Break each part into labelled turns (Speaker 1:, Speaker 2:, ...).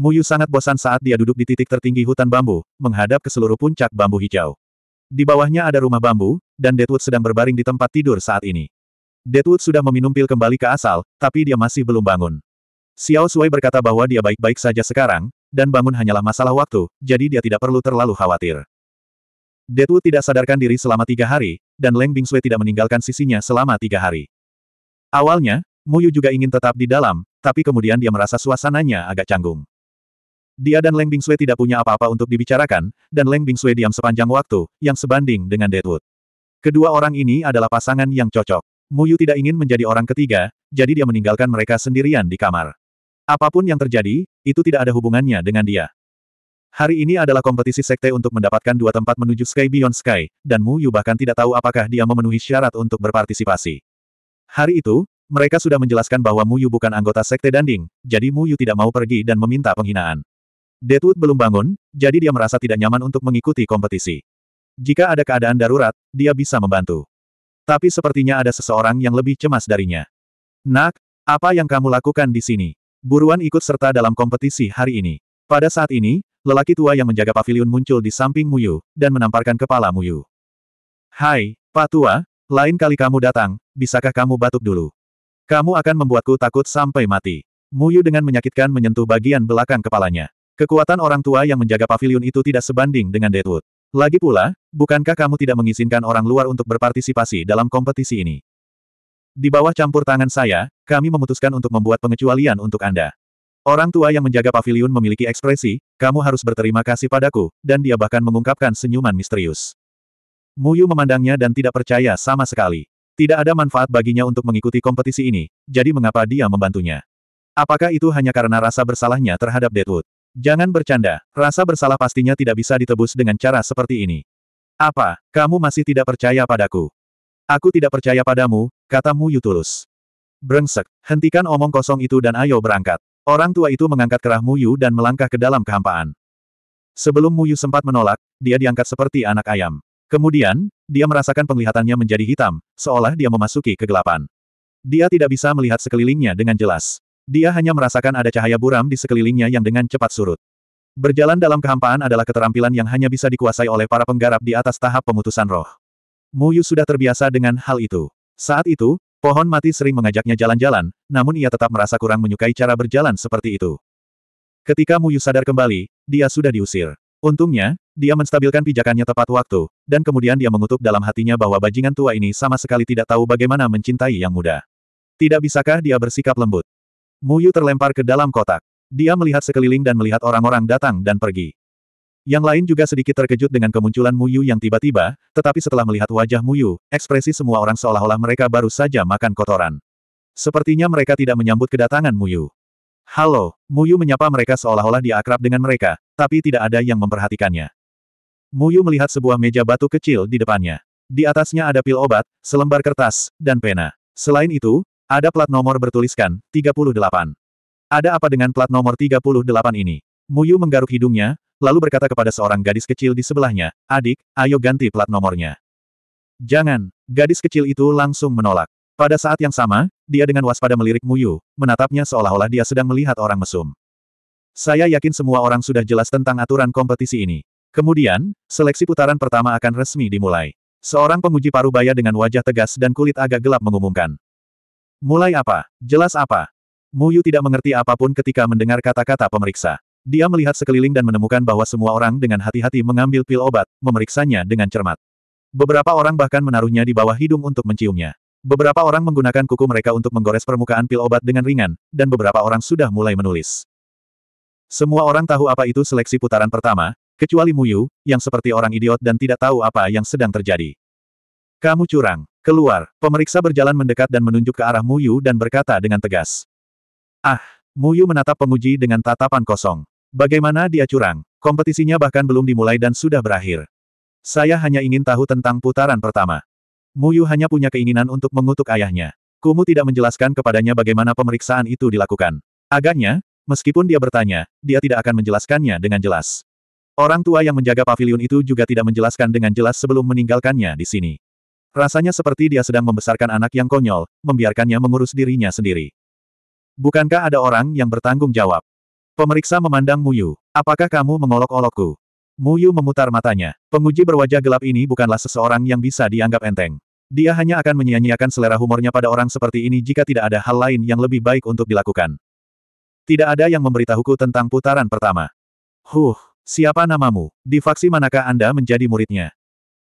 Speaker 1: Muyu sangat bosan saat dia duduk di titik tertinggi hutan bambu, menghadap ke seluruh puncak bambu hijau. Di bawahnya ada rumah bambu, dan Deadwood sedang berbaring di tempat tidur saat ini. Deadwood sudah meminum pil kembali ke asal, tapi dia masih belum bangun. Xiao Sui berkata bahwa dia baik-baik saja sekarang, dan bangun hanyalah masalah waktu, jadi dia tidak perlu terlalu khawatir. Deadwood tidak sadarkan diri selama tiga hari, dan Leng Bing Bingsui tidak meninggalkan sisinya selama tiga hari. Awalnya, Muyu juga ingin tetap di dalam, tapi kemudian dia merasa suasananya agak canggung. Dia dan Leng Bingsue tidak punya apa-apa untuk dibicarakan, dan Leng Bingsue diam sepanjang waktu, yang sebanding dengan Deadwood. Kedua orang ini adalah pasangan yang cocok. Mu Yu tidak ingin menjadi orang ketiga, jadi dia meninggalkan mereka sendirian di kamar. Apapun yang terjadi, itu tidak ada hubungannya dengan dia. Hari ini adalah kompetisi sekte untuk mendapatkan dua tempat menuju Sky Beyond Sky, dan Mu Yu bahkan tidak tahu apakah dia memenuhi syarat untuk berpartisipasi. Hari itu, mereka sudah menjelaskan bahwa Mu Yu bukan anggota sekte Danding, jadi Mu Yu tidak mau pergi dan meminta penghinaan. Deadwood belum bangun, jadi dia merasa tidak nyaman untuk mengikuti kompetisi. Jika ada keadaan darurat, dia bisa membantu. Tapi sepertinya ada seseorang yang lebih cemas darinya. Nak, apa yang kamu lakukan di sini? Buruan ikut serta dalam kompetisi hari ini. Pada saat ini, lelaki tua yang menjaga pavilion muncul di samping Muyu, dan menamparkan kepala Muyu. Hai, Pak Tua, lain kali kamu datang, bisakah kamu batuk dulu? Kamu akan membuatku takut sampai mati. Muyu dengan menyakitkan menyentuh bagian belakang kepalanya. Kekuatan orang tua yang menjaga pavilion itu tidak sebanding dengan Deadwood. Lagi pula, bukankah kamu tidak mengizinkan orang luar untuk berpartisipasi dalam kompetisi ini? Di bawah campur tangan saya, kami memutuskan untuk membuat pengecualian untuk Anda. Orang tua yang menjaga pavilion memiliki ekspresi, kamu harus berterima kasih padaku, dan dia bahkan mengungkapkan senyuman misterius. Muyu memandangnya dan tidak percaya sama sekali. Tidak ada manfaat baginya untuk mengikuti kompetisi ini, jadi mengapa dia membantunya? Apakah itu hanya karena rasa bersalahnya terhadap Deadwood? Jangan bercanda, rasa bersalah pastinya tidak bisa ditebus dengan cara seperti ini. Apa, kamu masih tidak percaya padaku? Aku tidak percaya padamu, kata katamu Yutulus. Brengsek, hentikan omong kosong itu dan ayo berangkat. Orang tua itu mengangkat kerah Yu dan melangkah ke dalam kehampaan. Sebelum Mu Yu sempat menolak, dia diangkat seperti anak ayam. Kemudian, dia merasakan penglihatannya menjadi hitam, seolah dia memasuki kegelapan. Dia tidak bisa melihat sekelilingnya dengan jelas. Dia hanya merasakan ada cahaya buram di sekelilingnya yang dengan cepat surut. Berjalan dalam kehampaan adalah keterampilan yang hanya bisa dikuasai oleh para penggarap di atas tahap pemutusan roh. Muyu sudah terbiasa dengan hal itu. Saat itu, pohon mati sering mengajaknya jalan-jalan, namun ia tetap merasa kurang menyukai cara berjalan seperti itu. Ketika Muyu sadar kembali, dia sudah diusir. Untungnya, dia menstabilkan pijakannya tepat waktu, dan kemudian dia mengutuk dalam hatinya bahwa bajingan tua ini sama sekali tidak tahu bagaimana mencintai yang muda. Tidak bisakah dia bersikap lembut? Muyu terlempar ke dalam kotak. Dia melihat sekeliling dan melihat orang-orang datang dan pergi. Yang lain juga sedikit terkejut dengan kemunculan Muyu yang tiba-tiba, tetapi setelah melihat wajah Muyu, ekspresi semua orang seolah-olah mereka baru saja makan kotoran. Sepertinya mereka tidak menyambut kedatangan Muyu. Halo, Muyu menyapa mereka seolah-olah dia akrab dengan mereka, tapi tidak ada yang memperhatikannya. Muyu melihat sebuah meja batu kecil di depannya. Di atasnya ada pil obat, selembar kertas, dan pena. Selain itu, ada plat nomor bertuliskan, 38. Ada apa dengan plat nomor 38 ini? Muyu menggaruk hidungnya, lalu berkata kepada seorang gadis kecil di sebelahnya, adik, ayo ganti plat nomornya. Jangan, gadis kecil itu langsung menolak. Pada saat yang sama, dia dengan waspada melirik Muyu, menatapnya seolah-olah dia sedang melihat orang mesum. Saya yakin semua orang sudah jelas tentang aturan kompetisi ini. Kemudian, seleksi putaran pertama akan resmi dimulai. Seorang penguji parubaya dengan wajah tegas dan kulit agak gelap mengumumkan. Mulai apa? Jelas apa? Mu Yu tidak mengerti apapun ketika mendengar kata-kata pemeriksa. Dia melihat sekeliling dan menemukan bahwa semua orang dengan hati-hati mengambil pil obat, memeriksanya dengan cermat. Beberapa orang bahkan menaruhnya di bawah hidung untuk menciumnya. Beberapa orang menggunakan kuku mereka untuk menggores permukaan pil obat dengan ringan, dan beberapa orang sudah mulai menulis. Semua orang tahu apa itu seleksi putaran pertama, kecuali Muyu, yang seperti orang idiot dan tidak tahu apa yang sedang terjadi. Kamu curang. Keluar, pemeriksa berjalan mendekat dan menunjuk ke arah Muyu dan berkata dengan tegas. Ah, Muyu menatap penguji dengan tatapan kosong. Bagaimana dia curang? Kompetisinya bahkan belum dimulai dan sudah berakhir. Saya hanya ingin tahu tentang putaran pertama. Muyu hanya punya keinginan untuk mengutuk ayahnya. Kumu tidak menjelaskan kepadanya bagaimana pemeriksaan itu dilakukan. Agaknya, meskipun dia bertanya, dia tidak akan menjelaskannya dengan jelas. Orang tua yang menjaga pavilion itu juga tidak menjelaskan dengan jelas sebelum meninggalkannya di sini. Rasanya seperti dia sedang membesarkan anak yang konyol, membiarkannya mengurus dirinya sendiri. Bukankah ada orang yang bertanggung jawab? Pemeriksa memandang Muyu. Apakah kamu mengolok-olokku? Muyu memutar matanya. Penguji berwajah gelap ini bukanlah seseorang yang bisa dianggap enteng. Dia hanya akan menyia-nyiakan selera humornya pada orang seperti ini jika tidak ada hal lain yang lebih baik untuk dilakukan. Tidak ada yang memberitahuku tentang putaran pertama. Huh, siapa namamu? Di faksi manakah Anda menjadi muridnya?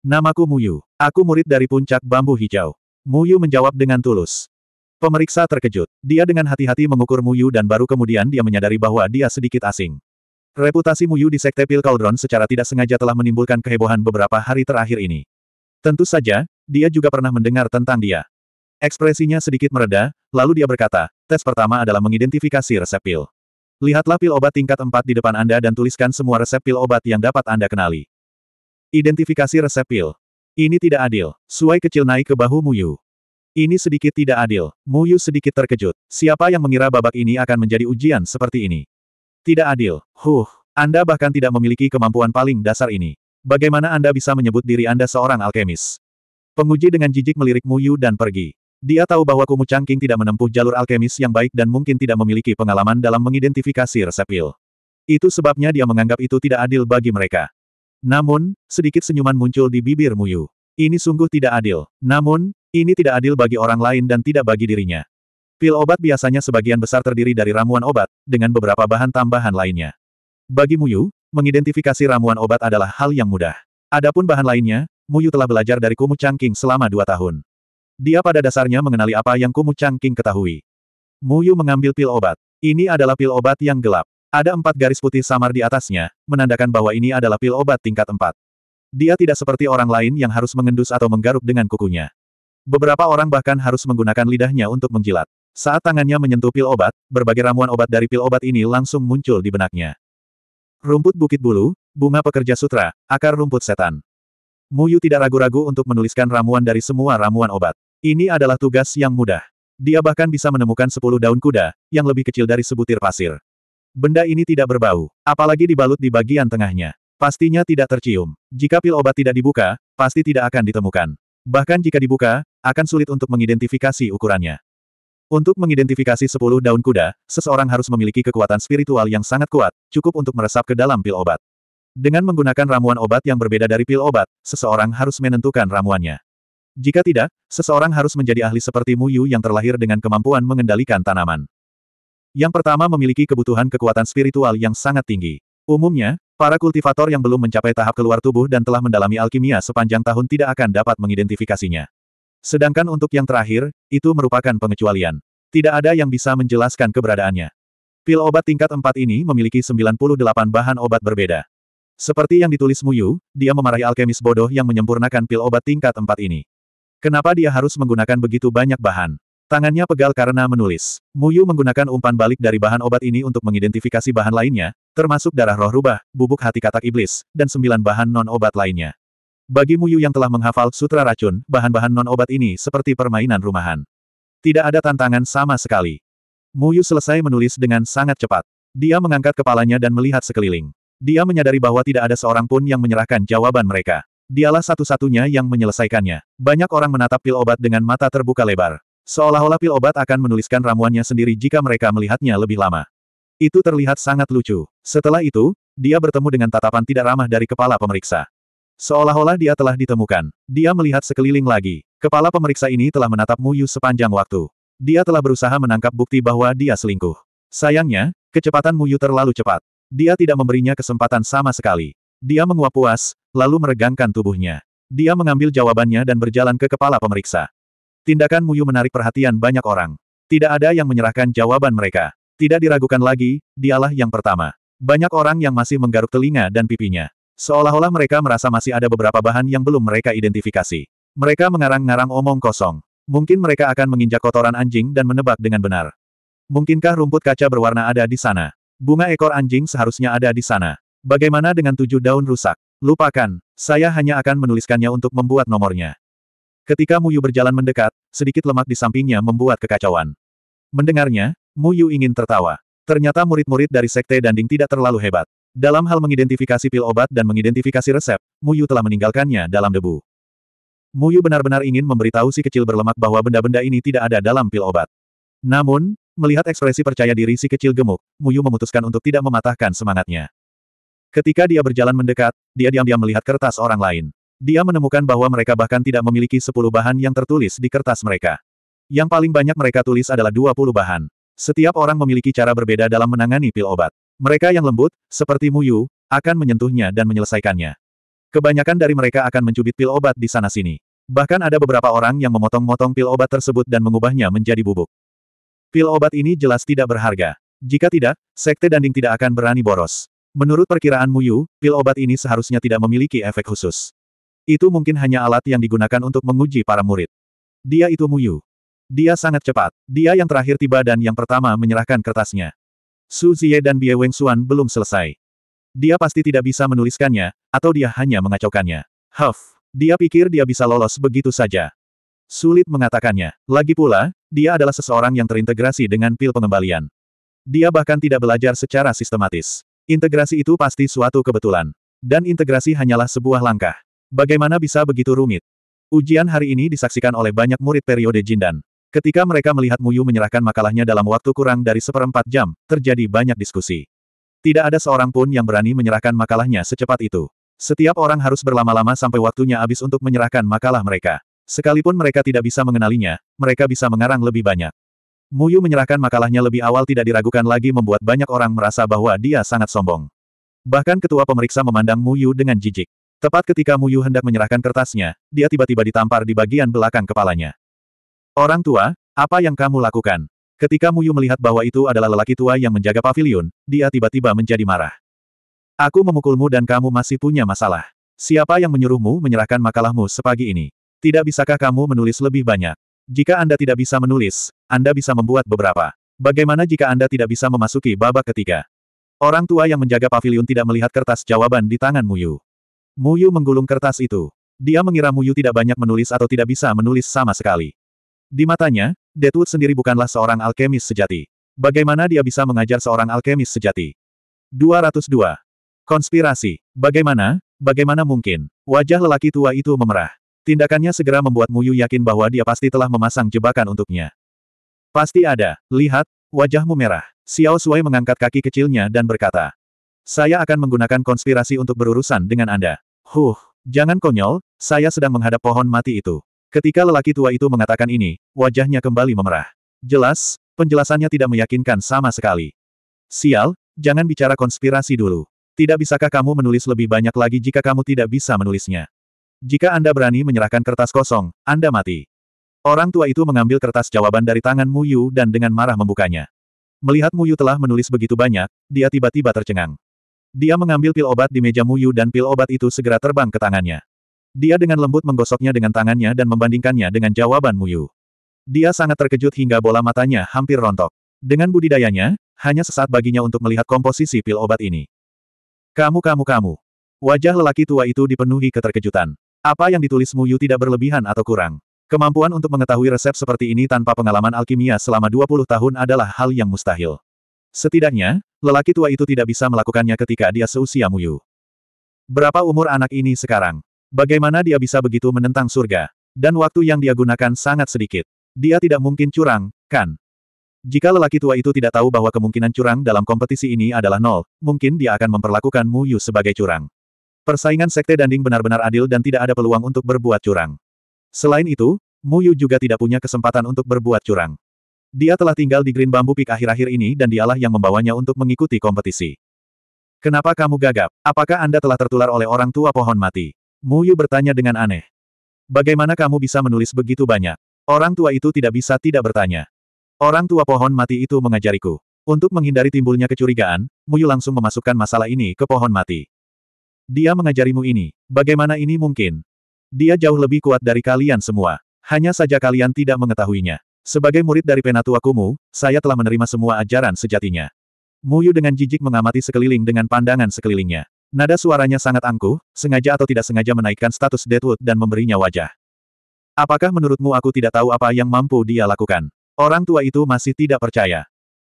Speaker 1: Namaku Muyu. Aku murid dari puncak bambu hijau. Muyu menjawab dengan tulus. Pemeriksa terkejut. Dia dengan hati-hati mengukur Muyu dan baru kemudian dia menyadari bahwa dia sedikit asing. Reputasi Muyu di Sekte Pil Cauldron secara tidak sengaja telah menimbulkan kehebohan beberapa hari terakhir ini. Tentu saja, dia juga pernah mendengar tentang dia. Ekspresinya sedikit mereda, lalu dia berkata, tes pertama adalah mengidentifikasi resep pil. Lihatlah pil obat tingkat 4 di depan Anda dan tuliskan semua resep pil obat yang dapat Anda kenali. Identifikasi resep pil. Ini tidak adil. Suai kecil naik ke bahu Muyu. Ini sedikit tidak adil. Muyu sedikit terkejut. Siapa yang mengira babak ini akan menjadi ujian seperti ini? Tidak adil. Huh. Anda bahkan tidak memiliki kemampuan paling dasar ini. Bagaimana Anda bisa menyebut diri Anda seorang alkemis? Penguji dengan jijik melirik Muyu dan pergi. Dia tahu bahwa Kumu Changking tidak menempuh jalur alkemis yang baik dan mungkin tidak memiliki pengalaman dalam mengidentifikasi resep pil. Itu sebabnya dia menganggap itu tidak adil bagi mereka. Namun, sedikit senyuman muncul di bibir Muyu. Ini sungguh tidak adil. Namun, ini tidak adil bagi orang lain dan tidak bagi dirinya. Pil obat biasanya sebagian besar terdiri dari ramuan obat, dengan beberapa bahan tambahan lainnya. Bagi Muyu, mengidentifikasi ramuan obat adalah hal yang mudah. Adapun bahan lainnya, Muyu telah belajar dari Kumu Changking selama dua tahun. Dia pada dasarnya mengenali apa yang Kumu Changking ketahui. Muyu mengambil pil obat. Ini adalah pil obat yang gelap. Ada empat garis putih samar di atasnya, menandakan bahwa ini adalah pil obat tingkat empat. Dia tidak seperti orang lain yang harus mengendus atau menggaruk dengan kukunya. Beberapa orang bahkan harus menggunakan lidahnya untuk menjilat. Saat tangannya menyentuh pil obat, berbagai ramuan obat dari pil obat ini langsung muncul di benaknya. Rumput bukit bulu, bunga pekerja sutra, akar rumput setan. Muyu tidak ragu-ragu untuk menuliskan ramuan dari semua ramuan obat. Ini adalah tugas yang mudah. Dia bahkan bisa menemukan sepuluh daun kuda, yang lebih kecil dari sebutir pasir. Benda ini tidak berbau, apalagi dibalut di bagian tengahnya. Pastinya tidak tercium. Jika pil obat tidak dibuka, pasti tidak akan ditemukan. Bahkan jika dibuka, akan sulit untuk mengidentifikasi ukurannya. Untuk mengidentifikasi sepuluh daun kuda, seseorang harus memiliki kekuatan spiritual yang sangat kuat, cukup untuk meresap ke dalam pil obat. Dengan menggunakan ramuan obat yang berbeda dari pil obat, seseorang harus menentukan ramuannya. Jika tidak, seseorang harus menjadi ahli seperti Mu Yu yang terlahir dengan kemampuan mengendalikan tanaman. Yang pertama memiliki kebutuhan kekuatan spiritual yang sangat tinggi. Umumnya, para kultivator yang belum mencapai tahap keluar tubuh dan telah mendalami alkimia sepanjang tahun tidak akan dapat mengidentifikasinya. Sedangkan untuk yang terakhir, itu merupakan pengecualian. Tidak ada yang bisa menjelaskan keberadaannya. Pil obat tingkat 4 ini memiliki 98 bahan obat berbeda. Seperti yang ditulis Muyu, dia memarahi alkemis bodoh yang menyempurnakan pil obat tingkat 4 ini. Kenapa dia harus menggunakan begitu banyak bahan? Tangannya pegal karena menulis. Muyu menggunakan umpan balik dari bahan obat ini untuk mengidentifikasi bahan lainnya, termasuk darah roh rubah, bubuk hati katak iblis, dan sembilan bahan non-obat lainnya. Bagi Muyu yang telah menghafal sutra racun, bahan-bahan non-obat ini seperti permainan rumahan. Tidak ada tantangan sama sekali. Muyu selesai menulis dengan sangat cepat. Dia mengangkat kepalanya dan melihat sekeliling. Dia menyadari bahwa tidak ada seorang pun yang menyerahkan jawaban mereka. Dialah satu-satunya yang menyelesaikannya. Banyak orang menatap pil obat dengan mata terbuka lebar. Seolah-olah pil obat akan menuliskan ramuannya sendiri jika mereka melihatnya lebih lama. Itu terlihat sangat lucu. Setelah itu, dia bertemu dengan tatapan tidak ramah dari kepala pemeriksa. Seolah-olah dia telah ditemukan. Dia melihat sekeliling lagi. Kepala pemeriksa ini telah menatap Muyu sepanjang waktu. Dia telah berusaha menangkap bukti bahwa dia selingkuh. Sayangnya, kecepatan Muyu terlalu cepat. Dia tidak memberinya kesempatan sama sekali. Dia menguap puas, lalu meregangkan tubuhnya. Dia mengambil jawabannya dan berjalan ke kepala pemeriksa. Tindakan Muyu menarik perhatian banyak orang. Tidak ada yang menyerahkan jawaban mereka. Tidak diragukan lagi, dialah yang pertama. Banyak orang yang masih menggaruk telinga dan pipinya. Seolah-olah mereka merasa masih ada beberapa bahan yang belum mereka identifikasi. Mereka mengarang-ngarang omong kosong. Mungkin mereka akan menginjak kotoran anjing dan menebak dengan benar. Mungkinkah rumput kaca berwarna ada di sana? Bunga ekor anjing seharusnya ada di sana. Bagaimana dengan tujuh daun rusak? Lupakan, saya hanya akan menuliskannya untuk membuat nomornya. Ketika Muyu berjalan mendekat, sedikit lemak di sampingnya membuat kekacauan. Mendengarnya, Muyu ingin tertawa. Ternyata murid-murid dari Sekte Danding tidak terlalu hebat. Dalam hal mengidentifikasi pil obat dan mengidentifikasi resep, Muyu telah meninggalkannya dalam debu. Muyu benar-benar ingin memberitahu si kecil berlemak bahwa benda-benda ini tidak ada dalam pil obat. Namun, melihat ekspresi percaya diri si kecil gemuk, Muyu memutuskan untuk tidak mematahkan semangatnya. Ketika dia berjalan mendekat, dia diam-diam melihat kertas orang lain. Dia menemukan bahwa mereka bahkan tidak memiliki sepuluh bahan yang tertulis di kertas mereka. Yang paling banyak mereka tulis adalah dua puluh bahan. Setiap orang memiliki cara berbeda dalam menangani pil obat. Mereka yang lembut, seperti Muyu, akan menyentuhnya dan menyelesaikannya. Kebanyakan dari mereka akan mencubit pil obat di sana-sini. Bahkan ada beberapa orang yang memotong-motong pil obat tersebut dan mengubahnya menjadi bubuk. Pil obat ini jelas tidak berharga. Jika tidak, Sekte Danding tidak akan berani boros. Menurut perkiraan Muyu, pil obat ini seharusnya tidak memiliki efek khusus. Itu mungkin hanya alat yang digunakan untuk menguji para murid. Dia itu Muyu. Dia sangat cepat. Dia yang terakhir tiba dan yang pertama menyerahkan kertasnya. Su Zie dan Bie Weng Xuan belum selesai. Dia pasti tidak bisa menuliskannya, atau dia hanya mengacaukannya. Huff. Dia pikir dia bisa lolos begitu saja. Sulit mengatakannya. Lagi pula, dia adalah seseorang yang terintegrasi dengan pil pengembalian. Dia bahkan tidak belajar secara sistematis. Integrasi itu pasti suatu kebetulan. Dan integrasi hanyalah sebuah langkah. Bagaimana bisa begitu rumit? Ujian hari ini disaksikan oleh banyak murid periode Jindan. Ketika mereka melihat Muyu menyerahkan makalahnya dalam waktu kurang dari seperempat jam, terjadi banyak diskusi. Tidak ada seorang pun yang berani menyerahkan makalahnya secepat itu. Setiap orang harus berlama-lama sampai waktunya habis untuk menyerahkan makalah mereka. Sekalipun mereka tidak bisa mengenalinya, mereka bisa mengarang lebih banyak. Muyu menyerahkan makalahnya lebih awal tidak diragukan lagi membuat banyak orang merasa bahwa dia sangat sombong. Bahkan ketua pemeriksa memandang Muyu dengan jijik. Tepat ketika Muyu hendak menyerahkan kertasnya, dia tiba-tiba ditampar di bagian belakang kepalanya. Orang tua, apa yang kamu lakukan? Ketika Muyu melihat bahwa itu adalah lelaki tua yang menjaga pavilion, dia tiba-tiba menjadi marah. Aku memukulmu dan kamu masih punya masalah. Siapa yang menyuruhmu menyerahkan makalahmu sepagi ini? Tidak bisakah kamu menulis lebih banyak? Jika Anda tidak bisa menulis, Anda bisa membuat beberapa. Bagaimana jika Anda tidak bisa memasuki babak ketiga? Orang tua yang menjaga pavilion tidak melihat kertas jawaban di tangan Muyu. Muyu menggulung kertas itu. Dia mengira Muyu tidak banyak menulis atau tidak bisa menulis sama sekali. Di matanya, Deadwood sendiri bukanlah seorang alkemis sejati. Bagaimana dia bisa mengajar seorang alkemis sejati? 202. Konspirasi. Bagaimana? Bagaimana mungkin? Wajah lelaki tua itu memerah. Tindakannya segera membuat Muyu yakin bahwa dia pasti telah memasang jebakan untuknya. Pasti ada. Lihat, wajahmu merah. Xiao Sui mengangkat kaki kecilnya dan berkata, saya akan menggunakan konspirasi untuk berurusan dengan Anda. Huh, jangan konyol, saya sedang menghadap pohon mati itu. Ketika lelaki tua itu mengatakan ini, wajahnya kembali memerah. Jelas, penjelasannya tidak meyakinkan sama sekali. Sial, jangan bicara konspirasi dulu. Tidak bisakah kamu menulis lebih banyak lagi jika kamu tidak bisa menulisnya? Jika Anda berani menyerahkan kertas kosong, Anda mati. Orang tua itu mengambil kertas jawaban dari tangan Mu Yu dan dengan marah membukanya. Melihat Mu Yu telah menulis begitu banyak, dia tiba-tiba tercengang. Dia mengambil pil obat di meja Muyu dan pil obat itu segera terbang ke tangannya. Dia dengan lembut menggosoknya dengan tangannya dan membandingkannya dengan jawaban Muyu. Dia sangat terkejut hingga bola matanya hampir rontok. Dengan budidayanya, hanya sesaat baginya untuk melihat komposisi pil obat ini. Kamu kamu kamu. Wajah lelaki tua itu dipenuhi keterkejutan. Apa yang ditulis Muyu tidak berlebihan atau kurang. Kemampuan untuk mengetahui resep seperti ini tanpa pengalaman alkimia selama 20 tahun adalah hal yang mustahil. Setidaknya, Lelaki tua itu tidak bisa melakukannya ketika dia seusia Muyu. Berapa umur anak ini sekarang? Bagaimana dia bisa begitu menentang surga? Dan waktu yang dia gunakan sangat sedikit. Dia tidak mungkin curang, kan? Jika lelaki tua itu tidak tahu bahwa kemungkinan curang dalam kompetisi ini adalah nol, mungkin dia akan memperlakukan Muyu sebagai curang. Persaingan sekte danding benar-benar adil dan tidak ada peluang untuk berbuat curang. Selain itu, Muyu juga tidak punya kesempatan untuk berbuat curang. Dia telah tinggal di Green Bamboo Peak akhir-akhir ini dan dialah yang membawanya untuk mengikuti kompetisi. Kenapa kamu gagap? Apakah Anda telah tertular oleh orang tua pohon mati? Mu Yu bertanya dengan aneh. Bagaimana kamu bisa menulis begitu banyak? Orang tua itu tidak bisa tidak bertanya. Orang tua pohon mati itu mengajariku. Untuk menghindari timbulnya kecurigaan, Mu Yu langsung memasukkan masalah ini ke pohon mati. Dia mengajarimu ini. Bagaimana ini mungkin? Dia jauh lebih kuat dari kalian semua. Hanya saja kalian tidak mengetahuinya. Sebagai murid dari Penatua Kumu, saya telah menerima semua ajaran sejatinya. Muyu dengan jijik mengamati sekeliling dengan pandangan sekelilingnya. Nada suaranya sangat angkuh, sengaja atau tidak sengaja menaikkan status Deadwood dan memberinya wajah. Apakah menurutmu aku tidak tahu apa yang mampu dia lakukan? Orang tua itu masih tidak percaya.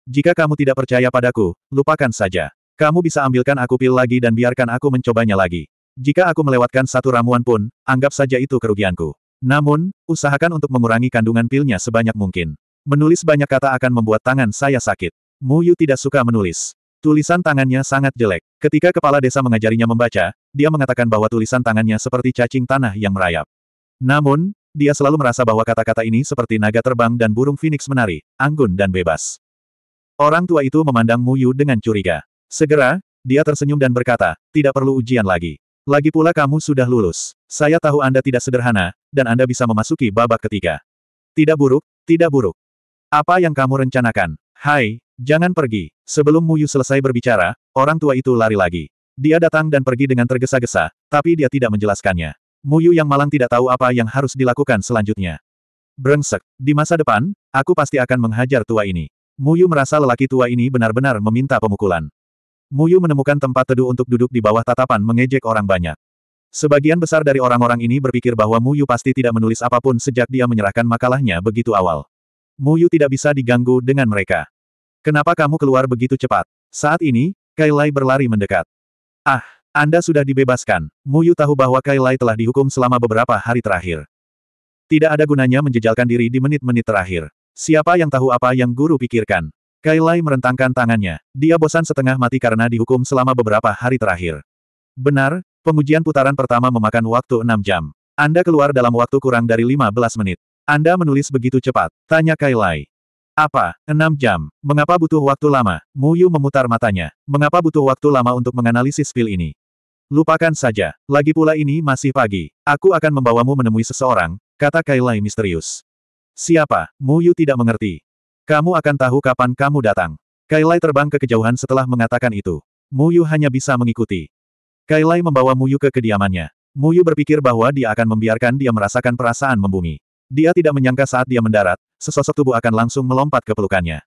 Speaker 1: Jika kamu tidak percaya padaku, lupakan saja. Kamu bisa ambilkan aku pil lagi dan biarkan aku mencobanya lagi. Jika aku melewatkan satu ramuan pun, anggap saja itu kerugianku. Namun, usahakan untuk mengurangi kandungan pilnya sebanyak mungkin. Menulis banyak kata akan membuat tangan saya sakit. Mu Yu tidak suka menulis. Tulisan tangannya sangat jelek. Ketika kepala desa mengajarinya membaca, dia mengatakan bahwa tulisan tangannya seperti cacing tanah yang merayap. Namun, dia selalu merasa bahwa kata-kata ini seperti naga terbang dan burung phoenix menari, anggun dan bebas. Orang tua itu memandang Mu Yu dengan curiga. Segera, dia tersenyum dan berkata, tidak perlu ujian lagi. Lagi pula kamu sudah lulus. Saya tahu Anda tidak sederhana, dan Anda bisa memasuki babak ketiga. Tidak buruk, tidak buruk. Apa yang kamu rencanakan? Hai, jangan pergi. Sebelum Muyu selesai berbicara, orang tua itu lari lagi. Dia datang dan pergi dengan tergesa-gesa, tapi dia tidak menjelaskannya. Muyu yang malang tidak tahu apa yang harus dilakukan selanjutnya. Brengsek, di masa depan, aku pasti akan menghajar tua ini. Muyu merasa lelaki tua ini benar-benar meminta pemukulan. Muyu menemukan tempat teduh untuk duduk di bawah tatapan mengejek orang banyak. Sebagian besar dari orang-orang ini berpikir bahwa Muyu pasti tidak menulis apapun sejak dia menyerahkan makalahnya begitu awal. Muyu tidak bisa diganggu dengan mereka. Kenapa kamu keluar begitu cepat? Saat ini, Kailai berlari mendekat. Ah, Anda sudah dibebaskan. Muyu tahu bahwa Kailai telah dihukum selama beberapa hari terakhir. Tidak ada gunanya menjejalkan diri di menit-menit terakhir. Siapa yang tahu apa yang guru pikirkan? Kailai merentangkan tangannya. Dia bosan setengah mati karena dihukum selama beberapa hari terakhir. Benar, pengujian putaran pertama memakan waktu 6 jam. Anda keluar dalam waktu kurang dari 15 menit. Anda menulis begitu cepat, tanya Kailai. Apa, 6 jam? Mengapa butuh waktu lama? Muyu memutar matanya. Mengapa butuh waktu lama untuk menganalisis pil ini? Lupakan saja, lagi pula ini masih pagi. Aku akan membawamu menemui seseorang, kata Kailai misterius. Siapa? Muyu tidak mengerti. Kamu akan tahu kapan kamu datang. Kailai terbang ke kejauhan setelah mengatakan itu. Muyu hanya bisa mengikuti. Kailai membawa Muyu ke kediamannya. Muyu berpikir bahwa dia akan membiarkan dia merasakan perasaan membumi. Dia tidak menyangka saat dia mendarat, sesosok tubuh akan langsung melompat ke pelukannya.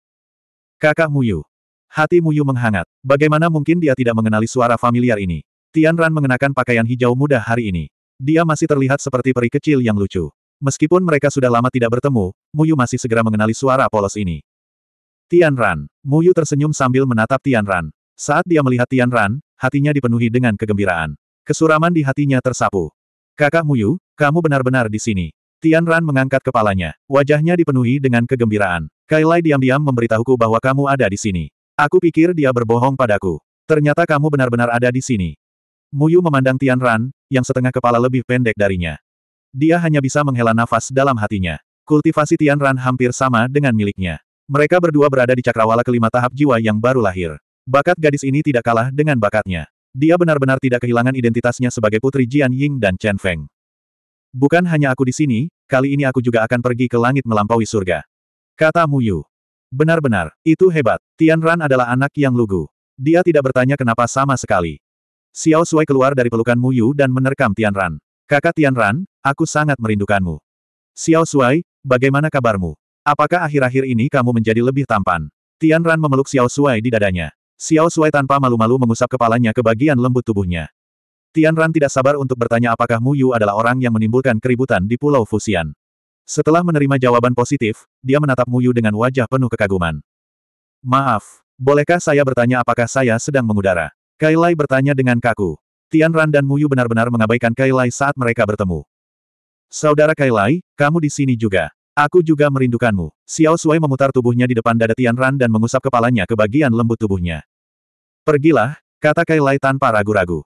Speaker 1: Kakak Muyu. Hati Muyu menghangat. Bagaimana mungkin dia tidak mengenali suara familiar ini? Tian Ran mengenakan pakaian hijau muda hari ini. Dia masih terlihat seperti peri kecil yang lucu. Meskipun mereka sudah lama tidak bertemu, Muyu masih segera mengenali suara polos ini. Tian Ran. Muyu tersenyum sambil menatap Tian Ran. Saat dia melihat Tian Ran, hatinya dipenuhi dengan kegembiraan. Kesuraman di hatinya tersapu. Kakak Muyu, kamu benar-benar di sini. Tian Ran mengangkat kepalanya. Wajahnya dipenuhi dengan kegembiraan. Kailai diam-diam memberitahuku bahwa kamu ada di sini. Aku pikir dia berbohong padaku. Ternyata kamu benar-benar ada di sini. Muyu memandang Tian Ran, yang setengah kepala lebih pendek darinya. Dia hanya bisa menghela nafas dalam hatinya. Kultivasi Tian Ran hampir sama dengan miliknya. Mereka berdua berada di cakrawala kelima tahap jiwa yang baru lahir. Bakat gadis ini tidak kalah dengan bakatnya. Dia benar-benar tidak kehilangan identitasnya sebagai putri Jian Ying dan Chen Feng. Bukan hanya aku di sini, kali ini aku juga akan pergi ke langit melampaui surga. Kata Mu Yu. Benar-benar, itu hebat. Tian Ran adalah anak yang lugu. Dia tidak bertanya kenapa sama sekali. Xiao Shuai keluar dari pelukan Mu Yu dan menerkam Tian Ran. Kakak Tianran, aku sangat merindukanmu. Xiao Shuai, bagaimana kabarmu? Apakah akhir-akhir ini kamu menjadi lebih tampan? Tianran memeluk Xiao Shuai di dadanya. Xiao Shuai tanpa malu-malu mengusap kepalanya ke bagian lembut tubuhnya. Tianran tidak sabar untuk bertanya apakah Mu Yu adalah orang yang menimbulkan keributan di Pulau Fusian. Setelah menerima jawaban positif, dia menatap Mu Yu dengan wajah penuh kekaguman. Maaf, bolehkah saya bertanya apakah saya sedang mengudara? Kailai bertanya dengan kaku. Tian Ran dan Muyu benar-benar mengabaikan Kailai saat mereka bertemu. Saudara Kailai, kamu di sini juga. Aku juga merindukanmu. Xiao Sui memutar tubuhnya di depan dada Tian Ran dan mengusap kepalanya ke bagian lembut tubuhnya. Pergilah, kata Kailai tanpa ragu-ragu.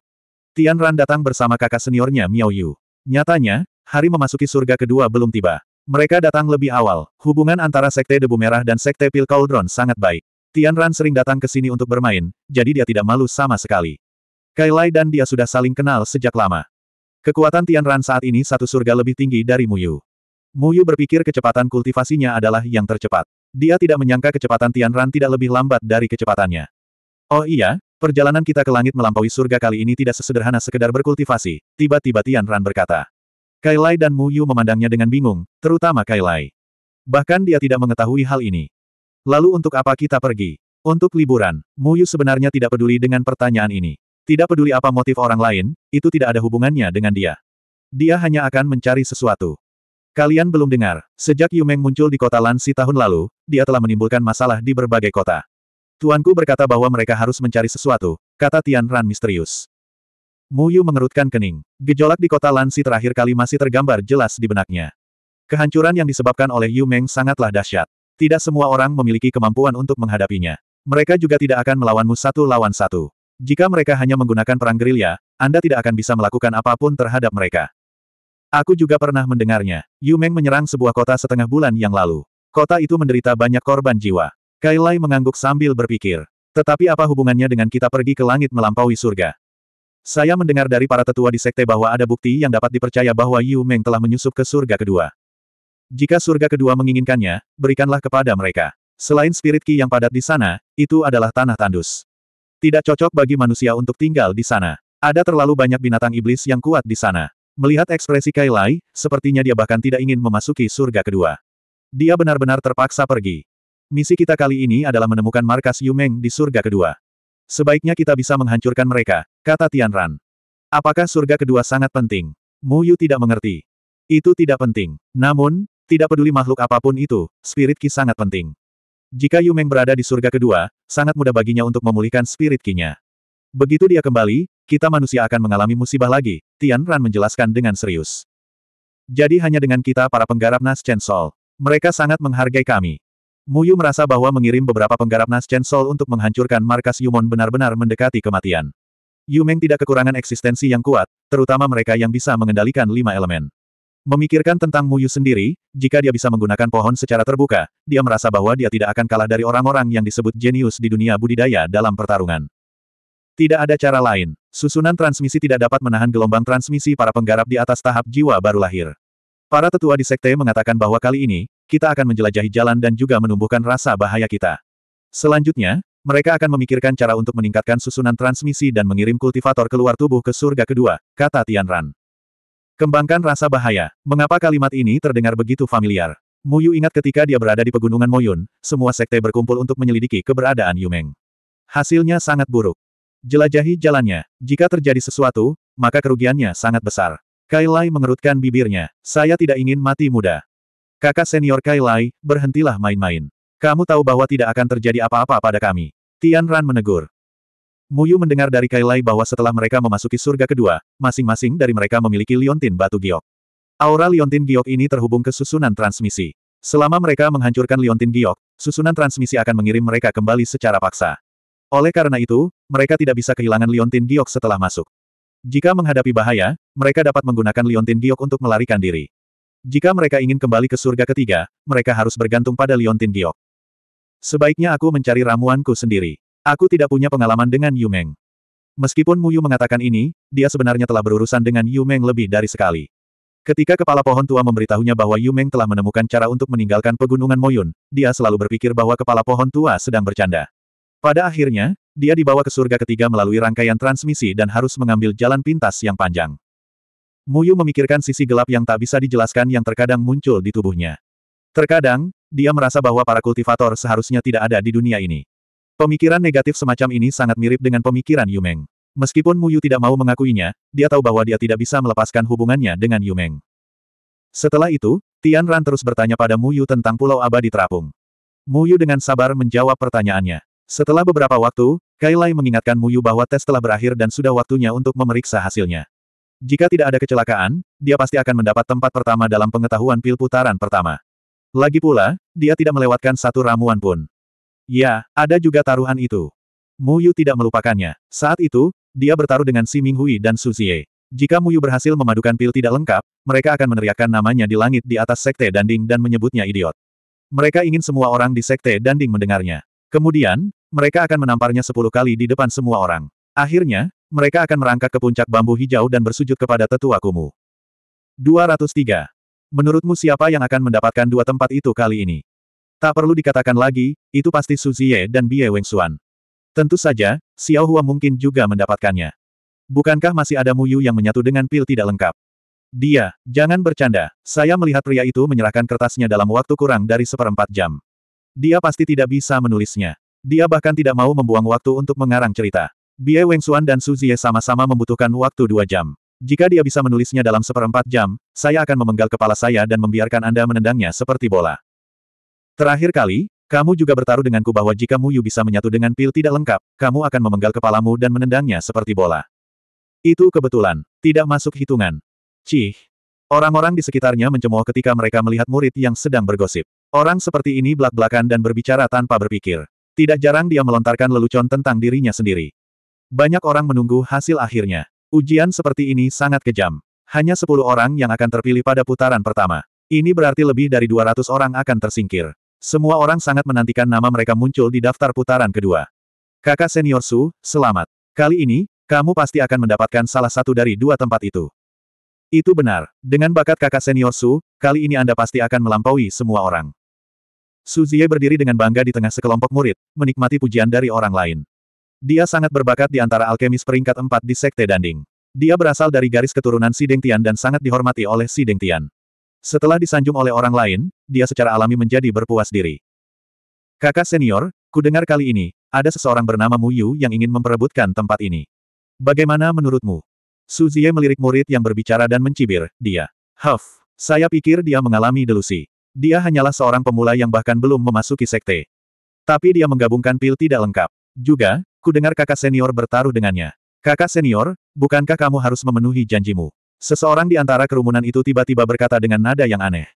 Speaker 1: Tian Ran datang bersama kakak seniornya Miao Yu. Nyatanya, hari memasuki surga kedua belum tiba. Mereka datang lebih awal. Hubungan antara Sekte Debu Merah dan Sekte Pil Cauldron sangat baik. Tian Ran sering datang ke sini untuk bermain, jadi dia tidak malu sama sekali. Kailai dan dia sudah saling kenal sejak lama. Kekuatan Tianran saat ini satu surga lebih tinggi dari Muyu. Muyu berpikir kecepatan kultivasinya adalah yang tercepat. Dia tidak menyangka kecepatan Tianran tidak lebih lambat dari kecepatannya. Oh iya, perjalanan kita ke langit melampaui surga kali ini tidak sesederhana sekedar berkultivasi, tiba-tiba Tianran berkata. Kailai dan dan Muyu memandangnya dengan bingung, terutama Kailai. Bahkan dia tidak mengetahui hal ini. Lalu untuk apa kita pergi? Untuk liburan, Muyu sebenarnya tidak peduli dengan pertanyaan ini. Tidak peduli apa motif orang lain, itu tidak ada hubungannya dengan dia. Dia hanya akan mencari sesuatu. Kalian belum dengar, sejak Yumeng muncul di kota Lansi tahun lalu, dia telah menimbulkan masalah di berbagai kota. Tuanku berkata bahwa mereka harus mencari sesuatu, kata Tian Ran misterius. Mu Yu mengerutkan kening. Gejolak di kota Lansi terakhir kali masih tergambar jelas di benaknya. Kehancuran yang disebabkan oleh Yu Meng sangatlah dahsyat. Tidak semua orang memiliki kemampuan untuk menghadapinya. Mereka juga tidak akan melawanmu satu lawan satu. Jika mereka hanya menggunakan perang gerilya, Anda tidak akan bisa melakukan apapun terhadap mereka. Aku juga pernah mendengarnya. Yu Meng menyerang sebuah kota setengah bulan yang lalu. Kota itu menderita banyak korban jiwa. Kailai mengangguk sambil berpikir. Tetapi apa hubungannya dengan kita pergi ke langit melampaui surga? Saya mendengar dari para tetua di sekte bahwa ada bukti yang dapat dipercaya bahwa Yu Meng telah menyusup ke surga kedua. Jika surga kedua menginginkannya, berikanlah kepada mereka. Selain spirit ki yang padat di sana, itu adalah tanah tandus. Tidak cocok bagi manusia untuk tinggal di sana. Ada terlalu banyak binatang iblis yang kuat di sana. Melihat ekspresi Kailai, sepertinya dia bahkan tidak ingin memasuki surga kedua. Dia benar-benar terpaksa pergi. Misi kita kali ini adalah menemukan markas Yumeng di surga kedua. Sebaiknya kita bisa menghancurkan mereka, kata Tianran. Apakah surga kedua sangat penting? Muyu tidak mengerti. Itu tidak penting. Namun, tidak peduli makhluk apapun itu, spirit Ki sangat penting. Jika Yu Meng berada di surga kedua, sangat mudah baginya untuk memulihkan spirit kinya. Begitu dia kembali, kita manusia akan mengalami musibah lagi, Tian Ran menjelaskan dengan serius. Jadi hanya dengan kita para penggarap Nas Chen Sol. Mereka sangat menghargai kami. Muyu merasa bahwa mengirim beberapa penggarap Nas Chen Sol untuk menghancurkan markas Yumon benar-benar mendekati kematian. Yu Meng tidak kekurangan eksistensi yang kuat, terutama mereka yang bisa mengendalikan lima elemen. Memikirkan tentang Muyu sendiri, jika dia bisa menggunakan pohon secara terbuka, dia merasa bahwa dia tidak akan kalah dari orang-orang yang disebut jenius di dunia budidaya dalam pertarungan. Tidak ada cara lain. Susunan transmisi tidak dapat menahan gelombang transmisi para penggarap di atas tahap jiwa baru lahir. Para tetua di sekte mengatakan bahwa kali ini, kita akan menjelajahi jalan dan juga menumbuhkan rasa bahaya kita. Selanjutnya, mereka akan memikirkan cara untuk meningkatkan susunan transmisi dan mengirim kultivator keluar tubuh ke surga kedua, kata Tian Ran. Kembangkan rasa bahaya. Mengapa kalimat ini terdengar begitu familiar? Muyu ingat ketika dia berada di pegunungan Moyun, semua sekte berkumpul untuk menyelidiki keberadaan Yumeng. Hasilnya sangat buruk. Jelajahi jalannya. Jika terjadi sesuatu, maka kerugiannya sangat besar. Kailai mengerutkan bibirnya. Saya tidak ingin mati muda. Kakak senior Kailai, berhentilah main-main. Kamu tahu bahwa tidak akan terjadi apa-apa pada kami. Tian Ran menegur. Muyu mendengar dari Kailai bahwa setelah mereka memasuki surga kedua, masing-masing dari mereka memiliki liontin batu giok. Aura liontin giok ini terhubung ke susunan transmisi. Selama mereka menghancurkan liontin giok, susunan transmisi akan mengirim mereka kembali secara paksa. Oleh karena itu, mereka tidak bisa kehilangan liontin giok setelah masuk. Jika menghadapi bahaya, mereka dapat menggunakan liontin giok untuk melarikan diri. Jika mereka ingin kembali ke surga ketiga, mereka harus bergantung pada liontin giok. Sebaiknya aku mencari ramuanku sendiri. Aku tidak punya pengalaman dengan Yu Meng. Meskipun Mu Yu mengatakan ini, dia sebenarnya telah berurusan dengan Yu Meng lebih dari sekali. Ketika kepala pohon tua memberitahunya bahwa Yu Meng telah menemukan cara untuk meninggalkan pegunungan Moyun, dia selalu berpikir bahwa kepala pohon tua sedang bercanda. Pada akhirnya, dia dibawa ke surga ketiga melalui rangkaian transmisi dan harus mengambil jalan pintas yang panjang. Muyu memikirkan sisi gelap yang tak bisa dijelaskan yang terkadang muncul di tubuhnya. Terkadang, dia merasa bahwa para kultivator seharusnya tidak ada di dunia ini. Pemikiran negatif semacam ini sangat mirip dengan pemikiran Yumeng. Meskipun Mu Yu tidak mau mengakuinya, dia tahu bahwa dia tidak bisa melepaskan hubungannya dengan Yumeng. Setelah itu, Tian Ran terus bertanya pada Mu Yu tentang Pulau Abadi Terapung. Mu Yu dengan sabar menjawab pertanyaannya. Setelah beberapa waktu, Kailai mengingatkan Mu Yu bahwa tes telah berakhir dan sudah waktunya untuk memeriksa hasilnya. Jika tidak ada kecelakaan, dia pasti akan mendapat tempat pertama dalam pengetahuan pil putaran pertama. Lagi pula, dia tidak melewatkan satu ramuan pun. Ya, ada juga taruhan itu. Mu Yu tidak melupakannya. Saat itu, dia bertaruh dengan Si Ming Hui dan Su Xie. Jika Mu Yu berhasil memadukan pil tidak lengkap, mereka akan meneriakkan namanya di langit di atas Sekte Danding dan menyebutnya idiot. Mereka ingin semua orang di Sekte Danding mendengarnya. Kemudian, mereka akan menamparnya sepuluh kali di depan semua orang. Akhirnya, mereka akan merangkak ke puncak bambu hijau dan bersujud kepada tetua kumu. 203. Menurutmu siapa yang akan mendapatkan dua tempat itu kali ini? Tak perlu dikatakan lagi, itu pasti Su Ziye dan Bie Wengsuan. Tentu saja, Xiao Hua mungkin juga mendapatkannya. Bukankah masih ada Muyu yang menyatu dengan pil tidak lengkap? Dia, jangan bercanda, saya melihat pria itu menyerahkan kertasnya dalam waktu kurang dari seperempat jam. Dia pasti tidak bisa menulisnya. Dia bahkan tidak mau membuang waktu untuk mengarang cerita. Bie Wengsuan dan Su Ziye sama-sama membutuhkan waktu dua jam. Jika dia bisa menulisnya dalam seperempat jam, saya akan memenggal kepala saya dan membiarkan Anda menendangnya seperti bola. Terakhir kali, kamu juga bertaruh denganku bahwa jika Mu Yu bisa menyatu dengan pil tidak lengkap, kamu akan memenggal kepalamu dan menendangnya seperti bola. Itu kebetulan, tidak masuk hitungan. Cih. Orang-orang di sekitarnya mencemooh ketika mereka melihat murid yang sedang bergosip. Orang seperti ini belak-belakan dan berbicara tanpa berpikir. Tidak jarang dia melontarkan lelucon tentang dirinya sendiri. Banyak orang menunggu hasil akhirnya. Ujian seperti ini sangat kejam. Hanya 10 orang yang akan terpilih pada putaran pertama. Ini berarti lebih dari 200 orang akan tersingkir. Semua orang sangat menantikan nama mereka muncul di daftar putaran kedua. Kakak senior Su, selamat. Kali ini, kamu pasti akan mendapatkan salah satu dari dua tempat itu. Itu benar. Dengan bakat kakak senior Su, kali ini Anda pasti akan melampaui semua orang. Su Zie berdiri dengan bangga di tengah sekelompok murid, menikmati pujian dari orang lain. Dia sangat berbakat di antara alkemis peringkat empat di Sekte Danding. Dia berasal dari garis keturunan Sideng Tian dan sangat dihormati oleh Sideng Tian. Setelah disanjung oleh orang lain, dia secara alami menjadi berpuas diri. Kakak senior, ku dengar kali ini, ada seseorang bernama Mu Yu yang ingin memperebutkan tempat ini. Bagaimana menurutmu? Su Jie melirik murid yang berbicara dan mencibir, dia. Huff, saya pikir dia mengalami delusi. Dia hanyalah seorang pemula yang bahkan belum memasuki sekte. Tapi dia menggabungkan pil tidak lengkap. Juga, ku dengar kakak senior bertaruh dengannya. Kakak senior, bukankah kamu harus memenuhi janjimu? Seseorang di antara kerumunan itu tiba-tiba berkata dengan nada yang aneh.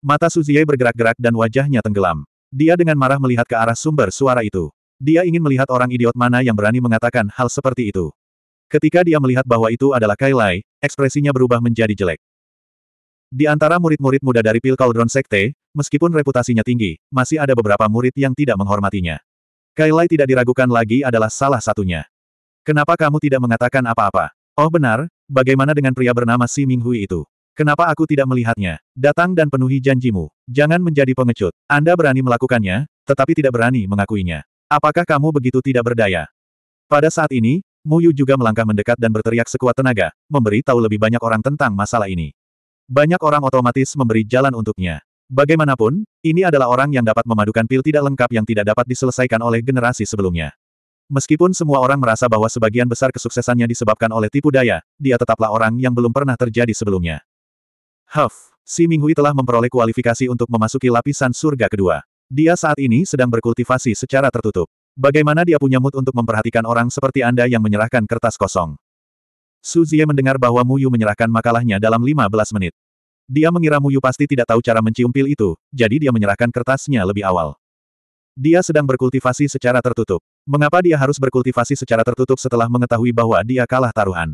Speaker 1: Mata Suzie bergerak-gerak dan wajahnya tenggelam. Dia dengan marah melihat ke arah sumber suara itu. Dia ingin melihat orang idiot mana yang berani mengatakan hal seperti itu. Ketika dia melihat bahwa itu adalah Kailai, ekspresinya berubah menjadi jelek. Di antara murid-murid muda dari Pil Cauldron Sekte, meskipun reputasinya tinggi, masih ada beberapa murid yang tidak menghormatinya. Kailai tidak diragukan lagi adalah salah satunya. Kenapa kamu tidak mengatakan apa-apa? Oh benar, bagaimana dengan pria bernama Si Minghui itu? Kenapa aku tidak melihatnya? Datang dan penuhi janjimu. Jangan menjadi pengecut. Anda berani melakukannya, tetapi tidak berani mengakuinya. Apakah kamu begitu tidak berdaya? Pada saat ini, Mu Yu juga melangkah mendekat dan berteriak sekuat tenaga, memberi tahu lebih banyak orang tentang masalah ini. Banyak orang otomatis memberi jalan untuknya. Bagaimanapun, ini adalah orang yang dapat memadukan pil tidak lengkap yang tidak dapat diselesaikan oleh generasi sebelumnya. Meskipun semua orang merasa bahwa sebagian besar kesuksesannya disebabkan oleh tipu daya, dia tetaplah orang yang belum pernah terjadi sebelumnya. Huff, si Minghui telah memperoleh kualifikasi untuk memasuki lapisan surga kedua. Dia saat ini sedang berkultivasi secara tertutup. Bagaimana dia punya mood untuk memperhatikan orang seperti Anda yang menyerahkan kertas kosong? Su Zie mendengar bahwa Mu Yu menyerahkan makalahnya dalam 15 menit. Dia mengira Mu Yu pasti tidak tahu cara mencium pil itu, jadi dia menyerahkan kertasnya lebih awal. Dia sedang berkultivasi secara tertutup. Mengapa dia harus berkultivasi secara tertutup setelah mengetahui bahwa dia kalah taruhan?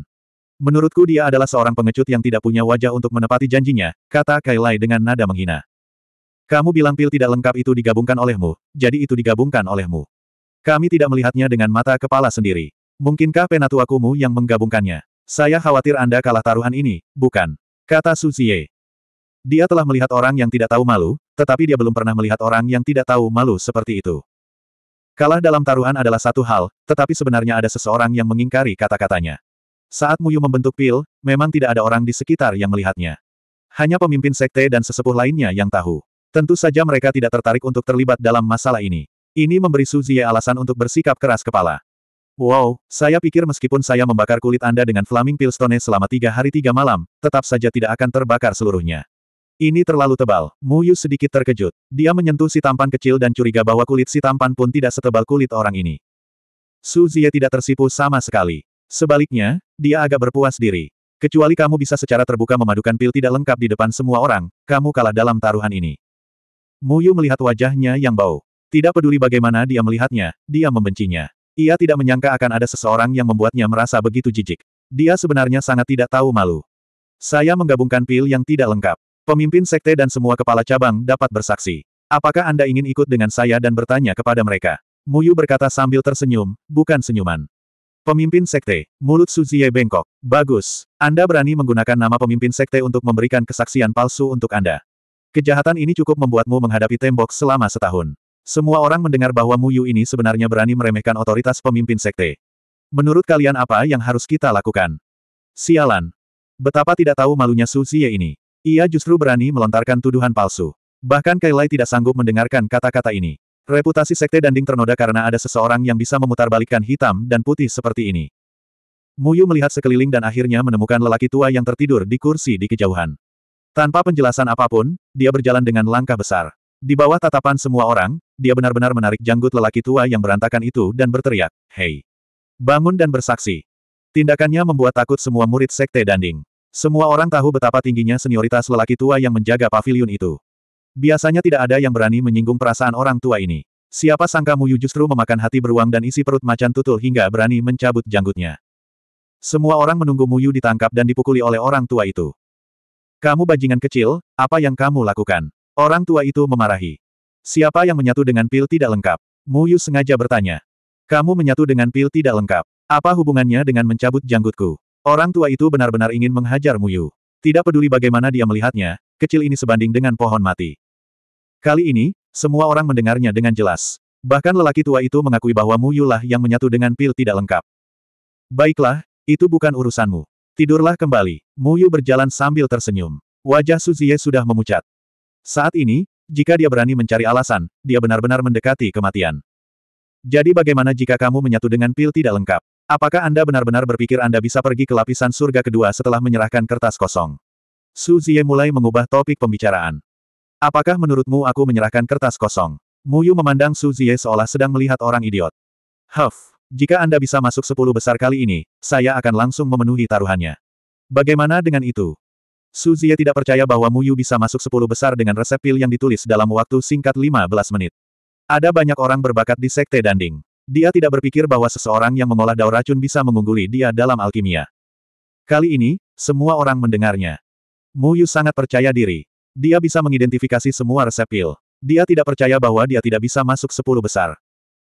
Speaker 1: Menurutku dia adalah seorang pengecut yang tidak punya wajah untuk menepati janjinya, kata Kailai dengan nada menghina. Kamu bilang pil tidak lengkap itu digabungkan olehmu, jadi itu digabungkan olehmu. Kami tidak melihatnya dengan mata kepala sendiri. Mungkinkah penatuakumu yang menggabungkannya? Saya khawatir Anda kalah taruhan ini, bukan? Kata Suzie. Dia telah melihat orang yang tidak tahu malu, tetapi dia belum pernah melihat orang yang tidak tahu malu seperti itu. Kalah dalam taruhan adalah satu hal, tetapi sebenarnya ada seseorang yang mengingkari kata-katanya. Saat Muyu membentuk pil, memang tidak ada orang di sekitar yang melihatnya. Hanya pemimpin sekte dan sesepuh lainnya yang tahu. Tentu saja mereka tidak tertarik untuk terlibat dalam masalah ini. Ini memberi Suzie alasan untuk bersikap keras kepala. Wow, saya pikir meskipun saya membakar kulit Anda dengan Flaming Pilstone selama tiga hari tiga malam, tetap saja tidak akan terbakar seluruhnya. Ini terlalu tebal. Mu Yu sedikit terkejut. Dia menyentuh si tampan kecil dan curiga bahwa kulit si tampan pun tidak setebal kulit orang ini. Su Zia tidak tersipu sama sekali. Sebaliknya, dia agak berpuas diri. Kecuali kamu bisa secara terbuka memadukan pil tidak lengkap di depan semua orang, kamu kalah dalam taruhan ini. Muyu melihat wajahnya yang bau. Tidak peduli bagaimana dia melihatnya, dia membencinya. Ia tidak menyangka akan ada seseorang yang membuatnya merasa begitu jijik. Dia sebenarnya sangat tidak tahu malu. Saya menggabungkan pil yang tidak lengkap. Pemimpin sekte dan semua kepala cabang dapat bersaksi. Apakah Anda ingin ikut dengan saya dan bertanya kepada mereka? Muyu berkata sambil tersenyum, bukan senyuman. Pemimpin sekte, mulut Suzie bengkok. Bagus. Anda berani menggunakan nama pemimpin sekte untuk memberikan kesaksian palsu untuk Anda. Kejahatan ini cukup membuatmu menghadapi tembok selama setahun. Semua orang mendengar bahwa Muyu ini sebenarnya berani meremehkan otoritas pemimpin sekte. Menurut kalian apa yang harus kita lakukan? Sialan. Betapa tidak tahu malunya Su ini. Ia justru berani melontarkan tuduhan palsu. Bahkan Kailai tidak sanggup mendengarkan kata-kata ini. Reputasi sekte Danding ternoda karena ada seseorang yang bisa memutarbalikkan hitam dan putih seperti ini. Muyu melihat sekeliling dan akhirnya menemukan lelaki tua yang tertidur di kursi di kejauhan. Tanpa penjelasan apapun, dia berjalan dengan langkah besar. Di bawah tatapan semua orang, dia benar-benar menarik janggut lelaki tua yang berantakan itu dan berteriak, Hei! Bangun dan bersaksi! Tindakannya membuat takut semua murid sekte Danding. Semua orang tahu betapa tingginya senioritas lelaki tua yang menjaga pavilion itu. Biasanya tidak ada yang berani menyinggung perasaan orang tua ini. Siapa sangka Muyu justru memakan hati beruang dan isi perut macan tutul hingga berani mencabut janggutnya. Semua orang menunggu Muyu ditangkap dan dipukuli oleh orang tua itu. Kamu bajingan kecil, apa yang kamu lakukan? Orang tua itu memarahi. Siapa yang menyatu dengan pil tidak lengkap? Muyu sengaja bertanya. Kamu menyatu dengan pil tidak lengkap. Apa hubungannya dengan mencabut janggutku? Orang tua itu benar-benar ingin menghajar Muyu. Tidak peduli bagaimana dia melihatnya, kecil ini sebanding dengan pohon mati. Kali ini, semua orang mendengarnya dengan jelas. Bahkan lelaki tua itu mengakui bahwa Muyu lah yang menyatu dengan pil tidak lengkap. Baiklah, itu bukan urusanmu. Tidurlah kembali. Muyu berjalan sambil tersenyum. Wajah Suzie sudah memucat. Saat ini, jika dia berani mencari alasan, dia benar-benar mendekati kematian. Jadi bagaimana jika kamu menyatu dengan pil tidak lengkap? Apakah Anda benar-benar berpikir Anda bisa pergi ke lapisan surga kedua setelah menyerahkan kertas kosong? Su Zie mulai mengubah topik pembicaraan. Apakah menurutmu aku menyerahkan kertas kosong? Mu Yu memandang Su Zie seolah sedang melihat orang idiot. Huff, jika Anda bisa masuk sepuluh besar kali ini, saya akan langsung memenuhi taruhannya. Bagaimana dengan itu? Su Zie tidak percaya bahwa Mu Yu bisa masuk sepuluh besar dengan resep pil yang ditulis dalam waktu singkat 15 menit. Ada banyak orang berbakat di sekte Danding. Dia tidak berpikir bahwa seseorang yang mengolah dao racun bisa mengungguli dia dalam alkimia. Kali ini, semua orang mendengarnya. Mu Yu sangat percaya diri. Dia bisa mengidentifikasi semua resep pil. Dia tidak percaya bahwa dia tidak bisa masuk sepuluh besar.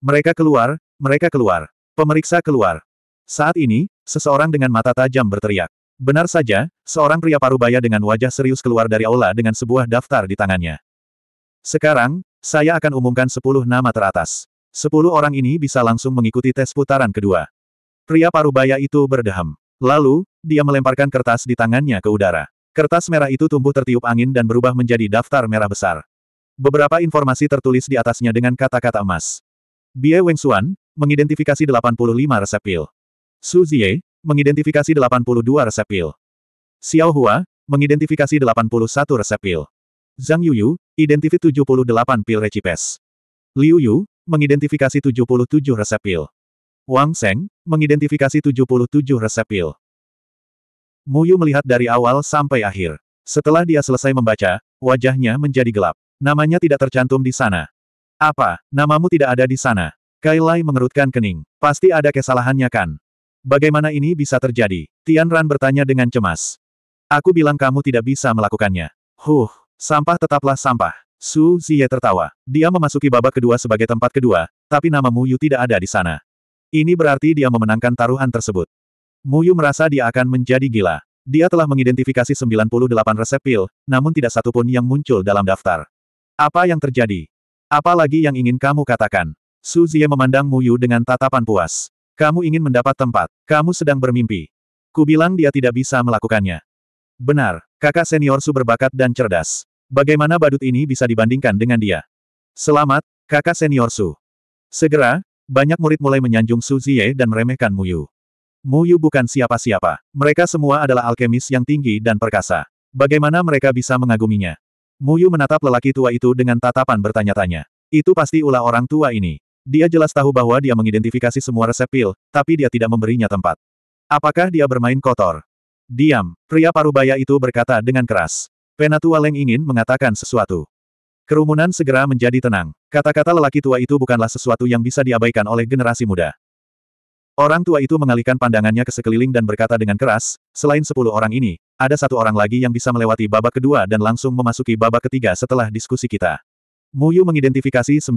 Speaker 1: Mereka keluar, mereka keluar. Pemeriksa keluar. Saat ini, seseorang dengan mata tajam berteriak. Benar saja, seorang pria parubaya dengan wajah serius keluar dari aula dengan sebuah daftar di tangannya. Sekarang, saya akan umumkan sepuluh nama teratas. Sepuluh orang ini bisa langsung mengikuti tes putaran kedua. Pria parubaya itu berdeham. Lalu, dia melemparkan kertas di tangannya ke udara. Kertas merah itu tumbuh tertiup angin dan berubah menjadi daftar merah besar. Beberapa informasi tertulis di atasnya dengan kata-kata emas. Bie Wengsuan, mengidentifikasi 85 resep pil. Su Zie, mengidentifikasi 82 resep pil. Xiao Hua, mengidentifikasi 81 resep pil. Zhang Yuyu, identifikasi 78 pil recipes. Liu Yu, mengidentifikasi 77 resep pil. Wang Seng, mengidentifikasi 77 resep pil. Mu Yu melihat dari awal sampai akhir. Setelah dia selesai membaca, wajahnya menjadi gelap. Namanya tidak tercantum di sana. Apa, namamu tidak ada di sana? Kailai mengerutkan kening. Pasti ada kesalahannya kan? Bagaimana ini bisa terjadi? Tian Ran bertanya dengan cemas. Aku bilang kamu tidak bisa melakukannya. Huh, sampah tetaplah sampah. Su Ziye tertawa. Dia memasuki babak kedua sebagai tempat kedua, tapi nama Mu Yu tidak ada di sana. Ini berarti dia memenangkan taruhan tersebut. Mu Yu merasa dia akan menjadi gila. Dia telah mengidentifikasi 98 resep pil, namun tidak satupun yang muncul dalam daftar. Apa yang terjadi? Apa lagi yang ingin kamu katakan? Su Ziye memandang Mu Yu dengan tatapan puas. Kamu ingin mendapat tempat. Kamu sedang bermimpi. Kubilang dia tidak bisa melakukannya. Benar, kakak senior Su berbakat dan cerdas. Bagaimana badut ini bisa dibandingkan dengan dia? Selamat, kakak senior Su. Segera, banyak murid mulai menyanjung Su Ziye dan meremehkan Mu Yu. Mu Yu bukan siapa-siapa. Mereka semua adalah alkemis yang tinggi dan perkasa. Bagaimana mereka bisa mengaguminya? Mu Yu menatap lelaki tua itu dengan tatapan bertanya-tanya. Itu pasti ulah orang tua ini. Dia jelas tahu bahwa dia mengidentifikasi semua resep pil, tapi dia tidak memberinya tempat. Apakah dia bermain kotor? Diam, pria parubaya itu berkata dengan keras. Penatua Leng ingin mengatakan sesuatu. Kerumunan segera menjadi tenang. Kata-kata lelaki tua itu bukanlah sesuatu yang bisa diabaikan oleh generasi muda. Orang tua itu mengalihkan pandangannya ke sekeliling dan berkata dengan keras, selain sepuluh orang ini, ada satu orang lagi yang bisa melewati babak kedua dan langsung memasuki babak ketiga setelah diskusi kita. Muyu mengidentifikasi 98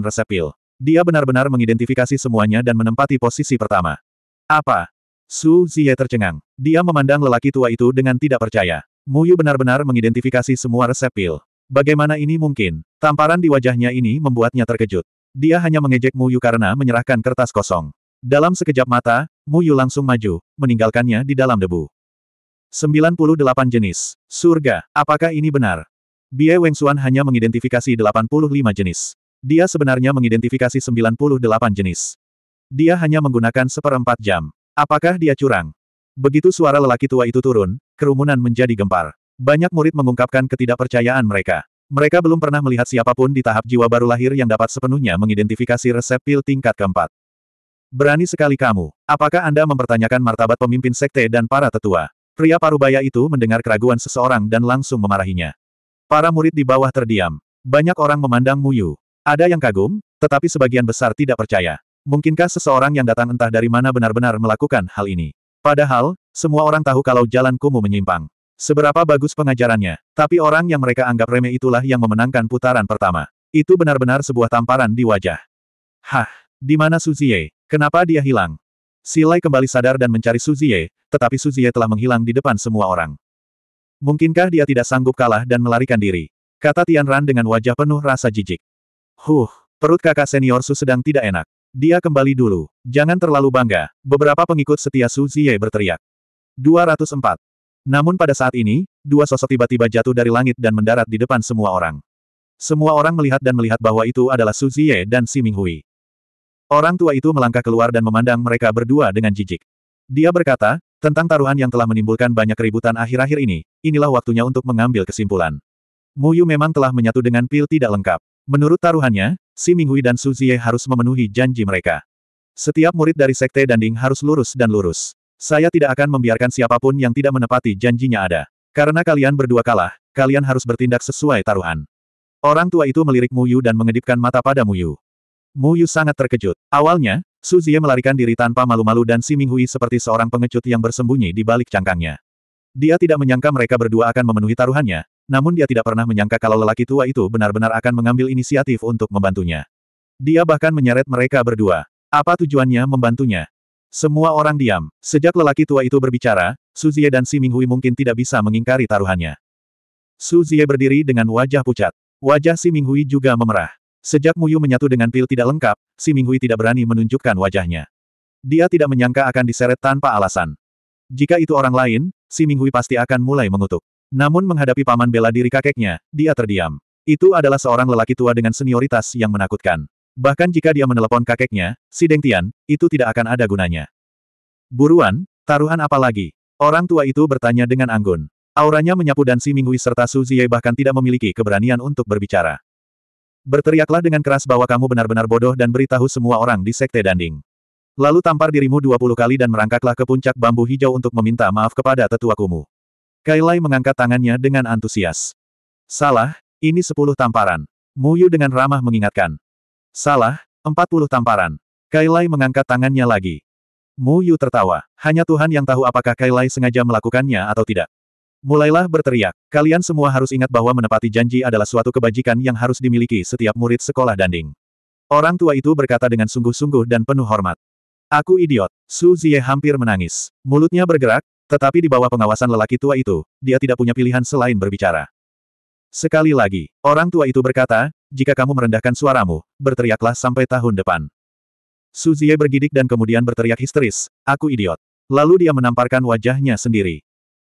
Speaker 1: resep pil. Dia benar-benar mengidentifikasi semuanya dan menempati posisi pertama. Apa? Su Zie tercengang. Dia memandang lelaki tua itu dengan tidak percaya. Muyu benar-benar mengidentifikasi semua resep pil. Bagaimana ini mungkin? Tamparan di wajahnya ini membuatnya terkejut. Dia hanya mengejek Muyu karena menyerahkan kertas kosong. Dalam sekejap mata, Muyu langsung maju, meninggalkannya di dalam debu. 98 jenis. Surga, apakah ini benar? Bie Wengsuan hanya mengidentifikasi 85 jenis. Dia sebenarnya mengidentifikasi 98 jenis. Dia hanya menggunakan seperempat jam. Apakah dia curang? Begitu suara lelaki tua itu turun, Kerumunan menjadi gempar. Banyak murid mengungkapkan ketidakpercayaan mereka. Mereka belum pernah melihat siapapun di tahap jiwa baru lahir yang dapat sepenuhnya mengidentifikasi resep pil tingkat keempat. Berani sekali kamu. Apakah Anda mempertanyakan martabat pemimpin sekte dan para tetua? Pria parubaya itu mendengar keraguan seseorang dan langsung memarahinya. Para murid di bawah terdiam. Banyak orang memandang Muyu. Ada yang kagum, tetapi sebagian besar tidak percaya. Mungkinkah seseorang yang datang entah dari mana benar-benar melakukan hal ini? Padahal, semua orang tahu kalau jalan Kumu menyimpang. Seberapa bagus pengajarannya, tapi orang yang mereka anggap remeh itulah yang memenangkan putaran pertama. Itu benar-benar sebuah tamparan di wajah. Hah, di mana Suzie? Kenapa dia hilang? Silai kembali sadar dan mencari Suzie, tetapi Suzie telah menghilang di depan semua orang. Mungkinkah dia tidak sanggup kalah dan melarikan diri? Kata Tian Ran dengan wajah penuh rasa jijik. Huh, perut kakak senior Su sedang tidak enak. Dia kembali dulu. Jangan terlalu bangga, beberapa pengikut setia Su Ziye berteriak. 204. Namun pada saat ini, dua sosok tiba-tiba jatuh dari langit dan mendarat di depan semua orang. Semua orang melihat dan melihat bahwa itu adalah Su Ziye dan Si Minghui. Orang tua itu melangkah keluar dan memandang mereka berdua dengan jijik. Dia berkata, tentang taruhan yang telah menimbulkan banyak keributan akhir-akhir ini, inilah waktunya untuk mengambil kesimpulan. Muyu memang telah menyatu dengan pil tidak lengkap. Menurut taruhannya, Si Minghui dan Su Zie harus memenuhi janji mereka. Setiap murid dari Sekte Danding harus lurus dan lurus. Saya tidak akan membiarkan siapapun yang tidak menepati janjinya ada. Karena kalian berdua kalah, kalian harus bertindak sesuai taruhan. Orang tua itu melirik Muyu dan mengedipkan mata pada Muyu. Muyu sangat terkejut. Awalnya, Su Zie melarikan diri tanpa malu-malu dan Si Minghui seperti seorang pengecut yang bersembunyi di balik cangkangnya. Dia tidak menyangka mereka berdua akan memenuhi taruhannya, namun dia tidak pernah menyangka kalau lelaki tua itu benar-benar akan mengambil inisiatif untuk membantunya. Dia bahkan menyeret mereka berdua. Apa tujuannya membantunya? Semua orang diam. Sejak lelaki tua itu berbicara, Su Zie dan Si Minghui mungkin tidak bisa mengingkari taruhannya. Su Zie berdiri dengan wajah pucat. Wajah Si Minghui juga memerah. Sejak Muyu menyatu dengan pil tidak lengkap, Si Minghui tidak berani menunjukkan wajahnya. Dia tidak menyangka akan diseret tanpa alasan. Jika itu orang lain, Si Minghui pasti akan mulai mengutuk. Namun menghadapi paman bela diri kakeknya, dia terdiam. Itu adalah seorang lelaki tua dengan senioritas yang menakutkan. Bahkan jika dia menelepon kakeknya, si Deng Tian, itu tidak akan ada gunanya. Buruan, taruhan apa lagi? Orang tua itu bertanya dengan anggun. Auranya menyapu dan si Minghui serta Su Ziye bahkan tidak memiliki keberanian untuk berbicara. Berteriaklah dengan keras bahwa kamu benar-benar bodoh dan beritahu semua orang di Sekte Danding. Lalu tampar dirimu 20 kali dan merangkaklah ke puncak bambu hijau untuk meminta maaf kepada tetua kumuh. Kailai mengangkat tangannya dengan antusias. Salah, ini sepuluh tamparan. Muyu dengan ramah mengingatkan. Salah, empat puluh tamparan. Kailai mengangkat tangannya lagi. Muyu tertawa. Hanya Tuhan yang tahu apakah Kailai sengaja melakukannya atau tidak. Mulailah berteriak, kalian semua harus ingat bahwa menepati janji adalah suatu kebajikan yang harus dimiliki setiap murid sekolah danding. Orang tua itu berkata dengan sungguh-sungguh dan penuh hormat. Aku idiot. Su Zie hampir menangis. Mulutnya bergerak, tetapi di bawah pengawasan lelaki tua itu, dia tidak punya pilihan selain berbicara. Sekali lagi, orang tua itu berkata, jika kamu merendahkan suaramu, berteriaklah sampai tahun depan. Suzie bergidik dan kemudian berteriak histeris, aku idiot. Lalu dia menamparkan wajahnya sendiri.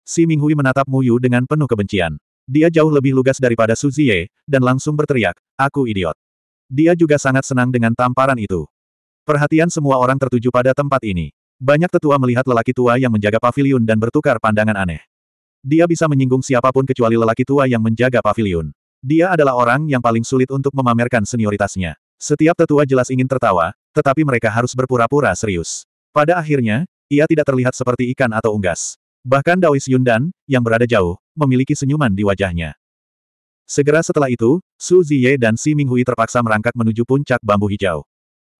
Speaker 1: Si Minghui menatap Muyu dengan penuh kebencian. Dia jauh lebih lugas daripada Suzie, dan langsung berteriak, aku idiot. Dia juga sangat senang dengan tamparan itu. Perhatian semua orang tertuju pada tempat ini. Banyak tetua melihat lelaki tua yang menjaga pavilion dan bertukar pandangan aneh. Dia bisa menyinggung siapapun kecuali lelaki tua yang menjaga pavilion. Dia adalah orang yang paling sulit untuk memamerkan senioritasnya. Setiap tetua jelas ingin tertawa, tetapi mereka harus berpura-pura serius. Pada akhirnya, ia tidak terlihat seperti ikan atau unggas. Bahkan Daois Yundan, yang berada jauh, memiliki senyuman di wajahnya. Segera setelah itu, Su Ziye dan Si Minghui terpaksa merangkak menuju puncak bambu hijau.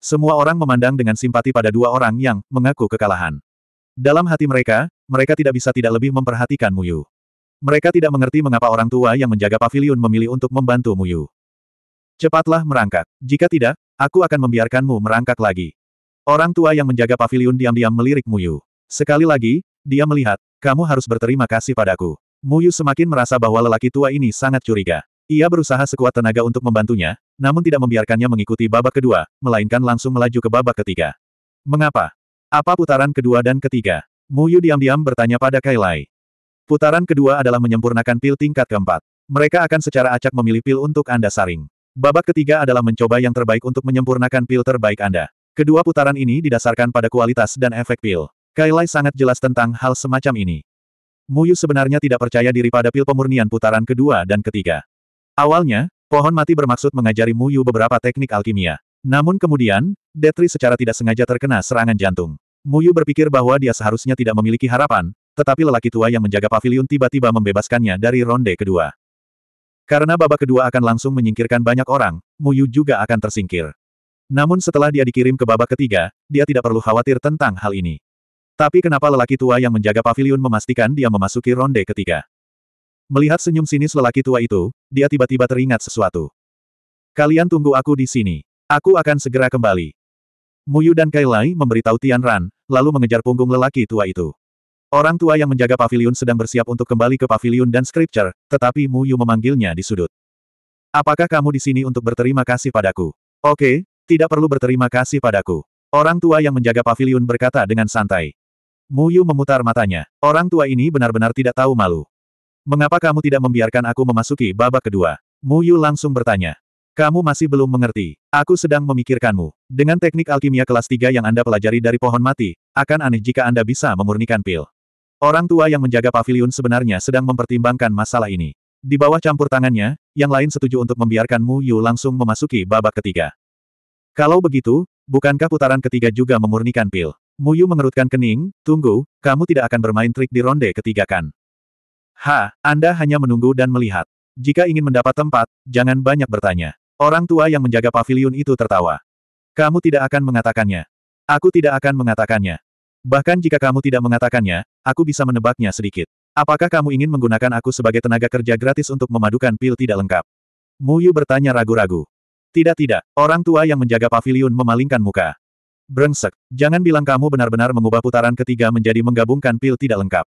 Speaker 1: Semua orang memandang dengan simpati pada dua orang yang mengaku kekalahan. Dalam hati mereka, mereka tidak bisa tidak lebih memperhatikan Muyu. Mereka tidak mengerti mengapa orang tua yang menjaga pavilion memilih untuk membantu Muyu. Cepatlah merangkak. Jika tidak, aku akan membiarkanmu merangkak lagi. Orang tua yang menjaga pavilion diam-diam melirik Muyu. Sekali lagi, dia melihat, kamu harus berterima kasih padaku. Muyu semakin merasa bahwa lelaki tua ini sangat curiga. Ia berusaha sekuat tenaga untuk membantunya, namun tidak membiarkannya mengikuti babak kedua, melainkan langsung melaju ke babak ketiga. Mengapa? Apa putaran kedua dan ketiga? Mu Yu diam-diam bertanya pada Kailai. Putaran kedua adalah menyempurnakan pil tingkat keempat. Mereka akan secara acak memilih pil untuk Anda saring. Babak ketiga adalah mencoba yang terbaik untuk menyempurnakan pil terbaik Anda. Kedua putaran ini didasarkan pada kualitas dan efek pil. Kailai sangat jelas tentang hal semacam ini. Muyu sebenarnya tidak percaya diri pada pil pemurnian putaran kedua dan ketiga. Awalnya, pohon mati bermaksud mengajari Mu Yu beberapa teknik alkimia. Namun kemudian, Detri secara tidak sengaja terkena serangan jantung. Mu Yu berpikir bahwa dia seharusnya tidak memiliki harapan, tetapi lelaki tua yang menjaga pavilion tiba-tiba membebaskannya dari ronde kedua. Karena babak kedua akan langsung menyingkirkan banyak orang, Mu Yu juga akan tersingkir. Namun setelah dia dikirim ke babak ketiga, dia tidak perlu khawatir tentang hal ini. Tapi kenapa lelaki tua yang menjaga pavilion memastikan dia memasuki ronde ketiga? Melihat senyum sinis lelaki tua itu, dia tiba-tiba teringat sesuatu. Kalian tunggu aku di sini. Aku akan segera kembali. Muyu dan Kailai memberitahu Tian Ran, lalu mengejar punggung lelaki tua itu. Orang tua yang menjaga pavilion sedang bersiap untuk kembali ke pavilion dan scripture, tetapi Muyu memanggilnya di sudut. Apakah kamu di sini untuk berterima kasih padaku? Oke, tidak perlu berterima kasih padaku. Orang tua yang menjaga pavilion berkata dengan santai. Muyu memutar matanya. Orang tua ini benar-benar tidak tahu malu. Mengapa kamu tidak membiarkan aku memasuki babak kedua? Mu Yu langsung bertanya. Kamu masih belum mengerti. Aku sedang memikirkanmu. Dengan teknik alkimia kelas 3 yang Anda pelajari dari pohon mati, akan aneh jika Anda bisa memurnikan pil. Orang tua yang menjaga pavilion sebenarnya sedang mempertimbangkan masalah ini. Di bawah campur tangannya, yang lain setuju untuk membiarkan Mu Yu langsung memasuki babak ketiga. Kalau begitu, bukankah putaran ketiga juga memurnikan pil? Mu Yu mengerutkan kening, tunggu, kamu tidak akan bermain trik di ronde ketiga kan? Ha, Anda hanya menunggu dan melihat. Jika ingin mendapat tempat, jangan banyak bertanya. Orang tua yang menjaga pavilion itu tertawa. Kamu tidak akan mengatakannya. Aku tidak akan mengatakannya. Bahkan jika kamu tidak mengatakannya, aku bisa menebaknya sedikit. Apakah kamu ingin menggunakan aku sebagai tenaga kerja gratis untuk memadukan pil tidak lengkap? Muyu bertanya ragu-ragu. Tidak tidak, orang tua yang menjaga pavilion memalingkan muka. Brengsek, jangan bilang kamu benar-benar mengubah putaran ketiga menjadi menggabungkan pil tidak lengkap.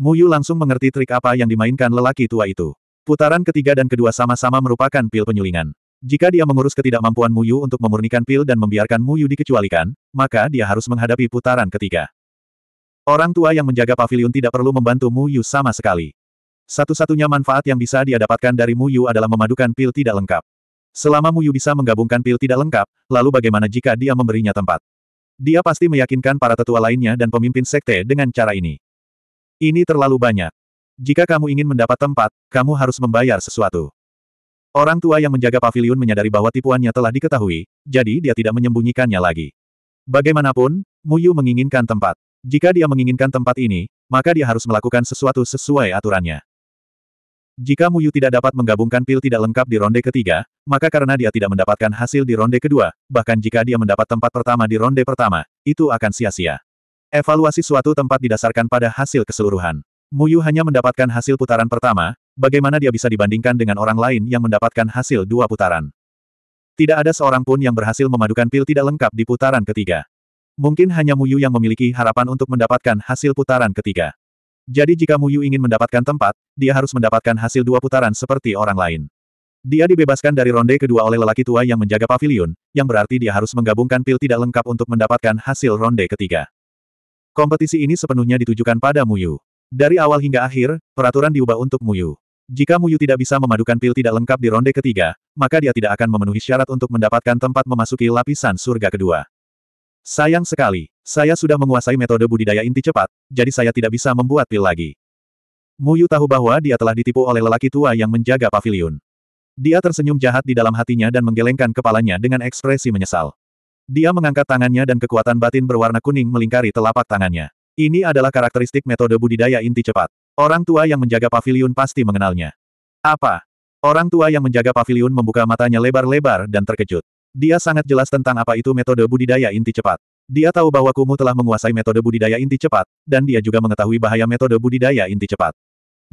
Speaker 1: Muyu langsung mengerti trik apa yang dimainkan lelaki tua itu. Putaran ketiga dan kedua sama-sama merupakan pil penyulingan. Jika dia mengurus ketidakmampuan Muyu untuk memurnikan pil dan membiarkan Muyu dikecualikan, maka dia harus menghadapi putaran ketiga. Orang tua yang menjaga pavilion tidak perlu membantu Muyu sama sekali. Satu-satunya manfaat yang bisa dia dapatkan dari Muyu adalah memadukan pil tidak lengkap. Selama Muyu bisa menggabungkan pil tidak lengkap, lalu bagaimana jika dia memberinya tempat? Dia pasti meyakinkan para tetua lainnya dan pemimpin sekte dengan cara ini. Ini terlalu banyak. Jika kamu ingin mendapat tempat, kamu harus membayar sesuatu. Orang tua yang menjaga pavilion menyadari bahwa tipuannya telah diketahui, jadi dia tidak menyembunyikannya lagi. Bagaimanapun, Muyu menginginkan tempat. Jika dia menginginkan tempat ini, maka dia harus melakukan sesuatu sesuai aturannya. Jika Muyu tidak dapat menggabungkan pil tidak lengkap di ronde ketiga, maka karena dia tidak mendapatkan hasil di ronde kedua, bahkan jika dia mendapat tempat pertama di ronde pertama, itu akan sia-sia. Evaluasi suatu tempat didasarkan pada hasil keseluruhan. Muyu hanya mendapatkan hasil putaran pertama, bagaimana dia bisa dibandingkan dengan orang lain yang mendapatkan hasil dua putaran. Tidak ada seorang pun yang berhasil memadukan pil tidak lengkap di putaran ketiga. Mungkin hanya Muyu yang memiliki harapan untuk mendapatkan hasil putaran ketiga. Jadi jika Muyu ingin mendapatkan tempat, dia harus mendapatkan hasil dua putaran seperti orang lain. Dia dibebaskan dari ronde kedua oleh lelaki tua yang menjaga pavilion, yang berarti dia harus menggabungkan pil tidak lengkap untuk mendapatkan hasil ronde ketiga. Kompetisi ini sepenuhnya ditujukan pada Muyu. Dari awal hingga akhir, peraturan diubah untuk Muyu. Jika Muyu tidak bisa memadukan pil tidak lengkap di ronde ketiga, maka dia tidak akan memenuhi syarat untuk mendapatkan tempat memasuki lapisan surga kedua. Sayang sekali, saya sudah menguasai metode budidaya inti cepat, jadi saya tidak bisa membuat pil lagi. Muyu tahu bahwa dia telah ditipu oleh lelaki tua yang menjaga pavilion. Dia tersenyum jahat di dalam hatinya dan menggelengkan kepalanya dengan ekspresi menyesal. Dia mengangkat tangannya dan kekuatan batin berwarna kuning melingkari telapak tangannya. Ini adalah karakteristik metode budidaya inti cepat. Orang tua yang menjaga pavilion pasti mengenalnya. Apa? Orang tua yang menjaga pavilion membuka matanya lebar-lebar dan terkejut. Dia sangat jelas tentang apa itu metode budidaya inti cepat. Dia tahu bahwa Kumu telah menguasai metode budidaya inti cepat, dan dia juga mengetahui bahaya metode budidaya inti cepat.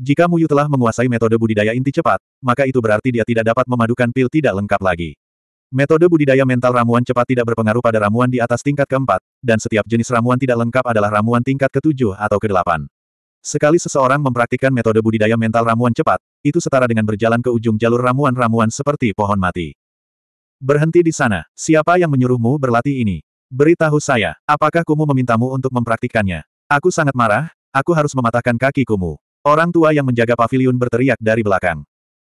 Speaker 1: Jika Muyu telah menguasai metode budidaya inti cepat, maka itu berarti dia tidak dapat memadukan pil tidak lengkap lagi. Metode budidaya mental ramuan cepat tidak berpengaruh pada ramuan di atas tingkat keempat, dan setiap jenis ramuan tidak lengkap adalah ramuan tingkat ketujuh atau kedelapan. Sekali seseorang mempraktikkan metode budidaya mental ramuan cepat, itu setara dengan berjalan ke ujung jalur ramuan-ramuan seperti pohon mati. Berhenti di sana. Siapa yang menyuruhmu berlatih ini? Beritahu saya, apakah Kumu memintamu untuk mempraktikkannya? Aku sangat marah, aku harus mematahkan kaki Kumu. Orang tua yang menjaga pavilion berteriak dari belakang.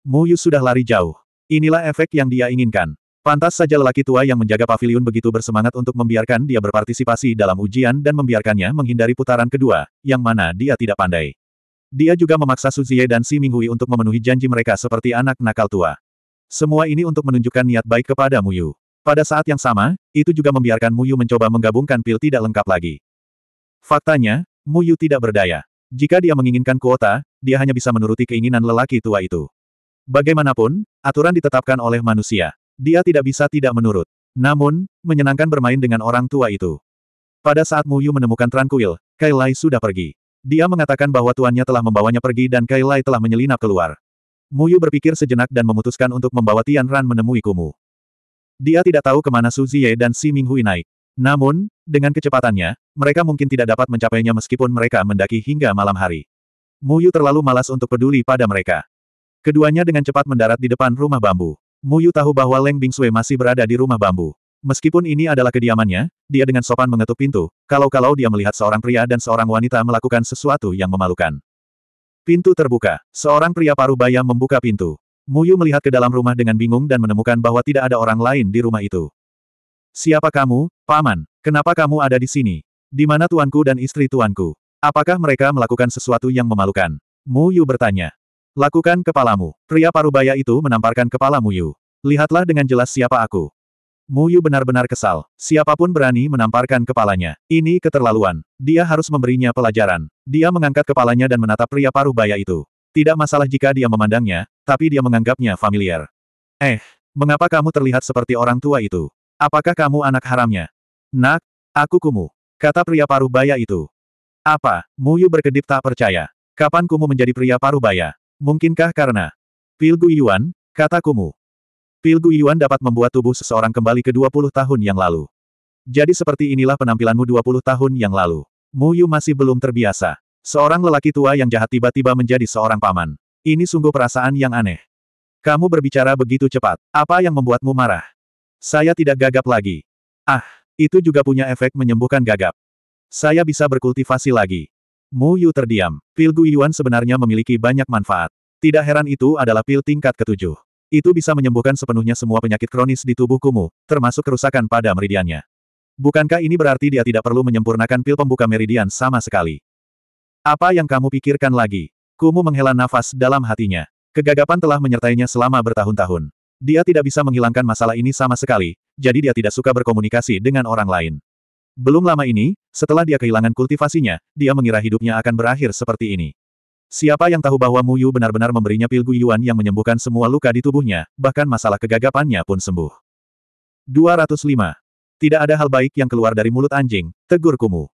Speaker 1: Mu sudah lari jauh. Inilah efek yang dia inginkan. Pantas saja lelaki tua yang menjaga pavilion begitu bersemangat untuk membiarkan dia berpartisipasi dalam ujian dan membiarkannya menghindari putaran kedua, yang mana dia tidak pandai. Dia juga memaksa Suzie dan Si Minghui untuk memenuhi janji mereka seperti anak nakal tua. Semua ini untuk menunjukkan niat baik kepada Muyu. Pada saat yang sama, itu juga membiarkan Muyu mencoba menggabungkan pil tidak lengkap lagi. Faktanya, Muyu tidak berdaya. Jika dia menginginkan kuota, dia hanya bisa menuruti keinginan lelaki tua itu. Bagaimanapun, aturan ditetapkan oleh manusia. Dia tidak bisa tidak menurut. Namun, menyenangkan bermain dengan orang tua itu. Pada saat Muyu menemukan Tranquil, Kailai sudah pergi. Dia mengatakan bahwa tuannya telah membawanya pergi dan Kailai telah menyelinap keluar. Muyu berpikir sejenak dan memutuskan untuk membawa Tian Ran menemui Kumu. Dia tidak tahu kemana Su Ziye dan Si Hui naik. Namun, dengan kecepatannya, mereka mungkin tidak dapat mencapainya meskipun mereka mendaki hingga malam hari. Muyu terlalu malas untuk peduli pada mereka. Keduanya dengan cepat mendarat di depan rumah bambu. Muyu tahu bahwa Leng Bing Bingsue masih berada di rumah bambu. Meskipun ini adalah kediamannya, dia dengan sopan mengetuk pintu, kalau-kalau dia melihat seorang pria dan seorang wanita melakukan sesuatu yang memalukan. Pintu terbuka. Seorang pria paruh baya membuka pintu. Muyu melihat ke dalam rumah dengan bingung dan menemukan bahwa tidak ada orang lain di rumah itu. Siapa kamu, Paman? Kenapa kamu ada di sini? Di mana tuanku dan istri tuanku? Apakah mereka melakukan sesuatu yang memalukan? Muyu bertanya. Lakukan kepalamu. Pria parubaya itu menamparkan kepala Muyu. Lihatlah dengan jelas siapa aku. Muyu benar-benar kesal. Siapapun berani menamparkan kepalanya. Ini keterlaluan. Dia harus memberinya pelajaran. Dia mengangkat kepalanya dan menatap pria parubaya itu. Tidak masalah jika dia memandangnya, tapi dia menganggapnya familiar. Eh, mengapa kamu terlihat seperti orang tua itu? Apakah kamu anak haramnya? Nak, aku kumu. Kata pria parubaya itu. Apa? Muyu berkedip tak percaya. Kapan kumu menjadi pria parubaya? Mungkinkah karena Pilgu Yuan, kata Kumu. Pilgu Yuan dapat membuat tubuh seseorang kembali ke 20 tahun yang lalu. Jadi seperti inilah penampilanmu 20 tahun yang lalu. Mu Yu masih belum terbiasa. Seorang lelaki tua yang jahat tiba-tiba menjadi seorang paman. Ini sungguh perasaan yang aneh. Kamu berbicara begitu cepat. Apa yang membuatmu marah? Saya tidak gagap lagi. Ah, itu juga punya efek menyembuhkan gagap. Saya bisa berkultivasi lagi. Mu Yu terdiam. Pil Guiyuan sebenarnya memiliki banyak manfaat. Tidak heran itu adalah pil tingkat ketujuh. Itu bisa menyembuhkan sepenuhnya semua penyakit kronis di tubuh Kumu, termasuk kerusakan pada meridiannya. Bukankah ini berarti dia tidak perlu menyempurnakan pil pembuka meridian sama sekali? Apa yang kamu pikirkan lagi? Kumu menghela nafas dalam hatinya. Kegagapan telah menyertainya selama bertahun-tahun. Dia tidak bisa menghilangkan masalah ini sama sekali, jadi dia tidak suka berkomunikasi dengan orang lain. Belum lama ini, setelah dia kehilangan kultivasinya, dia mengira hidupnya akan berakhir seperti ini. Siapa yang tahu bahwa Mu Yu benar-benar memberinya pil Guyuan yang menyembuhkan semua luka di tubuhnya, bahkan masalah kegagapannya pun sembuh. 205. Tidak ada hal baik yang keluar dari mulut anjing, tegur Kumu.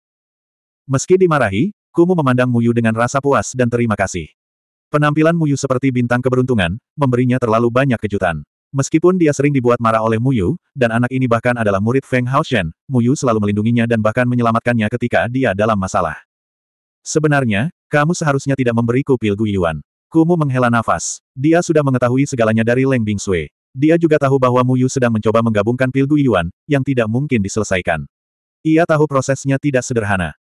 Speaker 1: Meski dimarahi, Kumu memandang Mu Yu dengan rasa puas dan terima kasih. Penampilan Mu Yu seperti bintang keberuntungan, memberinya terlalu banyak kejutan. Meskipun dia sering dibuat marah oleh Muyu, dan anak ini bahkan adalah murid Feng Haoshen, Muyu selalu melindunginya dan bahkan menyelamatkannya ketika dia dalam masalah. Sebenarnya, kamu seharusnya tidak memberiku pil Guyuan. Kumu menghela nafas. Dia sudah mengetahui segalanya dari Leng Bing Sui. Dia juga tahu bahwa Muyu sedang mencoba menggabungkan pil Guyuan, yang tidak mungkin diselesaikan. Ia tahu prosesnya tidak sederhana.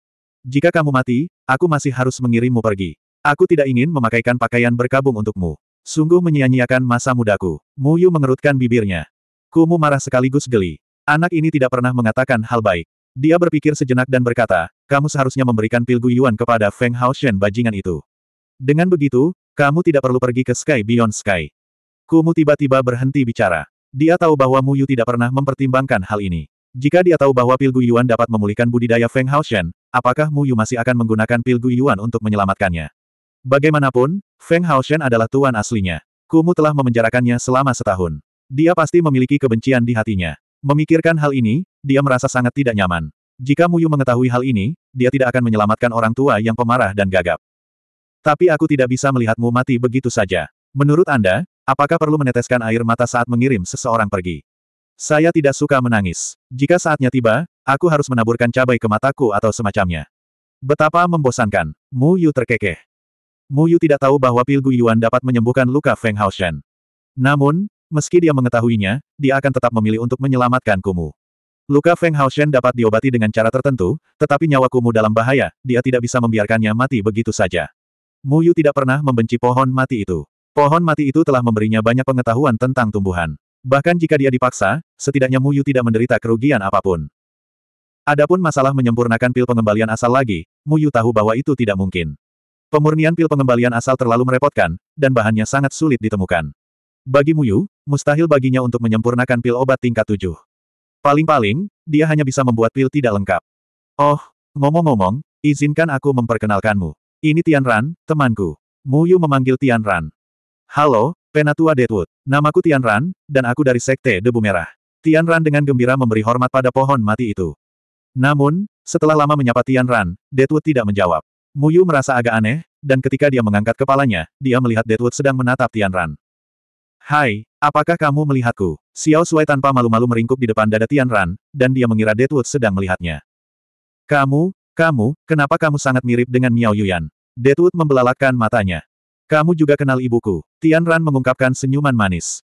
Speaker 1: Jika kamu mati, aku masih harus mengirimmu pergi. Aku tidak ingin memakaikan pakaian berkabung untukmu. Sungguh menyia-nyiakan masa mudaku. Mu Yu mengerutkan bibirnya. Kumu marah sekaligus geli. Anak ini tidak pernah mengatakan hal baik. Dia berpikir sejenak dan berkata, kamu seharusnya memberikan pil Guyuan kepada Feng Hao Shen bajingan itu. Dengan begitu, kamu tidak perlu pergi ke Sky Beyond Sky. Kumu tiba-tiba berhenti bicara. Dia tahu bahwa Mu Yu tidak pernah mempertimbangkan hal ini. Jika dia tahu bahwa pil Guyuan dapat memulihkan budidaya Feng Hao Shen, apakah Mu Yu masih akan menggunakan pil Guyuan untuk menyelamatkannya? Bagaimanapun, Feng Haoshen adalah tuan aslinya. Kumu telah memenjarakannya selama setahun. Dia pasti memiliki kebencian di hatinya. Memikirkan hal ini, dia merasa sangat tidak nyaman. Jika Muyu mengetahui hal ini, dia tidak akan menyelamatkan orang tua yang pemarah dan gagap. Tapi aku tidak bisa melihatmu mati begitu saja. Menurut Anda, apakah perlu meneteskan air mata saat mengirim seseorang pergi? Saya tidak suka menangis. Jika saatnya tiba, aku harus menaburkan cabai ke mataku atau semacamnya. Betapa membosankan. Mu Yu terkekeh. Mu Yu tidak tahu bahwa pil Guiyuan dapat menyembuhkan luka Feng Hao Shen. Namun, meski dia mengetahuinya, dia akan tetap memilih untuk menyelamatkan Kumu. Luka Feng Hao Shen dapat diobati dengan cara tertentu, tetapi nyawa Kumu dalam bahaya, dia tidak bisa membiarkannya mati begitu saja. Mu Yu tidak pernah membenci pohon mati itu. Pohon mati itu telah memberinya banyak pengetahuan tentang tumbuhan. Bahkan jika dia dipaksa, setidaknya Mu Yu tidak menderita kerugian apapun. Adapun masalah menyempurnakan pil pengembalian asal lagi, Mu Yu tahu bahwa itu tidak mungkin. Pemurnian pil pengembalian asal terlalu merepotkan, dan bahannya sangat sulit ditemukan. Bagi Muyu, mustahil baginya untuk menyempurnakan pil obat tingkat tujuh. Paling-paling, dia hanya bisa membuat pil tidak lengkap. Oh, ngomong-ngomong, izinkan aku memperkenalkanmu. Ini Tian Ran, temanku. Muyu memanggil Tian Ran. Halo, Penatua Deadwood. Namaku Tian Ran, dan aku dari Sekte Debu Merah. Tian Ran dengan gembira memberi hormat pada pohon mati itu. Namun, setelah lama menyapa Tian Ran, Deadwood tidak menjawab. Muyu merasa agak aneh, dan ketika dia mengangkat kepalanya, dia melihat Deadwood sedang menatap Tianran. Hai, apakah kamu melihatku? Xiao Sui tanpa malu-malu meringkuk di depan dada Tianran, dan dia mengira Deadwood sedang melihatnya. Kamu, kamu, kenapa kamu sangat mirip dengan Miao Yuyan? Deadwood membelalakan matanya. Kamu juga kenal ibuku. Tianran mengungkapkan senyuman manis.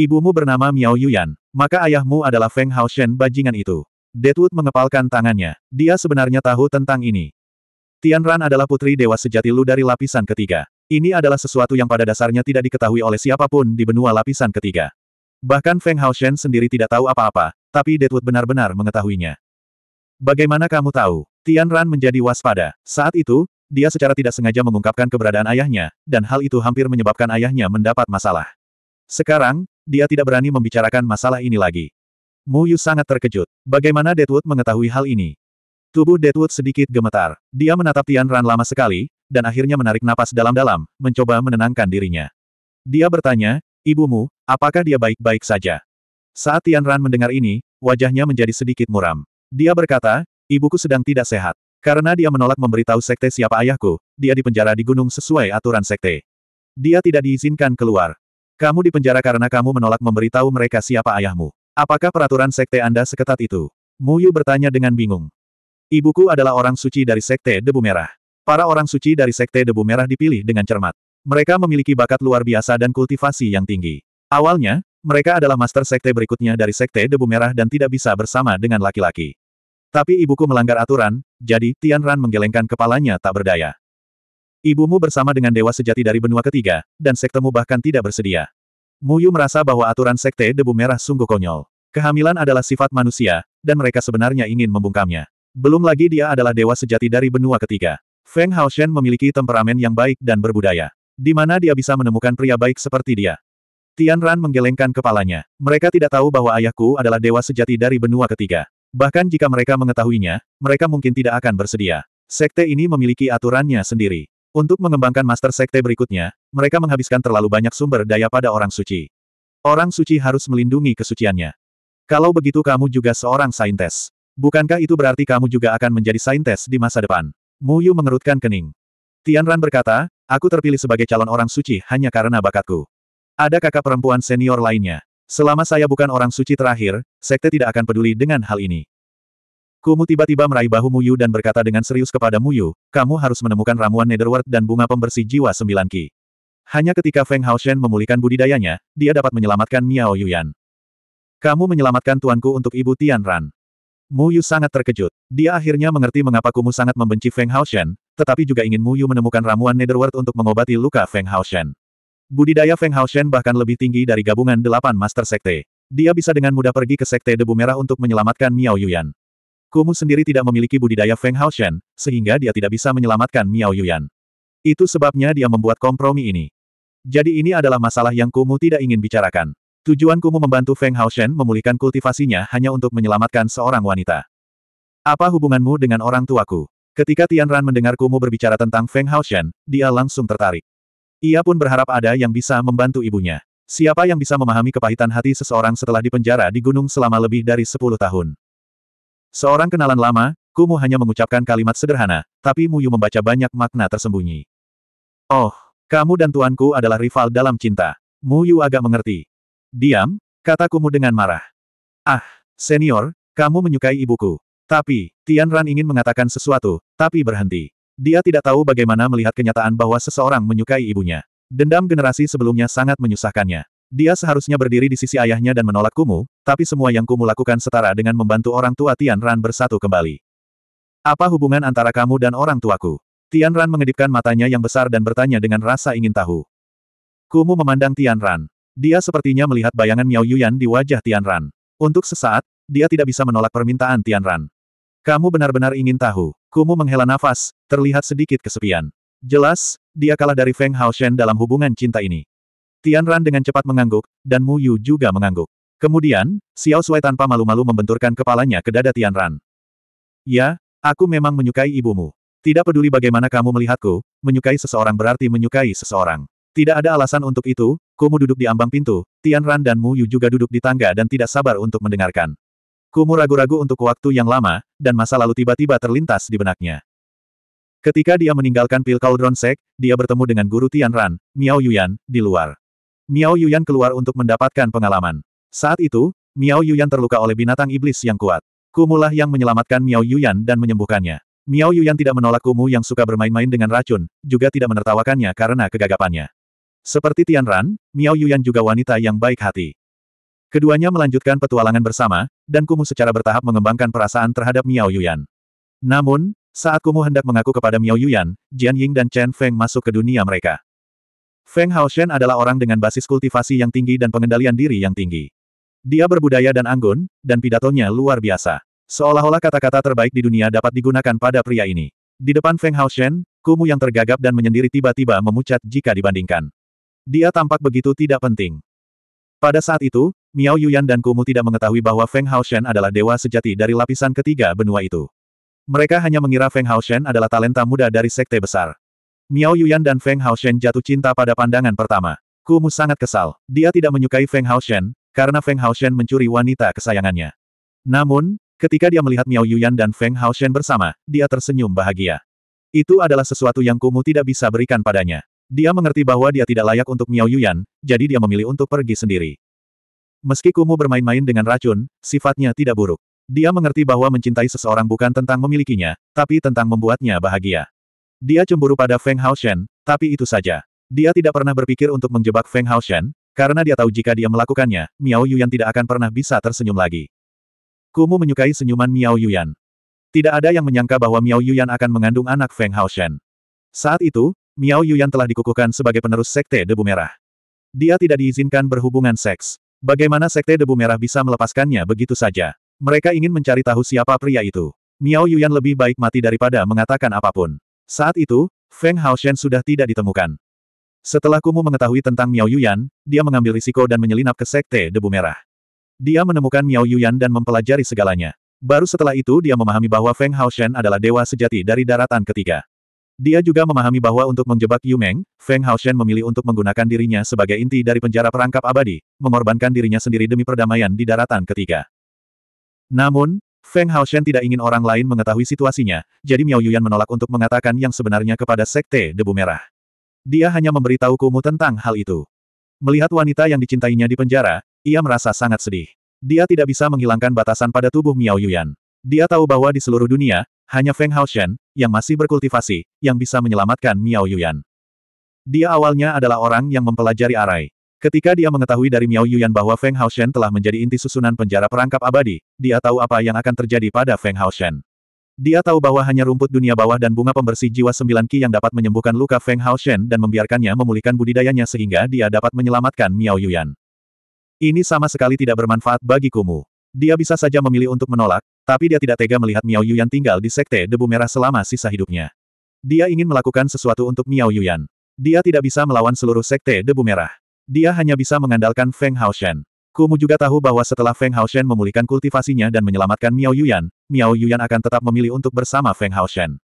Speaker 1: Ibumu bernama Miao Yuyan, maka ayahmu adalah Feng Haoshen bajingan itu. Deadwood mengepalkan tangannya. Dia sebenarnya tahu tentang ini. Tian Ran adalah putri dewa sejati Lu dari lapisan ketiga. Ini adalah sesuatu yang pada dasarnya tidak diketahui oleh siapapun di benua lapisan ketiga. Bahkan Feng Haoshen sendiri tidak tahu apa-apa, tapi Deadwood benar-benar mengetahuinya. Bagaimana kamu tahu? Tian Ran menjadi waspada. Saat itu, dia secara tidak sengaja mengungkapkan keberadaan ayahnya, dan hal itu hampir menyebabkan ayahnya mendapat masalah. Sekarang, dia tidak berani membicarakan masalah ini lagi. Mu Yu sangat terkejut. Bagaimana Deadwood mengetahui hal ini? Tubuh Deadwood sedikit gemetar. Dia menatap Tian Ran lama sekali, dan akhirnya menarik napas dalam-dalam, mencoba menenangkan dirinya. Dia bertanya, Ibumu, apakah dia baik-baik saja? Saat Tian Ran mendengar ini, wajahnya menjadi sedikit muram. Dia berkata, Ibuku sedang tidak sehat. Karena dia menolak memberitahu sekte siapa ayahku, dia dipenjara di gunung sesuai aturan sekte. Dia tidak diizinkan keluar. Kamu dipenjara karena kamu menolak memberitahu mereka siapa ayahmu. Apakah peraturan sekte Anda seketat itu? Muyu bertanya dengan bingung. Ibuku adalah orang suci dari Sekte Debu Merah. Para orang suci dari Sekte Debu Merah dipilih dengan cermat. Mereka memiliki bakat luar biasa dan kultivasi yang tinggi. Awalnya, mereka adalah master Sekte berikutnya dari Sekte Debu Merah dan tidak bisa bersama dengan laki-laki. Tapi ibuku melanggar aturan, jadi Tian Ran menggelengkan kepalanya tak berdaya. Ibumu bersama dengan dewa sejati dari benua ketiga, dan sektemu bahkan tidak bersedia. Muyu merasa bahwa aturan sekte debu merah sungguh konyol. Kehamilan adalah sifat manusia, dan mereka sebenarnya ingin membungkamnya. Belum lagi dia adalah dewa sejati dari benua ketiga. Feng Haoshen memiliki temperamen yang baik dan berbudaya. Di mana dia bisa menemukan pria baik seperti dia? Tian Ran menggelengkan kepalanya. Mereka tidak tahu bahwa ayahku adalah dewa sejati dari benua ketiga. Bahkan jika mereka mengetahuinya, mereka mungkin tidak akan bersedia. Sekte ini memiliki aturannya sendiri. Untuk mengembangkan master sekte berikutnya, mereka menghabiskan terlalu banyak sumber daya pada orang suci. Orang suci harus melindungi kesuciannya. Kalau begitu kamu juga seorang saintes. Bukankah itu berarti kamu juga akan menjadi saintes di masa depan? Mu Yu mengerutkan kening. Tian Ran berkata, aku terpilih sebagai calon orang suci hanya karena bakatku. Ada kakak perempuan senior lainnya. Selama saya bukan orang suci terakhir, sekte tidak akan peduli dengan hal ini. Kumu tiba-tiba meraih bahu Mu Yu dan berkata dengan serius kepada Mu Yu, kamu harus menemukan ramuan Netherworld dan bunga pembersih jiwa sembilan ki. Hanya ketika Feng Haoshen memulihkan budidayanya, dia dapat menyelamatkan Miao Yuyan. Kamu menyelamatkan tuanku untuk ibu Tian Ran. Mu Yu sangat terkejut. Dia akhirnya mengerti mengapa Kumu sangat membenci Feng Hao Shen, tetapi juga ingin Mu Yu menemukan ramuan Netherworld untuk mengobati luka Feng Hao Shen. Budidaya Feng Hao Shen bahkan lebih tinggi dari gabungan delapan Master Sekte. Dia bisa dengan mudah pergi ke Sekte Debu Merah untuk menyelamatkan Miao Yuyan. Kumu sendiri tidak memiliki budidaya Feng Hao Shen, sehingga dia tidak bisa menyelamatkan Miao Yuyan. Itu sebabnya dia membuat kompromi ini. Jadi ini adalah masalah yang Kumu tidak ingin bicarakan. Tujuan membantu Feng Hao Shen memulihkan kultivasinya hanya untuk menyelamatkan seorang wanita. Apa hubunganmu dengan orang tuaku? Ketika Tian Ran mendengar Kumu berbicara tentang Feng Hao Shen, dia langsung tertarik. Ia pun berharap ada yang bisa membantu ibunya. Siapa yang bisa memahami kepahitan hati seseorang setelah dipenjara di gunung selama lebih dari 10 tahun? Seorang kenalan lama, Kumu hanya mengucapkan kalimat sederhana, tapi Muyu membaca banyak makna tersembunyi. Oh, kamu dan tuanku adalah rival dalam cinta. Muyu agak mengerti. Diam, kata Kumu dengan marah. Ah, senior, kamu menyukai ibuku. Tapi, Tian Ran ingin mengatakan sesuatu, tapi berhenti. Dia tidak tahu bagaimana melihat kenyataan bahwa seseorang menyukai ibunya. Dendam generasi sebelumnya sangat menyusahkannya. Dia seharusnya berdiri di sisi ayahnya dan menolak Kumu, tapi semua yang Kumu lakukan setara dengan membantu orang tua Tian Ran bersatu kembali. Apa hubungan antara kamu dan orang tuaku? Tian Ran mengedipkan matanya yang besar dan bertanya dengan rasa ingin tahu. Kumu memandang Tian Ran. Dia sepertinya melihat bayangan Miao Yuyan di wajah Tian Ran. Untuk sesaat, dia tidak bisa menolak permintaan Tian Ran. Kamu benar-benar ingin tahu. Kumu menghela nafas, terlihat sedikit kesepian. Jelas, dia kalah dari Feng Haoshen dalam hubungan cinta ini. Tian Ran dengan cepat mengangguk, dan Mu Yu juga mengangguk. Kemudian, Xiao Sui tanpa malu-malu membenturkan kepalanya ke dada Tian Ran. Ya, aku memang menyukai ibumu. Tidak peduli bagaimana kamu melihatku, menyukai seseorang berarti menyukai seseorang. Tidak ada alasan untuk itu, Kumu duduk di ambang pintu, Tian Ran dan Mu Yu juga duduk di tangga dan tidak sabar untuk mendengarkan. Kumu ragu-ragu untuk waktu yang lama, dan masa lalu tiba-tiba terlintas di benaknya. Ketika dia meninggalkan pil Cauldron Sek, dia bertemu dengan guru Tian Ran, Miao Yuyan, di luar. Miao Yuyan keluar untuk mendapatkan pengalaman. Saat itu, Miao Yuyan terluka oleh binatang iblis yang kuat. Kumulah yang menyelamatkan Miao Yuyan dan menyembuhkannya. Miao Yuyan tidak menolak Kumu yang suka bermain-main dengan racun, juga tidak menertawakannya karena kegagapannya. Seperti Tian Ran, Miao Yuyan juga wanita yang baik hati. Keduanya melanjutkan petualangan bersama, dan Kumu secara bertahap mengembangkan perasaan terhadap Miao Yuyan. Namun, saat Kumu hendak mengaku kepada Miao Yuyan, Jian Ying dan Chen Feng masuk ke dunia mereka. Feng Hao Shen adalah orang dengan basis kultivasi yang tinggi dan pengendalian diri yang tinggi. Dia berbudaya dan anggun, dan pidatonya luar biasa. Seolah-olah kata-kata terbaik di dunia dapat digunakan pada pria ini. Di depan Feng Hao Shen, Kumu yang tergagap dan menyendiri tiba-tiba memucat jika dibandingkan. Dia tampak begitu tidak penting. Pada saat itu, Miao Yuyan dan Kumu tidak mengetahui bahwa Feng Haoshen adalah dewa sejati dari lapisan ketiga benua itu. Mereka hanya mengira Feng Haoshen adalah talenta muda dari sekte besar. Miao Yuyan dan Feng Haoshen jatuh cinta pada pandangan pertama. Kumu sangat kesal. Dia tidak menyukai Feng Haoshen, karena Feng Haoshen mencuri wanita kesayangannya. Namun, ketika dia melihat Miao Yuyan dan Feng Haoshen bersama, dia tersenyum bahagia. Itu adalah sesuatu yang Kumu tidak bisa berikan padanya. Dia mengerti bahwa dia tidak layak untuk Miao Yuyan, jadi dia memilih untuk pergi sendiri. Meski Kumu bermain-main dengan racun, sifatnya tidak buruk. Dia mengerti bahwa mencintai seseorang bukan tentang memilikinya, tapi tentang membuatnya bahagia. Dia cemburu pada Feng Haoshen, tapi itu saja. Dia tidak pernah berpikir untuk menjebak Feng Haoshen, karena dia tahu jika dia melakukannya, Miao Yuyan tidak akan pernah bisa tersenyum lagi. Kumu menyukai senyuman Miao Yuyan. Tidak ada yang menyangka bahwa Miao Yuyan akan mengandung anak Feng Haoshen. Saat itu, Miao Yuyan telah dikukuhkan sebagai penerus Sekte Debu Merah. Dia tidak diizinkan berhubungan seks. Bagaimana Sekte Debu Merah bisa melepaskannya begitu saja? Mereka ingin mencari tahu siapa pria itu. Miao Yuyan lebih baik mati daripada mengatakan apapun. Saat itu, Feng Haoshen sudah tidak ditemukan. Setelah Kumu mengetahui tentang Miao Yuyan, dia mengambil risiko dan menyelinap ke Sekte Debu Merah. Dia menemukan Miao Yuyan dan mempelajari segalanya. Baru setelah itu dia memahami bahwa Feng Haoshen adalah dewa sejati dari daratan ketiga. Dia juga memahami bahwa untuk menjebak Yu Meng, Feng Haoshen memilih untuk menggunakan dirinya sebagai inti dari penjara perangkap abadi, mengorbankan dirinya sendiri demi perdamaian di daratan ketiga. Namun, Feng Haoshen tidak ingin orang lain mengetahui situasinya, jadi Miao Yuan menolak untuk mengatakan yang sebenarnya kepada Sekte Debu Merah. Dia hanya memberitahu Kumu tentang hal itu. Melihat wanita yang dicintainya di penjara, ia merasa sangat sedih. Dia tidak bisa menghilangkan batasan pada tubuh Miao Yuan. Dia tahu bahwa di seluruh dunia, hanya Feng Shen, yang masih berkultivasi, yang bisa menyelamatkan Miao Yuyan. Dia awalnya adalah orang yang mempelajari arai. Ketika dia mengetahui dari Miao Yuyan bahwa Feng Shen telah menjadi inti susunan penjara perangkap abadi, dia tahu apa yang akan terjadi pada Feng Shen. Dia tahu bahwa hanya rumput dunia bawah dan bunga pembersih jiwa sembilan ki yang dapat menyembuhkan luka Feng Shen dan membiarkannya memulihkan budidayanya sehingga dia dapat menyelamatkan Miao Yuyan. Ini sama sekali tidak bermanfaat bagi Kumu. Dia bisa saja memilih untuk menolak, tapi dia tidak tega melihat Miao Yuyan tinggal di Sekte Debu Merah selama sisa hidupnya. Dia ingin melakukan sesuatu untuk Miao Yuyan. Dia tidak bisa melawan seluruh Sekte Debu Merah. Dia hanya bisa mengandalkan Feng Haoshen. Kumu juga tahu bahwa setelah Feng Haoshen memulihkan kultivasinya dan menyelamatkan Miao Yuyan, Miao Yuyan akan tetap memilih untuk bersama Feng Haoshen.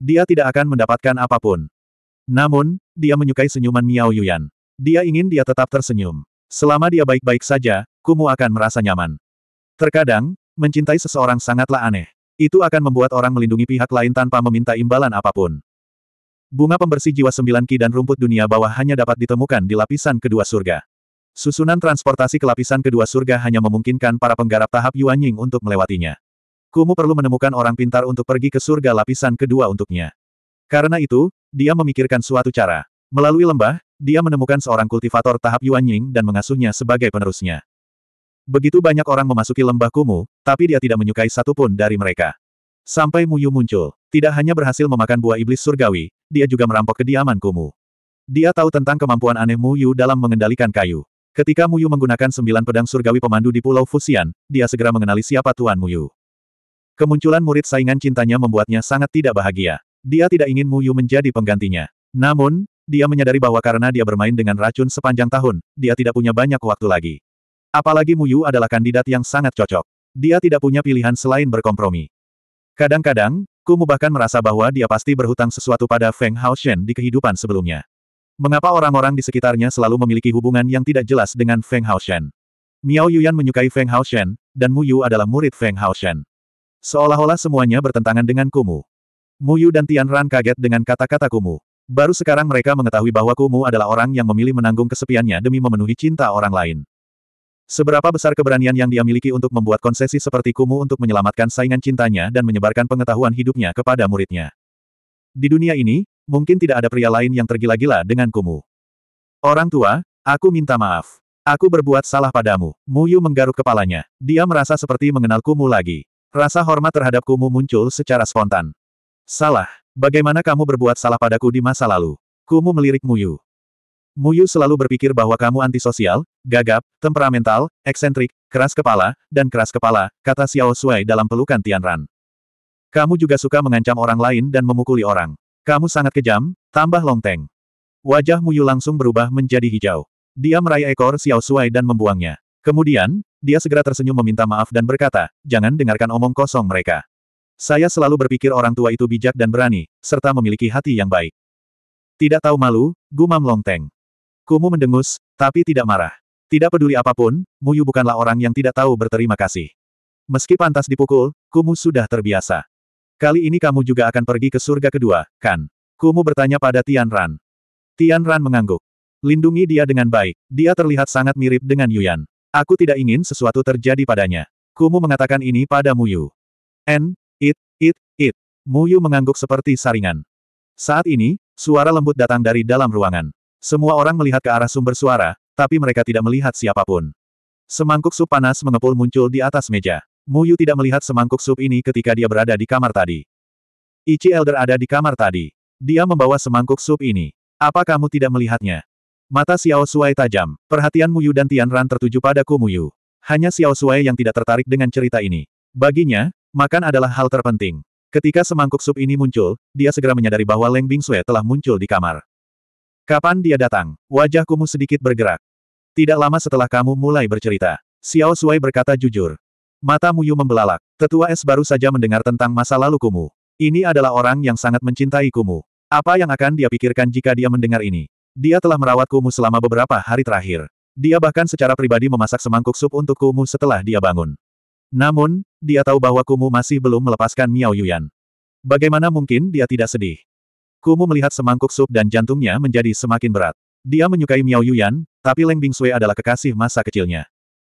Speaker 1: Dia tidak akan mendapatkan apapun. Namun, dia menyukai senyuman Miao Yuyan. Dia ingin dia tetap tersenyum. Selama dia baik-baik saja, Kumu akan merasa nyaman. Terkadang, Mencintai seseorang sangatlah aneh. Itu akan membuat orang melindungi pihak lain tanpa meminta imbalan apapun. Bunga pembersih jiwa sembilan ki dan rumput dunia bawah hanya dapat ditemukan di lapisan kedua surga. Susunan transportasi ke lapisan kedua surga hanya memungkinkan para penggarap tahap Yuanying untuk melewatinya. Kumu perlu menemukan orang pintar untuk pergi ke surga lapisan kedua untuknya. Karena itu, dia memikirkan suatu cara. Melalui lembah, dia menemukan seorang kultivator tahap Yuanying dan mengasuhnya sebagai penerusnya. Begitu banyak orang memasuki lembah Kumu, tapi dia tidak menyukai satupun dari mereka. Sampai Muyu muncul, tidak hanya berhasil memakan buah iblis surgawi, dia juga merampok kediaman Kumu. Dia tahu tentang kemampuan aneh Muyu dalam mengendalikan kayu. Ketika Muyu menggunakan sembilan pedang surgawi pemandu di Pulau Fusian, dia segera mengenali siapa Tuan Muyu. Kemunculan murid saingan cintanya membuatnya sangat tidak bahagia. Dia tidak ingin Muyu menjadi penggantinya. Namun, dia menyadari bahwa karena dia bermain dengan racun sepanjang tahun, dia tidak punya banyak waktu lagi. Apalagi Muyu adalah kandidat yang sangat cocok. Dia tidak punya pilihan selain berkompromi. Kadang-kadang, Kumu bahkan merasa bahwa dia pasti berhutang sesuatu pada Feng Hao Shen di kehidupan sebelumnya. Mengapa orang-orang di sekitarnya selalu memiliki hubungan yang tidak jelas dengan Feng Hao Shen? Miao Yuyan menyukai Feng Hao Shen, dan Muyu adalah murid Feng Hao Shen. Seolah-olah semuanya bertentangan dengan Kumu. Muyu dan Tian Ran kaget dengan kata-kata Kumu. Baru sekarang mereka mengetahui bahwa Kumu adalah orang yang memilih menanggung kesepiannya demi memenuhi cinta orang lain. Seberapa besar keberanian yang dia miliki untuk membuat konsesi seperti Kumu untuk menyelamatkan saingan cintanya dan menyebarkan pengetahuan hidupnya kepada muridnya. Di dunia ini, mungkin tidak ada pria lain yang tergila-gila dengan Kumu. Orang tua, aku minta maaf. Aku berbuat salah padamu. Muyu menggaruk kepalanya. Dia merasa seperti mengenal Kumu lagi. Rasa hormat terhadap Kumu muncul secara spontan. Salah. Bagaimana kamu berbuat salah padaku di masa lalu? Kumu melirik Muyu. Muyu selalu berpikir bahwa kamu antisosial, gagap, temperamental, eksentrik, keras kepala, dan keras kepala, kata Xiao Sui dalam pelukan Tianran. Kamu juga suka mengancam orang lain dan memukuli orang. Kamu sangat kejam, tambah Longteng. Wajah Muyu langsung berubah menjadi hijau. Dia meraih ekor Xiao Sui dan membuangnya. Kemudian, dia segera tersenyum meminta maaf dan berkata, jangan dengarkan omong kosong mereka. Saya selalu berpikir orang tua itu bijak dan berani, serta memiliki hati yang baik. Tidak tahu malu, gumam Longteng. Kumu mendengus, tapi tidak marah. Tidak peduli apapun, Muyu bukanlah orang yang tidak tahu berterima kasih. Meski pantas dipukul, Kumu sudah terbiasa. Kali ini kamu juga akan pergi ke surga kedua, kan? Kumu bertanya pada Tian Ran. Tian Ran mengangguk. Lindungi dia dengan baik, dia terlihat sangat mirip dengan Yuyan. Aku tidak ingin sesuatu terjadi padanya. Kumu mengatakan ini pada Muyu. N, it, it, it. Muyu mengangguk seperti saringan. Saat ini, suara lembut datang dari dalam ruangan. Semua orang melihat ke arah sumber suara, tapi mereka tidak melihat siapapun. Semangkuk sup panas mengepul muncul di atas meja. Mu Yu tidak melihat semangkuk sup ini ketika dia berada di kamar tadi. Ichi Elder ada di kamar tadi. Dia membawa semangkuk sup ini. Apa kamu tidak melihatnya? Mata Xiao Suai tajam. Perhatian Mu Yu dan Tian Ran tertuju padaku Yu. Hanya Xiao Suai yang tidak tertarik dengan cerita ini. Baginya, makan adalah hal terpenting. Ketika semangkuk sup ini muncul, dia segera menyadari bahwa Leng Bing Sue telah muncul di kamar. Kapan dia datang? Wajah kumuh sedikit bergerak. Tidak lama setelah kamu mulai bercerita. Xiao Sui berkata jujur. Mata Muyu membelalak. Tetua es baru saja mendengar tentang masa lalu Kumu. Ini adalah orang yang sangat mencintai Kumu. Apa yang akan dia pikirkan jika dia mendengar ini? Dia telah merawat Kumu selama beberapa hari terakhir. Dia bahkan secara pribadi memasak semangkuk sup untuk Kumu setelah dia bangun. Namun, dia tahu bahwa Kumu masih belum melepaskan Miao Yuyan. Bagaimana mungkin dia tidak sedih? Kumu melihat semangkuk sup dan jantungnya menjadi semakin berat. Dia menyukai Miao Yuyan, tapi Leng Bingsui adalah kekasih masa kecilnya.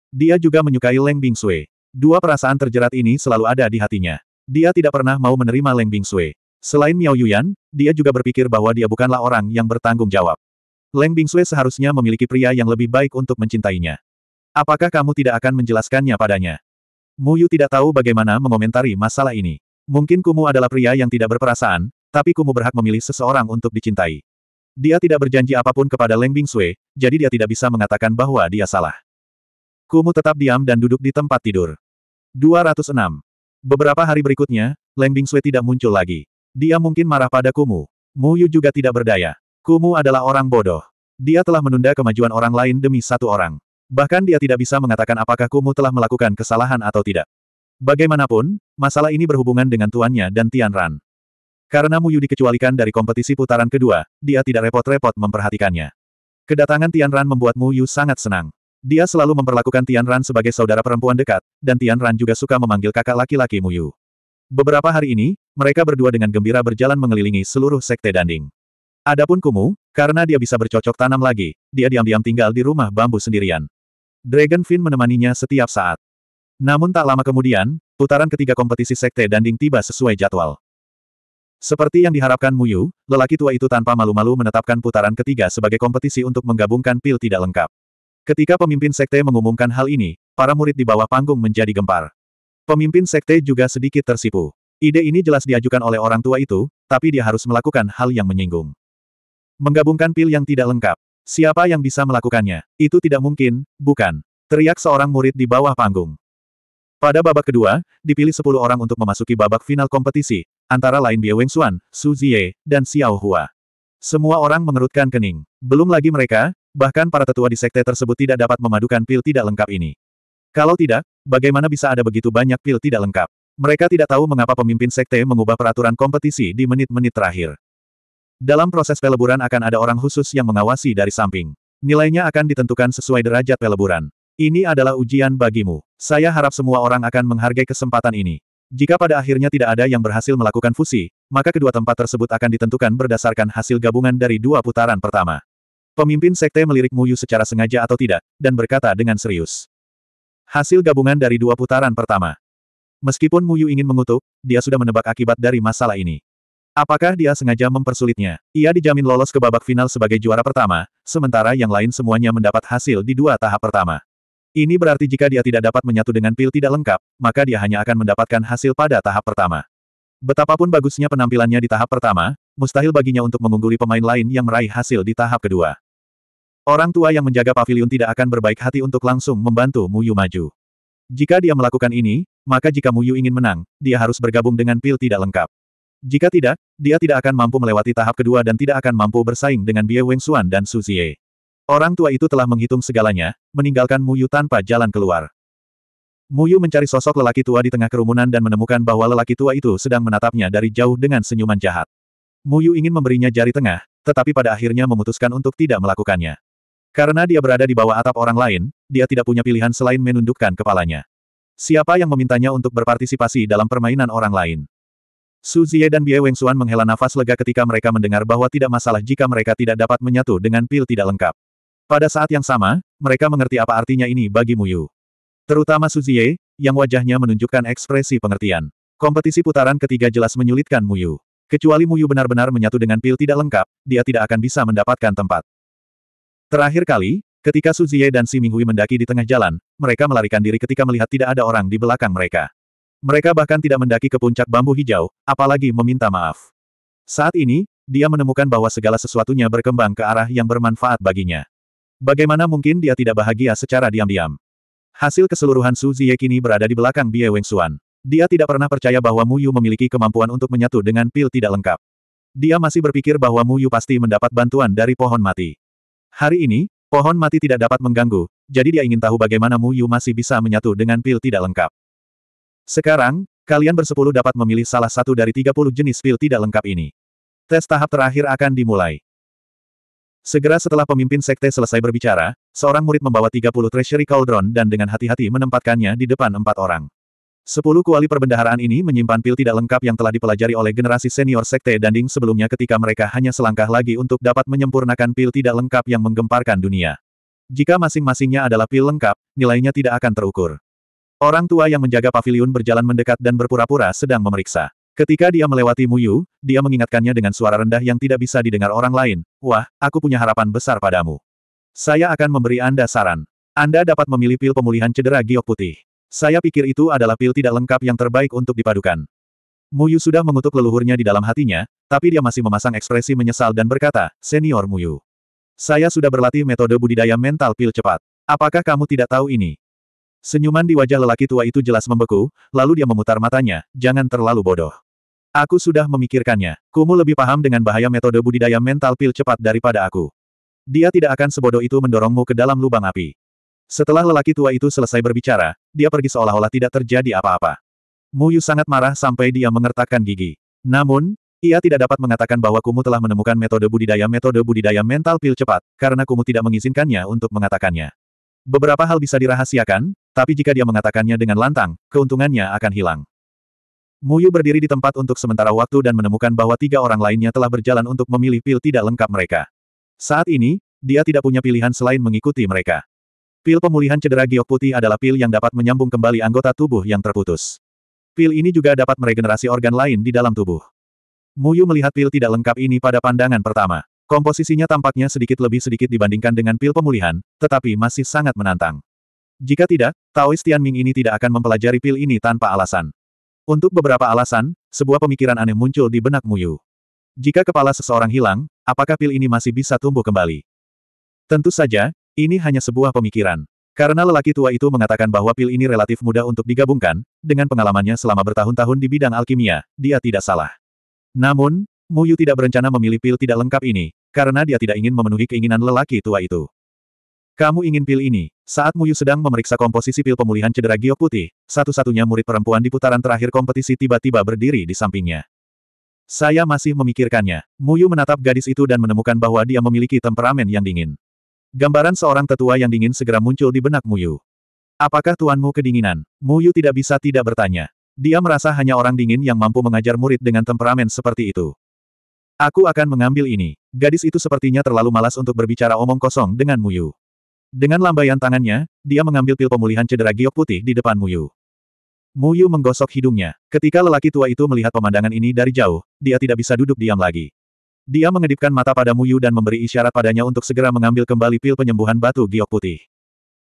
Speaker 1: Dia juga menyukai Leng Bingsui. Dua perasaan terjerat ini selalu ada di hatinya. Dia tidak pernah mau menerima Leng Bingsui. Selain Miao Yuyan, dia juga berpikir bahwa dia bukanlah orang yang bertanggung jawab. Leng Bingsui seharusnya memiliki pria yang lebih baik untuk mencintainya. Apakah kamu tidak akan menjelaskannya padanya? Mu Yu tidak tahu bagaimana mengomentari masalah ini. Mungkin Kumu adalah pria yang tidak berperasaan, tapi Kumu berhak memilih seseorang untuk dicintai. Dia tidak berjanji apapun kepada Leng Bingsue, jadi dia tidak bisa mengatakan bahwa dia salah. Kumu tetap diam dan duduk di tempat tidur. 206. Beberapa hari berikutnya, Leng Bingsue tidak muncul lagi. Dia mungkin marah pada Kumu. Mu Yu juga tidak berdaya. Kumu adalah orang bodoh. Dia telah menunda kemajuan orang lain demi satu orang. Bahkan dia tidak bisa mengatakan apakah Kumu telah melakukan kesalahan atau tidak. Bagaimanapun, masalah ini berhubungan dengan tuannya dan Tian Ran. Karena Mu Yu dikecualikan dari kompetisi putaran kedua, dia tidak repot-repot memperhatikannya. Kedatangan Tian Ran membuat Mu Yu sangat senang. Dia selalu memperlakukan Tian Ran sebagai saudara perempuan dekat, dan Tian Ran juga suka memanggil kakak laki-laki Mu Yu. Beberapa hari ini, mereka berdua dengan gembira berjalan mengelilingi seluruh sekte Danding. Adapun Kumu, karena dia bisa bercocok tanam lagi, dia diam-diam tinggal di rumah bambu sendirian. Dragon Fin menemaninya setiap saat. Namun tak lama kemudian, putaran ketiga kompetisi sekte Danding tiba sesuai jadwal. Seperti yang diharapkan Muyu, lelaki tua itu tanpa malu-malu menetapkan putaran ketiga sebagai kompetisi untuk menggabungkan pil tidak lengkap. Ketika pemimpin sekte mengumumkan hal ini, para murid di bawah panggung menjadi gempar. Pemimpin sekte juga sedikit tersipu. Ide ini jelas diajukan oleh orang tua itu, tapi dia harus melakukan hal yang menyinggung. Menggabungkan pil yang tidak lengkap. Siapa yang bisa melakukannya? Itu tidak mungkin, bukan? Teriak seorang murid di bawah panggung. Pada babak kedua, dipilih 10 orang untuk memasuki babak final kompetisi, antara lain Bie Xuan, Su Zie, dan Xiao Hua. Semua orang mengerutkan kening. Belum lagi mereka, bahkan para tetua di sekte tersebut tidak dapat memadukan pil tidak lengkap ini. Kalau tidak, bagaimana bisa ada begitu banyak pil tidak lengkap? Mereka tidak tahu mengapa pemimpin sekte mengubah peraturan kompetisi di menit-menit terakhir. Dalam proses peleburan akan ada orang khusus yang mengawasi dari samping. Nilainya akan ditentukan sesuai derajat peleburan. Ini adalah ujian bagimu. Saya harap semua orang akan menghargai kesempatan ini. Jika pada akhirnya tidak ada yang berhasil melakukan fusi, maka kedua tempat tersebut akan ditentukan berdasarkan hasil gabungan dari dua putaran pertama. Pemimpin sekte melirik Muyu secara sengaja atau tidak, dan berkata dengan serius. Hasil gabungan dari dua putaran pertama. Meskipun Muyu ingin mengutuk, dia sudah menebak akibat dari masalah ini. Apakah dia sengaja mempersulitnya? Ia dijamin lolos ke babak final sebagai juara pertama, sementara yang lain semuanya mendapat hasil di dua tahap pertama. Ini berarti jika dia tidak dapat menyatu dengan pil tidak lengkap, maka dia hanya akan mendapatkan hasil pada tahap pertama. Betapapun bagusnya penampilannya di tahap pertama, mustahil baginya untuk mengungguli pemain lain yang meraih hasil di tahap kedua. Orang tua yang menjaga pavilion tidak akan berbaik hati untuk langsung membantu Muyu maju. Jika dia melakukan ini, maka jika Muyu ingin menang, dia harus bergabung dengan pil tidak lengkap. Jika tidak, dia tidak akan mampu melewati tahap kedua dan tidak akan mampu bersaing dengan Bie Wengsuan dan Su Xie. Orang tua itu telah menghitung segalanya, meninggalkan Muyu tanpa jalan keluar. Muyu mencari sosok lelaki tua di tengah kerumunan dan menemukan bahwa lelaki tua itu sedang menatapnya dari jauh dengan senyuman jahat. Muyu ingin memberinya jari tengah, tetapi pada akhirnya memutuskan untuk tidak melakukannya. Karena dia berada di bawah atap orang lain, dia tidak punya pilihan selain menundukkan kepalanya. Siapa yang memintanya untuk berpartisipasi dalam permainan orang lain? Su Jie dan Bie Wengsuan menghela nafas lega ketika mereka mendengar bahwa tidak masalah jika mereka tidak dapat menyatu dengan pil tidak lengkap. Pada saat yang sama, mereka mengerti apa artinya ini bagi Muyu. Terutama Suzie, yang wajahnya menunjukkan ekspresi pengertian. Kompetisi putaran ketiga jelas menyulitkan Muyu. Kecuali Muyu benar-benar menyatu dengan pil tidak lengkap, dia tidak akan bisa mendapatkan tempat. Terakhir kali, ketika Suzie dan Si Minghui mendaki di tengah jalan, mereka melarikan diri ketika melihat tidak ada orang di belakang mereka. Mereka bahkan tidak mendaki ke puncak bambu hijau, apalagi meminta maaf. Saat ini, dia menemukan bahwa segala sesuatunya berkembang ke arah yang bermanfaat baginya. Bagaimana mungkin dia tidak bahagia secara diam-diam? Hasil keseluruhan Su Ziye kini berada di belakang Bie Xuan. Dia tidak pernah percaya bahwa Mu Yu memiliki kemampuan untuk menyatu dengan pil tidak lengkap. Dia masih berpikir bahwa Mu Yu pasti mendapat bantuan dari pohon mati. Hari ini, pohon mati tidak dapat mengganggu, jadi dia ingin tahu bagaimana Mu Yu masih bisa menyatu dengan pil tidak lengkap. Sekarang, kalian bersepuluh dapat memilih salah satu dari 30 jenis pil tidak lengkap ini. Tes tahap terakhir akan dimulai. Segera setelah pemimpin sekte selesai berbicara, seorang murid membawa 30 treasury cauldron dan dengan hati-hati menempatkannya di depan empat orang. Sepuluh kuali perbendaharaan ini menyimpan pil tidak lengkap yang telah dipelajari oleh generasi senior sekte Danding sebelumnya ketika mereka hanya selangkah lagi untuk dapat menyempurnakan pil tidak lengkap yang menggemparkan dunia. Jika masing-masingnya adalah pil lengkap, nilainya tidak akan terukur. Orang tua yang menjaga pavilion berjalan mendekat dan berpura-pura sedang memeriksa. Ketika dia melewati Muyu, dia mengingatkannya dengan suara rendah yang tidak bisa didengar orang lain, Wah, aku punya harapan besar padamu. Saya akan memberi Anda saran. Anda dapat memilih pil pemulihan cedera giok putih. Saya pikir itu adalah pil tidak lengkap yang terbaik untuk dipadukan. Muyu sudah mengutuk leluhurnya di dalam hatinya, tapi dia masih memasang ekspresi menyesal dan berkata, Senior Muyu. Saya sudah berlatih metode budidaya mental pil cepat. Apakah kamu tidak tahu ini? Senyuman di wajah lelaki tua itu jelas membeku, lalu dia memutar matanya, jangan terlalu bodoh. Aku sudah memikirkannya. Kumu lebih paham dengan bahaya metode budidaya mental pil cepat daripada aku. Dia tidak akan sebodoh itu mendorongmu ke dalam lubang api. Setelah lelaki tua itu selesai berbicara, dia pergi seolah-olah tidak terjadi apa-apa. Muyu sangat marah sampai dia mengertakkan gigi. Namun, ia tidak dapat mengatakan bahwa Kumu telah menemukan metode budidaya metode budidaya mental pil cepat, karena Kumu tidak mengizinkannya untuk mengatakannya. Beberapa hal bisa dirahasiakan, tapi jika dia mengatakannya dengan lantang, keuntungannya akan hilang. Muyu berdiri di tempat untuk sementara waktu dan menemukan bahwa tiga orang lainnya telah berjalan untuk memilih pil tidak lengkap mereka. Saat ini, dia tidak punya pilihan selain mengikuti mereka. Pil pemulihan cedera giok putih adalah pil yang dapat menyambung kembali anggota tubuh yang terputus. Pil ini juga dapat meregenerasi organ lain di dalam tubuh. Muyu melihat pil tidak lengkap ini pada pandangan pertama. Komposisinya tampaknya sedikit lebih sedikit dibandingkan dengan pil pemulihan, tetapi masih sangat menantang. Jika tidak, Taoistian Ming ini tidak akan mempelajari pil ini tanpa alasan. Untuk beberapa alasan, sebuah pemikiran aneh muncul di benak Muyu. Jika kepala seseorang hilang, apakah pil ini masih bisa tumbuh kembali? Tentu saja, ini hanya sebuah pemikiran. Karena lelaki tua itu mengatakan bahwa pil ini relatif mudah untuk digabungkan, dengan pengalamannya selama bertahun-tahun di bidang alkimia, dia tidak salah. Namun, Muyu tidak berencana memilih pil tidak lengkap ini, karena dia tidak ingin memenuhi keinginan lelaki tua itu. Kamu ingin pil ini, saat Muyu sedang memeriksa komposisi pil pemulihan cedera giok putih, satu-satunya murid perempuan di putaran terakhir kompetisi tiba-tiba berdiri di sampingnya. Saya masih memikirkannya. Muyu menatap gadis itu dan menemukan bahwa dia memiliki temperamen yang dingin. Gambaran seorang tetua yang dingin segera muncul di benak Muyu. Apakah tuanmu kedinginan? Muyu tidak bisa tidak bertanya. Dia merasa hanya orang dingin yang mampu mengajar murid dengan temperamen seperti itu. Aku akan mengambil ini. Gadis itu sepertinya terlalu malas untuk berbicara omong kosong dengan Muyu. Dengan lambaian tangannya, dia mengambil pil pemulihan cedera giok putih di depan Muyu. Muyu menggosok hidungnya. Ketika lelaki tua itu melihat pemandangan ini dari jauh, dia tidak bisa duduk diam lagi. Dia mengedipkan mata pada Muyu dan memberi isyarat padanya untuk segera mengambil kembali pil penyembuhan batu giok putih.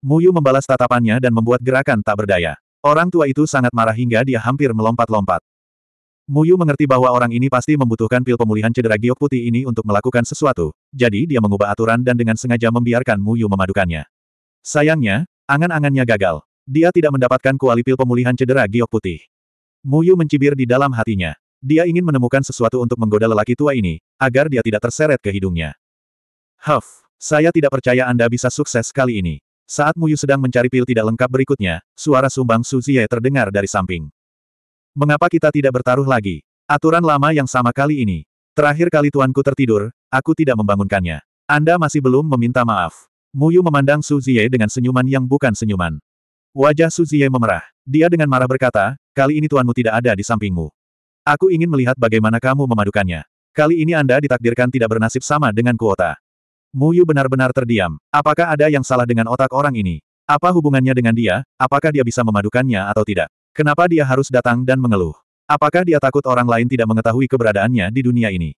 Speaker 1: Muyu membalas tatapannya dan membuat gerakan tak berdaya. Orang tua itu sangat marah hingga dia hampir melompat-lompat. Muyu mengerti bahwa orang ini pasti membutuhkan pil pemulihan cedera giok putih ini untuk melakukan sesuatu, jadi dia mengubah aturan dan dengan sengaja membiarkan Muyu memadukannya. Sayangnya, angan-angannya gagal. Dia tidak mendapatkan kuali pil pemulihan cedera giok putih. Muyu mencibir di dalam hatinya. Dia ingin menemukan sesuatu untuk menggoda lelaki tua ini, agar dia tidak terseret ke hidungnya. Huff, saya tidak percaya Anda bisa sukses kali ini. Saat Muyu sedang mencari pil tidak lengkap berikutnya, suara sumbang Suzie terdengar dari samping. Mengapa kita tidak bertaruh lagi? Aturan lama yang sama kali ini. Terakhir kali tuanku tertidur, aku tidak membangunkannya. Anda masih belum meminta maaf. Muyu memandang Su Ziye dengan senyuman yang bukan senyuman. Wajah Su Ziye memerah. Dia dengan marah berkata, kali ini tuanmu tidak ada di sampingmu. Aku ingin melihat bagaimana kamu memadukannya. Kali ini Anda ditakdirkan tidak bernasib sama dengan kuota. Muyu benar-benar terdiam. Apakah ada yang salah dengan otak orang ini? Apa hubungannya dengan dia? Apakah dia bisa memadukannya atau tidak? Kenapa dia harus datang dan mengeluh? Apakah dia takut orang lain tidak mengetahui keberadaannya di dunia ini?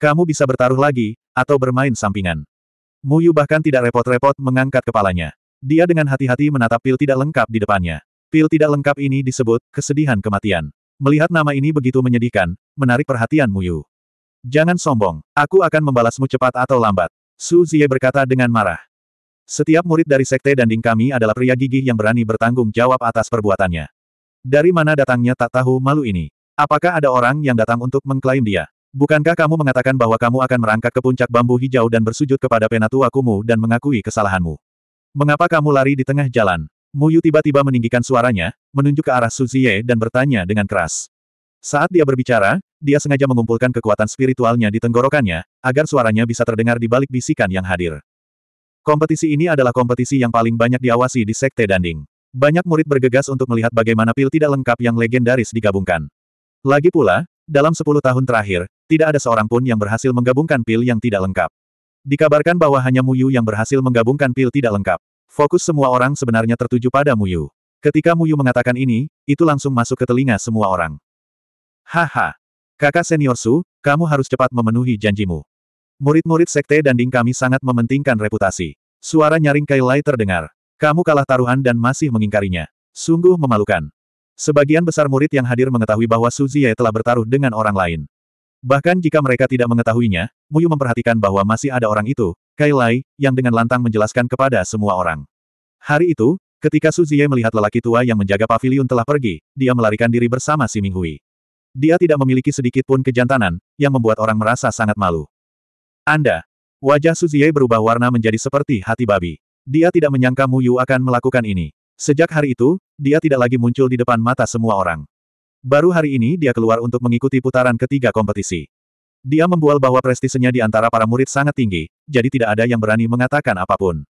Speaker 1: Kamu bisa bertaruh lagi, atau bermain sampingan. Muyu bahkan tidak repot-repot mengangkat kepalanya. Dia dengan hati-hati menatap pil tidak lengkap di depannya. Pil tidak lengkap ini disebut kesedihan kematian. Melihat nama ini begitu menyedihkan, menarik perhatian Muyu. Jangan sombong, aku akan membalasmu cepat atau lambat. Su Zie berkata dengan marah. Setiap murid dari sekte dan danding kami adalah pria gigih yang berani bertanggung jawab atas perbuatannya. Dari mana datangnya tak tahu malu ini? Apakah ada orang yang datang untuk mengklaim dia? Bukankah kamu mengatakan bahwa kamu akan merangkak ke puncak bambu hijau dan bersujud kepada penatua kumu dan mengakui kesalahanmu? Mengapa kamu lari di tengah jalan? Muyu tiba-tiba meninggikan suaranya, menunjuk ke arah Suzie dan bertanya dengan keras. Saat dia berbicara, dia sengaja mengumpulkan kekuatan spiritualnya di tenggorokannya, agar suaranya bisa terdengar di balik bisikan yang hadir. Kompetisi ini adalah kompetisi yang paling banyak diawasi di Sekte Danding. Banyak murid bergegas untuk melihat bagaimana pil tidak lengkap yang legendaris digabungkan. Lagi pula, dalam 10 tahun terakhir, tidak ada seorang pun yang berhasil menggabungkan pil yang tidak lengkap. Dikabarkan bahwa hanya Muyu yang berhasil menggabungkan pil tidak lengkap. Fokus semua orang sebenarnya tertuju pada Muyu. Ketika Muyu mengatakan ini, itu langsung masuk ke telinga semua orang. Haha. Kakak senior Su, kamu harus cepat memenuhi janjimu. Murid-murid sekte dan ding kami sangat mementingkan reputasi. Suara nyaring Kailai terdengar. Kamu kalah taruhan dan masih mengingkarinya. Sungguh memalukan. Sebagian besar murid yang hadir mengetahui bahwa Su Ziye telah bertaruh dengan orang lain. Bahkan jika mereka tidak mengetahuinya, Muyu memperhatikan bahwa masih ada orang itu, Kai Lai, yang dengan lantang menjelaskan kepada semua orang. Hari itu, ketika Su Ziye melihat lelaki tua yang menjaga pavilion telah pergi, dia melarikan diri bersama Si Hui. Dia tidak memiliki sedikit pun kejantanan, yang membuat orang merasa sangat malu. Anda. Wajah Su Suzie berubah warna menjadi seperti hati babi. Dia tidak menyangka Mu Yu akan melakukan ini. Sejak hari itu, dia tidak lagi muncul di depan mata semua orang. Baru hari ini dia keluar untuk mengikuti putaran ketiga kompetisi. Dia membual bahwa prestisenya di antara para murid sangat tinggi, jadi tidak ada yang berani mengatakan apapun.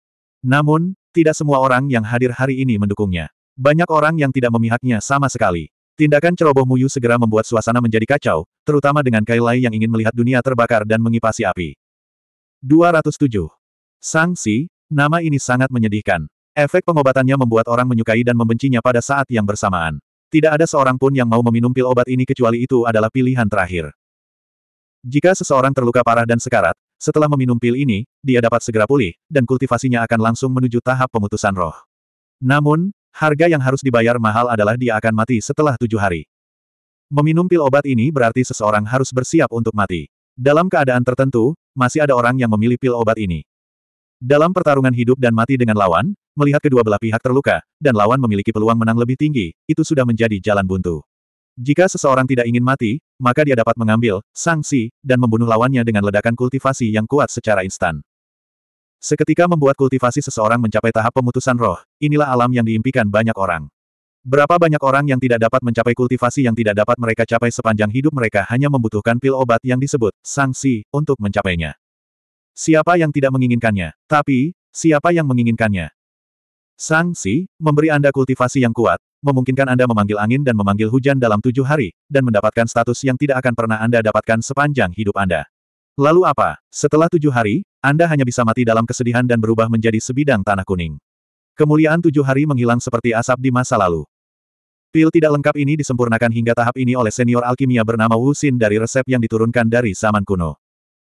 Speaker 1: Namun, tidak semua orang yang hadir hari ini mendukungnya. Banyak orang yang tidak memihaknya sama sekali. Tindakan ceroboh Muyu segera membuat suasana menjadi kacau, terutama dengan Kailai yang ingin melihat dunia terbakar dan mengipasi api. 207. Sang Si, Nama ini sangat menyedihkan. Efek pengobatannya membuat orang menyukai dan membencinya pada saat yang bersamaan. Tidak ada seorang pun yang mau meminum pil obat ini kecuali itu adalah pilihan terakhir. Jika seseorang terluka parah dan sekarat, setelah meminum pil ini, dia dapat segera pulih, dan kultivasinya akan langsung menuju tahap pemutusan roh. Namun, harga yang harus dibayar mahal adalah dia akan mati setelah tujuh hari. Meminum pil obat ini berarti seseorang harus bersiap untuk mati. Dalam keadaan tertentu, masih ada orang yang memilih pil obat ini. Dalam pertarungan hidup dan mati dengan lawan, melihat kedua belah pihak terluka, dan lawan memiliki peluang menang lebih tinggi, itu sudah menjadi jalan buntu. Jika seseorang tidak ingin mati, maka dia dapat mengambil sanksi dan membunuh lawannya dengan ledakan kultivasi yang kuat secara instan. Seketika membuat kultivasi seseorang mencapai tahap pemutusan roh, inilah alam yang diimpikan banyak orang. Berapa banyak orang yang tidak dapat mencapai kultivasi yang tidak dapat mereka capai sepanjang hidup mereka hanya membutuhkan pil obat yang disebut sanksi untuk mencapainya. Siapa yang tidak menginginkannya? Tapi, siapa yang menginginkannya? Sang Si, memberi Anda kultivasi yang kuat, memungkinkan Anda memanggil angin dan memanggil hujan dalam tujuh hari, dan mendapatkan status yang tidak akan pernah Anda dapatkan sepanjang hidup Anda. Lalu apa? Setelah tujuh hari, Anda hanya bisa mati dalam kesedihan dan berubah menjadi sebidang tanah kuning. Kemuliaan tujuh hari menghilang seperti asap di masa lalu. Pil tidak lengkap ini disempurnakan hingga tahap ini oleh senior alkimia bernama Wu Xin dari resep yang diturunkan dari zaman kuno.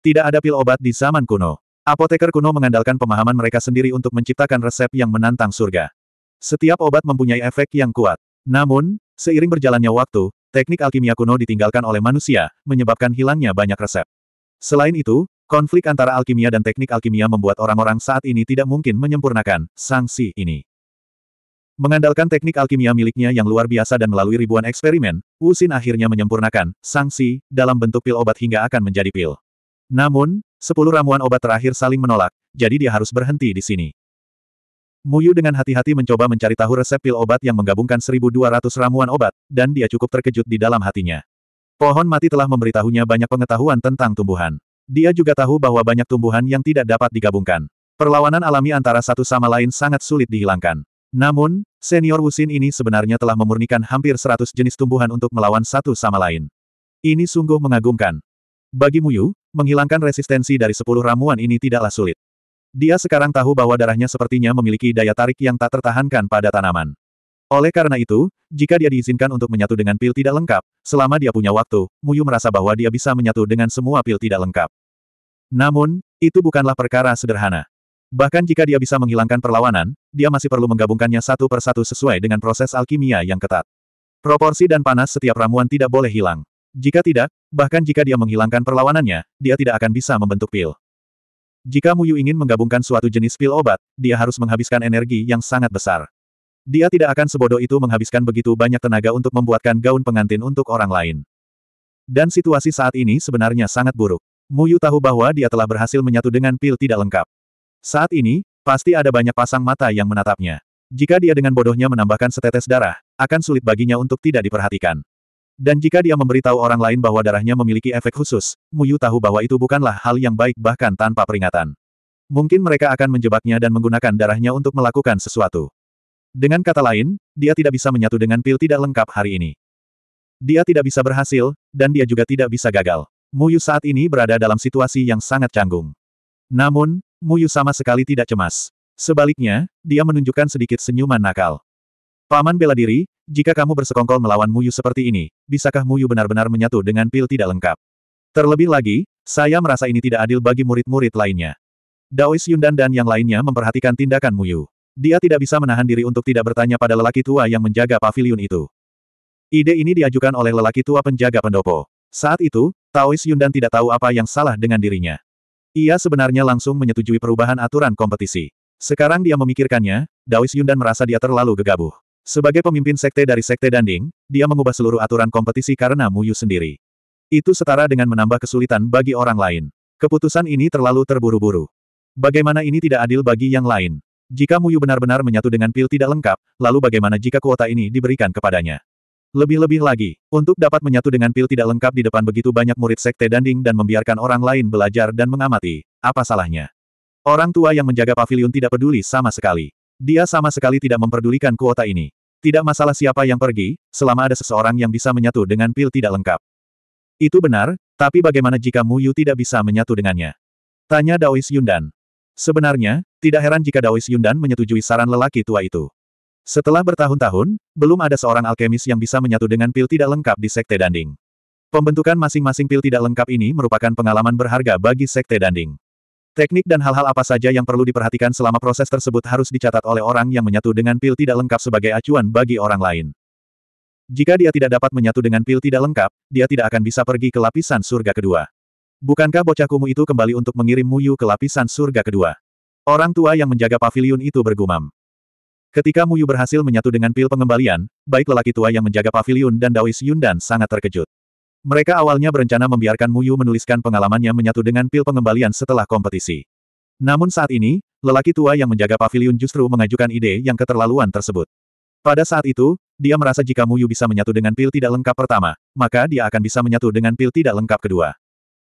Speaker 1: Tidak ada pil obat di zaman kuno. Apoteker kuno mengandalkan pemahaman mereka sendiri untuk menciptakan resep yang menantang surga. Setiap obat mempunyai efek yang kuat. Namun, seiring berjalannya waktu, teknik alkimia kuno ditinggalkan oleh manusia, menyebabkan hilangnya banyak resep. Selain itu, konflik antara alkimia dan teknik alkimia membuat orang-orang saat ini tidak mungkin menyempurnakan sanksi ini. Mengandalkan teknik alkimia miliknya yang luar biasa dan melalui ribuan eksperimen, Xin akhirnya menyempurnakan sanksi dalam bentuk pil obat hingga akan menjadi pil. Namun, sepuluh ramuan obat terakhir saling menolak, jadi dia harus berhenti di sini. Muyu dengan hati-hati mencoba mencari tahu resep pil obat yang menggabungkan 1200 ramuan obat, dan dia cukup terkejut di dalam hatinya. Pohon mati telah memberitahunya banyak pengetahuan tentang tumbuhan. Dia juga tahu bahwa banyak tumbuhan yang tidak dapat digabungkan. Perlawanan alami antara satu sama lain sangat sulit dihilangkan. Namun, senior Wusin ini sebenarnya telah memurnikan hampir 100 jenis tumbuhan untuk melawan satu sama lain. Ini sungguh mengagumkan. Bagi Muyu, menghilangkan resistensi dari sepuluh ramuan ini tidaklah sulit. Dia sekarang tahu bahwa darahnya sepertinya memiliki daya tarik yang tak tertahankan pada tanaman. Oleh karena itu, jika dia diizinkan untuk menyatu dengan pil tidak lengkap, selama dia punya waktu, Muyu merasa bahwa dia bisa menyatu dengan semua pil tidak lengkap. Namun, itu bukanlah perkara sederhana. Bahkan jika dia bisa menghilangkan perlawanan, dia masih perlu menggabungkannya satu persatu sesuai dengan proses alkimia yang ketat. Proporsi dan panas setiap ramuan tidak boleh hilang. Jika tidak, bahkan jika dia menghilangkan perlawanannya, dia tidak akan bisa membentuk pil. Jika Muyu ingin menggabungkan suatu jenis pil obat, dia harus menghabiskan energi yang sangat besar. Dia tidak akan sebodoh itu menghabiskan begitu banyak tenaga untuk membuatkan gaun pengantin untuk orang lain. Dan situasi saat ini sebenarnya sangat buruk. Muyu tahu bahwa dia telah berhasil menyatu dengan pil tidak lengkap. Saat ini, pasti ada banyak pasang mata yang menatapnya. Jika dia dengan bodohnya menambahkan setetes darah, akan sulit baginya untuk tidak diperhatikan. Dan jika dia memberitahu orang lain bahwa darahnya memiliki efek khusus, Muyu tahu bahwa itu bukanlah hal yang baik bahkan tanpa peringatan. Mungkin mereka akan menjebaknya dan menggunakan darahnya untuk melakukan sesuatu. Dengan kata lain, dia tidak bisa menyatu dengan pil tidak lengkap hari ini. Dia tidak bisa berhasil, dan dia juga tidak bisa gagal. Muyu saat ini berada dalam situasi yang sangat canggung. Namun, Muyu sama sekali tidak cemas. Sebaliknya, dia menunjukkan sedikit senyuman nakal. Paman bela diri, jika kamu bersekongkol melawan Muyu seperti ini, bisakah Muyu benar-benar menyatu dengan pil tidak lengkap? Terlebih lagi, saya merasa ini tidak adil bagi murid-murid lainnya. Daois Yundan dan yang lainnya memperhatikan tindakan Muyu. Dia tidak bisa menahan diri untuk tidak bertanya pada lelaki tua yang menjaga pavilion itu. Ide ini diajukan oleh lelaki tua penjaga pendopo. Saat itu, Taois Yundan tidak tahu apa yang salah dengan dirinya. Ia sebenarnya langsung menyetujui perubahan aturan kompetisi. Sekarang dia memikirkannya, Daois Yundan merasa dia terlalu gegabah. Sebagai pemimpin sekte dari sekte Danding, dia mengubah seluruh aturan kompetisi karena Mu Yu sendiri. Itu setara dengan menambah kesulitan bagi orang lain. Keputusan ini terlalu terburu-buru. Bagaimana ini tidak adil bagi yang lain? Jika Mu Yu benar-benar menyatu dengan pil tidak lengkap, lalu bagaimana jika kuota ini diberikan kepadanya? Lebih-lebih lagi, untuk dapat menyatu dengan pil tidak lengkap di depan begitu banyak murid sekte Danding dan membiarkan orang lain belajar dan mengamati, apa salahnya? Orang tua yang menjaga pavilion tidak peduli sama sekali. Dia sama sekali tidak memperdulikan kuota ini. Tidak masalah siapa yang pergi, selama ada seseorang yang bisa menyatu dengan pil tidak lengkap. Itu benar, tapi bagaimana jika Mu Yu tidak bisa menyatu dengannya? Tanya Daois Yundan. Sebenarnya, tidak heran jika Daois Yundan menyetujui saran lelaki tua itu. Setelah bertahun-tahun, belum ada seorang alkemis yang bisa menyatu dengan pil tidak lengkap di Sekte Danding. Pembentukan masing-masing pil tidak lengkap ini merupakan pengalaman berharga bagi Sekte Danding. Teknik dan hal-hal apa saja yang perlu diperhatikan selama proses tersebut harus dicatat oleh orang yang menyatu dengan pil tidak lengkap sebagai acuan bagi orang lain. Jika dia tidak dapat menyatu dengan pil tidak lengkap, dia tidak akan bisa pergi ke lapisan surga kedua. Bukankah bocah kumuh itu kembali untuk mengirim Muyu ke lapisan surga kedua? Orang tua yang menjaga pavilion itu bergumam. Ketika Muyu berhasil menyatu dengan pil pengembalian, baik lelaki tua yang menjaga pavilion dan Daois Yundan sangat terkejut. Mereka awalnya berencana membiarkan Muyu menuliskan pengalamannya menyatu dengan pil pengembalian setelah kompetisi. Namun saat ini, lelaki tua yang menjaga pavilion justru mengajukan ide yang keterlaluan tersebut. Pada saat itu, dia merasa jika Muyu bisa menyatu dengan pil tidak lengkap pertama, maka dia akan bisa menyatu dengan pil tidak lengkap kedua.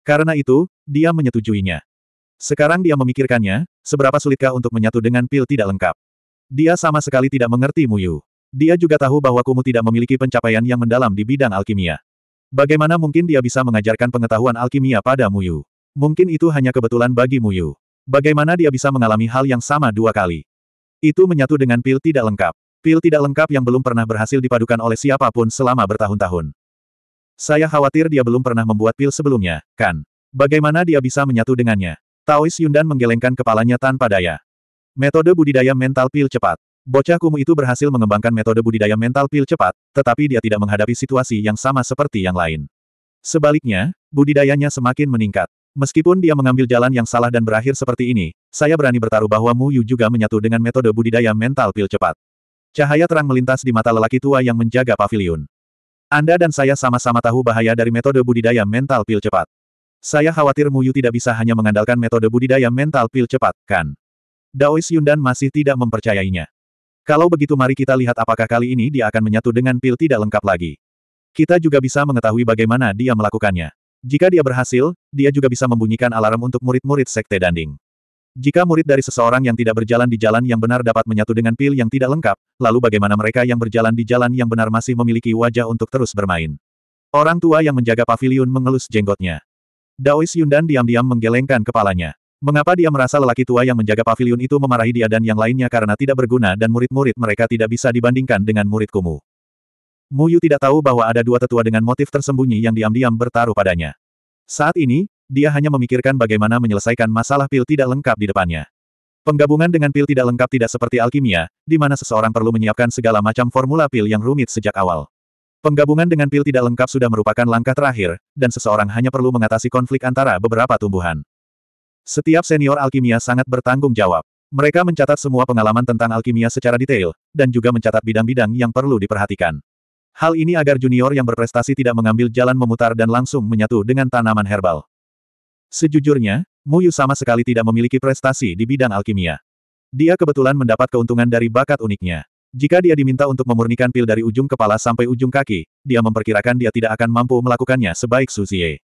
Speaker 1: Karena itu, dia menyetujuinya. Sekarang dia memikirkannya, seberapa sulitkah untuk menyatu dengan pil tidak lengkap. Dia sama sekali tidak mengerti Muyu. Dia juga tahu bahwa Kumu tidak memiliki pencapaian yang mendalam di bidang alkimia. Bagaimana mungkin dia bisa mengajarkan pengetahuan alkimia pada Muyu? Mungkin itu hanya kebetulan bagi Muyu. Bagaimana dia bisa mengalami hal yang sama dua kali? Itu menyatu dengan pil tidak lengkap. Pil tidak lengkap yang belum pernah berhasil dipadukan oleh siapapun selama bertahun-tahun. Saya khawatir dia belum pernah membuat pil sebelumnya, kan? Bagaimana dia bisa menyatu dengannya? Taois Yundan menggelengkan kepalanya tanpa daya. Metode budidaya mental pil cepat. Bocah kumuh itu berhasil mengembangkan metode budidaya mental pil cepat, tetapi dia tidak menghadapi situasi yang sama seperti yang lain. Sebaliknya, budidayanya semakin meningkat. Meskipun dia mengambil jalan yang salah dan berakhir seperti ini, saya berani bertaruh bahwa Mu Yu juga menyatu dengan metode budidaya mental pil cepat. Cahaya terang melintas di mata lelaki tua yang menjaga pavilion. Anda dan saya sama-sama tahu bahaya dari metode budidaya mental pil cepat. Saya khawatir Mu Yu tidak bisa hanya mengandalkan metode budidaya mental pil cepat, kan? Daois Yundan masih tidak mempercayainya. Kalau begitu mari kita lihat apakah kali ini dia akan menyatu dengan pil tidak lengkap lagi. Kita juga bisa mengetahui bagaimana dia melakukannya. Jika dia berhasil, dia juga bisa membunyikan alarm untuk murid-murid sekte danding. Jika murid dari seseorang yang tidak berjalan di jalan yang benar dapat menyatu dengan pil yang tidak lengkap, lalu bagaimana mereka yang berjalan di jalan yang benar masih memiliki wajah untuk terus bermain? Orang tua yang menjaga pavilion mengelus jenggotnya. Daois Yundan diam-diam menggelengkan kepalanya. Mengapa dia merasa lelaki tua yang menjaga pavilion itu memarahi dia dan yang lainnya karena tidak berguna dan murid-murid mereka tidak bisa dibandingkan dengan murid Kumu? Yu tidak tahu bahwa ada dua tetua dengan motif tersembunyi yang diam-diam bertaruh padanya. Saat ini, dia hanya memikirkan bagaimana menyelesaikan masalah pil tidak lengkap di depannya. Penggabungan dengan pil tidak lengkap tidak seperti alkimia, di mana seseorang perlu menyiapkan segala macam formula pil yang rumit sejak awal. Penggabungan dengan pil tidak lengkap sudah merupakan langkah terakhir, dan seseorang hanya perlu mengatasi konflik antara beberapa tumbuhan. Setiap senior alkimia sangat bertanggung jawab. Mereka mencatat semua pengalaman tentang alkimia secara detail, dan juga mencatat bidang-bidang yang perlu diperhatikan. Hal ini agar junior yang berprestasi tidak mengambil jalan memutar dan langsung menyatu dengan tanaman herbal. Sejujurnya, Muyu sama sekali tidak memiliki prestasi di bidang alkimia. Dia kebetulan mendapat keuntungan dari bakat uniknya. Jika dia diminta untuk memurnikan pil dari ujung kepala sampai ujung kaki, dia memperkirakan dia tidak akan mampu melakukannya sebaik Suzie.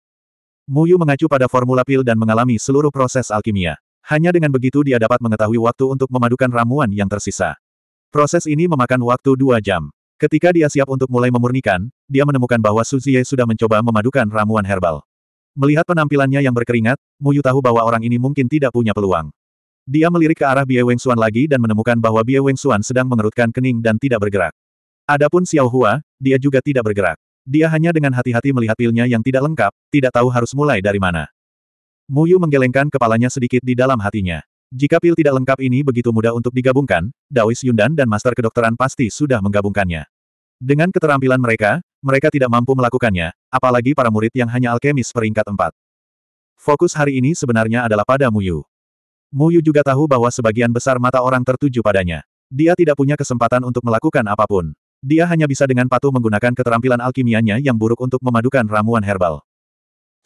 Speaker 1: Muyu mengacu pada formula pil dan mengalami seluruh proses alkimia. Hanya dengan begitu dia dapat mengetahui waktu untuk memadukan ramuan yang tersisa. Proses ini memakan waktu dua jam. Ketika dia siap untuk mulai memurnikan, dia menemukan bahwa Suzie sudah mencoba memadukan ramuan herbal. Melihat penampilannya yang berkeringat, Muyu tahu bahwa orang ini mungkin tidak punya peluang. Dia melirik ke arah Bie Xuan lagi dan menemukan bahwa Bie Xuan sedang mengerutkan kening dan tidak bergerak. Adapun Xiao Hua, dia juga tidak bergerak. Dia hanya dengan hati-hati melihat pilnya yang tidak lengkap, tidak tahu harus mulai dari mana. Muyu menggelengkan kepalanya sedikit di dalam hatinya. Jika pil tidak lengkap ini begitu mudah untuk digabungkan, Dawis Yundan dan Master Kedokteran pasti sudah menggabungkannya. Dengan keterampilan mereka, mereka tidak mampu melakukannya, apalagi para murid yang hanya alkemis peringkat 4. Fokus hari ini sebenarnya adalah pada Muyu. Muyu juga tahu bahwa sebagian besar mata orang tertuju padanya. Dia tidak punya kesempatan untuk melakukan apapun. Dia hanya bisa dengan patuh menggunakan keterampilan alkimianya yang buruk untuk memadukan ramuan herbal.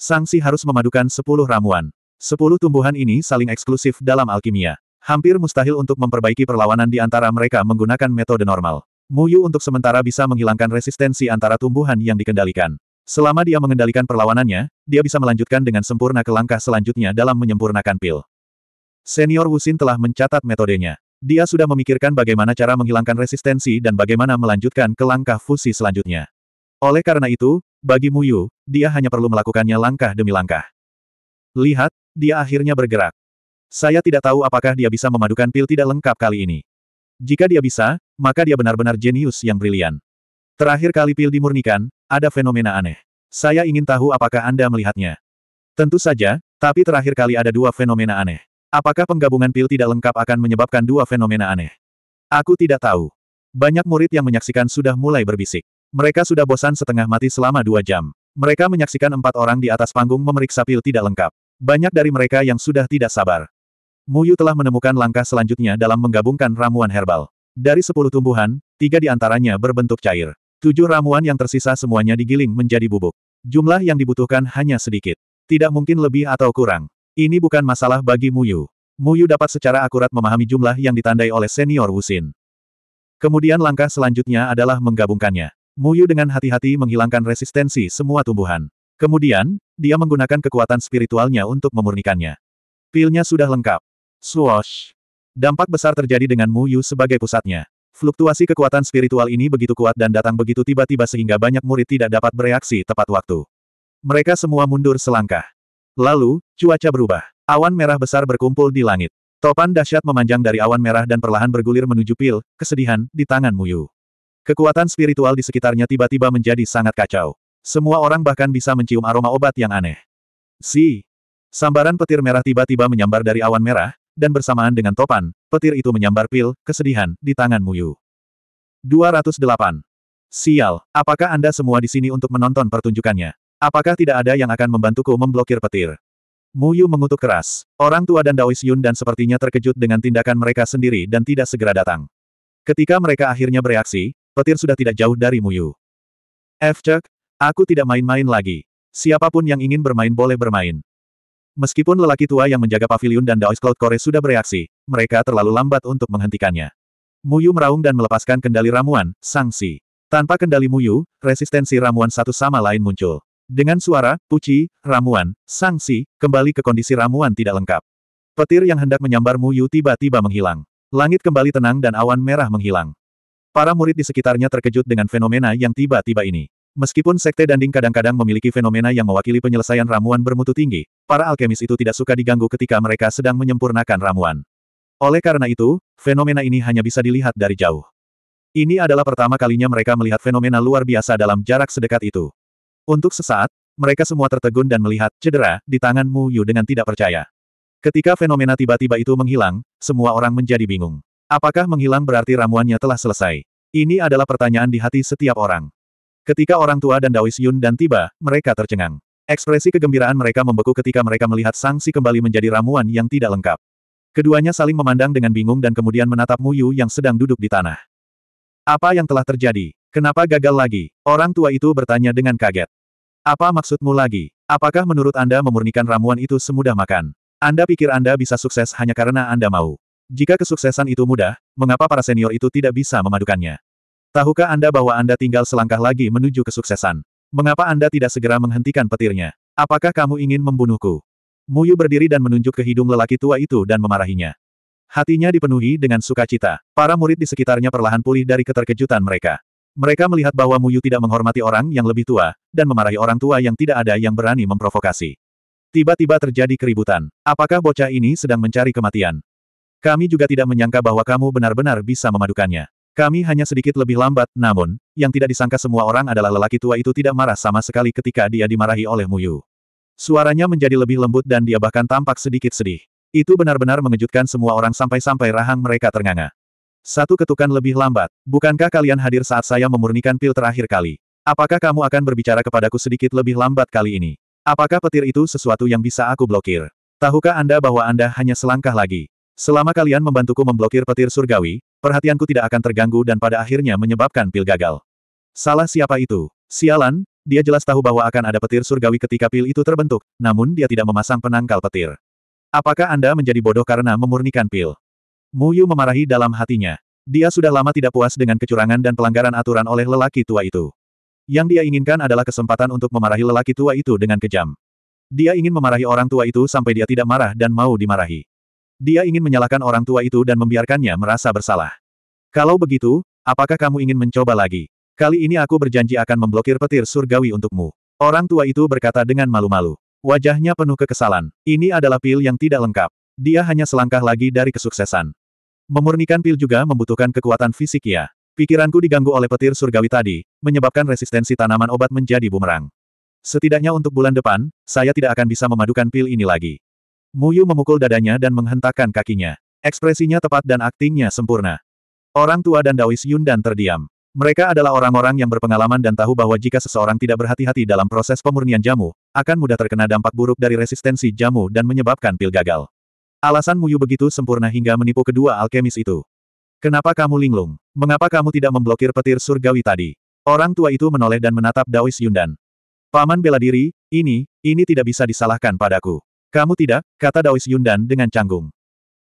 Speaker 1: Sangsi harus memadukan sepuluh ramuan. Sepuluh tumbuhan ini saling eksklusif dalam alkimia. Hampir mustahil untuk memperbaiki perlawanan di antara mereka menggunakan metode normal. Muyu untuk sementara bisa menghilangkan resistensi antara tumbuhan yang dikendalikan. Selama dia mengendalikan perlawanannya, dia bisa melanjutkan dengan sempurna ke langkah selanjutnya dalam menyempurnakan pil. Senior Wusin telah mencatat metodenya. Dia sudah memikirkan bagaimana cara menghilangkan resistensi dan bagaimana melanjutkan ke langkah fusi selanjutnya. Oleh karena itu, bagi Muyu, dia hanya perlu melakukannya langkah demi langkah. Lihat, dia akhirnya bergerak. Saya tidak tahu apakah dia bisa memadukan pil tidak lengkap kali ini. Jika dia bisa, maka dia benar-benar jenius yang brilian. Terakhir kali pil dimurnikan, ada fenomena aneh. Saya ingin tahu apakah Anda melihatnya. Tentu saja, tapi terakhir kali ada dua fenomena aneh. Apakah penggabungan pil tidak lengkap akan menyebabkan dua fenomena aneh? Aku tidak tahu. Banyak murid yang menyaksikan sudah mulai berbisik. Mereka sudah bosan setengah mati selama dua jam. Mereka menyaksikan empat orang di atas panggung memeriksa pil tidak lengkap. Banyak dari mereka yang sudah tidak sabar. Muyu telah menemukan langkah selanjutnya dalam menggabungkan ramuan herbal. Dari sepuluh tumbuhan, tiga di antaranya berbentuk cair. Tujuh ramuan yang tersisa semuanya digiling menjadi bubuk. Jumlah yang dibutuhkan hanya sedikit. Tidak mungkin lebih atau kurang. Ini bukan masalah bagi Muyu. Muyu dapat secara akurat memahami jumlah yang ditandai oleh senior Wusin. Kemudian langkah selanjutnya adalah menggabungkannya. Muyu dengan hati-hati menghilangkan resistensi semua tumbuhan. Kemudian, dia menggunakan kekuatan spiritualnya untuk memurnikannya. Pilnya sudah lengkap. Swoosh! Dampak besar terjadi dengan Muyu sebagai pusatnya. Fluktuasi kekuatan spiritual ini begitu kuat dan datang begitu tiba-tiba sehingga banyak murid tidak dapat bereaksi tepat waktu. Mereka semua mundur selangkah. Lalu, cuaca berubah. Awan merah besar berkumpul di langit. Topan dahsyat memanjang dari awan merah dan perlahan bergulir menuju pil, kesedihan, di tangan Muyu. Kekuatan spiritual di sekitarnya tiba-tiba menjadi sangat kacau. Semua orang bahkan bisa mencium aroma obat yang aneh. Si! Sambaran petir merah tiba-tiba menyambar dari awan merah, dan bersamaan dengan topan, petir itu menyambar pil, kesedihan, di tangan Muyu. 208. Sial, apakah Anda semua di sini untuk menonton pertunjukannya? Apakah tidak ada yang akan membantuku memblokir petir? Mu Yu mengutuk keras. Orang tua dan Daois Yun dan sepertinya terkejut dengan tindakan mereka sendiri dan tidak segera datang. Ketika mereka akhirnya bereaksi, petir sudah tidak jauh dari Muyu. F. Chuck, aku tidak main-main lagi. Siapapun yang ingin bermain boleh bermain. Meskipun lelaki tua yang menjaga pavilion dan Daois Cloud Core sudah bereaksi, mereka terlalu lambat untuk menghentikannya. Mu Yu meraung dan melepaskan kendali ramuan, sanksi. Tanpa kendali Mu Yu, resistensi ramuan satu sama lain muncul. Dengan suara, puci, ramuan, sanksi, kembali ke kondisi ramuan tidak lengkap. Petir yang hendak menyambar Muyu tiba-tiba menghilang. Langit kembali tenang dan awan merah menghilang. Para murid di sekitarnya terkejut dengan fenomena yang tiba-tiba ini. Meskipun Sekte Danding kadang-kadang memiliki fenomena yang mewakili penyelesaian ramuan bermutu tinggi, para alkemis itu tidak suka diganggu ketika mereka sedang menyempurnakan ramuan. Oleh karena itu, fenomena ini hanya bisa dilihat dari jauh. Ini adalah pertama kalinya mereka melihat fenomena luar biasa dalam jarak sedekat itu. Untuk sesaat, mereka semua tertegun dan melihat cedera di tangan Mu Yu dengan tidak percaya. Ketika fenomena tiba-tiba itu menghilang, semua orang menjadi bingung. Apakah menghilang berarti ramuannya telah selesai? Ini adalah pertanyaan di hati setiap orang. Ketika orang tua dan Dawis Yun dan tiba, mereka tercengang. Ekspresi kegembiraan mereka membeku ketika mereka melihat sanksi kembali menjadi ramuan yang tidak lengkap. Keduanya saling memandang dengan bingung dan kemudian menatap Mu Yu yang sedang duduk di tanah. Apa yang telah terjadi? Kenapa gagal lagi? Orang tua itu bertanya dengan kaget. Apa maksudmu lagi? Apakah menurut Anda memurnikan ramuan itu semudah makan? Anda pikir Anda bisa sukses hanya karena Anda mau? Jika kesuksesan itu mudah, mengapa para senior itu tidak bisa memadukannya? Tahukah Anda bahwa Anda tinggal selangkah lagi menuju kesuksesan? Mengapa Anda tidak segera menghentikan petirnya? Apakah kamu ingin membunuhku? Muyu berdiri dan menunjuk ke hidung lelaki tua itu dan memarahinya. Hatinya dipenuhi dengan sukacita. Para murid di sekitarnya perlahan pulih dari keterkejutan mereka. Mereka melihat bahwa Muyu tidak menghormati orang yang lebih tua, dan memarahi orang tua yang tidak ada yang berani memprovokasi. Tiba-tiba terjadi keributan. Apakah bocah ini sedang mencari kematian? Kami juga tidak menyangka bahwa kamu benar-benar bisa memadukannya. Kami hanya sedikit lebih lambat, namun, yang tidak disangka semua orang adalah lelaki tua itu tidak marah sama sekali ketika dia dimarahi oleh Muyu. Suaranya menjadi lebih lembut dan dia bahkan tampak sedikit sedih. Itu benar-benar mengejutkan semua orang sampai-sampai rahang mereka ternganga. Satu ketukan lebih lambat. Bukankah kalian hadir saat saya memurnikan pil terakhir kali? Apakah kamu akan berbicara kepadaku sedikit lebih lambat kali ini? Apakah petir itu sesuatu yang bisa aku blokir? Tahukah Anda bahwa Anda hanya selangkah lagi? Selama kalian membantuku memblokir petir surgawi, perhatianku tidak akan terganggu dan pada akhirnya menyebabkan pil gagal. Salah siapa itu? Sialan, dia jelas tahu bahwa akan ada petir surgawi ketika pil itu terbentuk, namun dia tidak memasang penangkal petir. Apakah Anda menjadi bodoh karena memurnikan pil? Muyu memarahi dalam hatinya. Dia sudah lama tidak puas dengan kecurangan dan pelanggaran aturan oleh lelaki tua itu. Yang dia inginkan adalah kesempatan untuk memarahi lelaki tua itu dengan kejam. Dia ingin memarahi orang tua itu sampai dia tidak marah dan mau dimarahi. Dia ingin menyalahkan orang tua itu dan membiarkannya merasa bersalah. Kalau begitu, apakah kamu ingin mencoba lagi? Kali ini aku berjanji akan memblokir petir surgawi untukmu. Orang tua itu berkata dengan malu-malu. Wajahnya penuh kekesalan. Ini adalah pil yang tidak lengkap. Dia hanya selangkah lagi dari kesuksesan. Memurnikan pil juga membutuhkan kekuatan fisik ya. Pikiranku diganggu oleh petir surgawi tadi, menyebabkan resistensi tanaman obat menjadi bumerang. Setidaknya untuk bulan depan, saya tidak akan bisa memadukan pil ini lagi. Muyu memukul dadanya dan menghentakkan kakinya. Ekspresinya tepat dan aktingnya sempurna. Orang tua dan Daois dan terdiam. Mereka adalah orang-orang yang berpengalaman dan tahu bahwa jika seseorang tidak berhati-hati dalam proses pemurnian jamu, akan mudah terkena dampak buruk dari resistensi jamu dan menyebabkan pil gagal. Alasan Muyu begitu sempurna hingga menipu kedua alkemis itu. Kenapa kamu linglung? Mengapa kamu tidak memblokir petir surgawi tadi? Orang tua itu menoleh dan menatap Daois Yundan. Paman bela diri, ini, ini tidak bisa disalahkan padaku. Kamu tidak, kata Daois Yundan dengan canggung.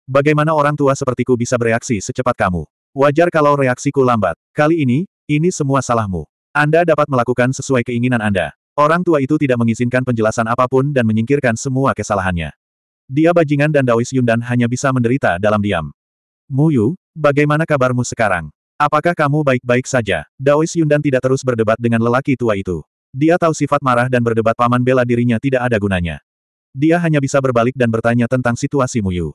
Speaker 1: Bagaimana orang tua sepertiku bisa bereaksi secepat kamu? Wajar kalau reaksiku lambat. Kali ini, ini semua salahmu. Anda dapat melakukan sesuai keinginan Anda. Orang tua itu tidak mengizinkan penjelasan apapun dan menyingkirkan semua kesalahannya. Dia bajingan dan Daois Yundan hanya bisa menderita dalam diam. Muyu, bagaimana kabarmu sekarang? Apakah kamu baik-baik saja? Daois Yundan tidak terus berdebat dengan lelaki tua itu. Dia tahu sifat marah dan berdebat paman bela dirinya tidak ada gunanya. Dia hanya bisa berbalik dan bertanya tentang situasi Muyu.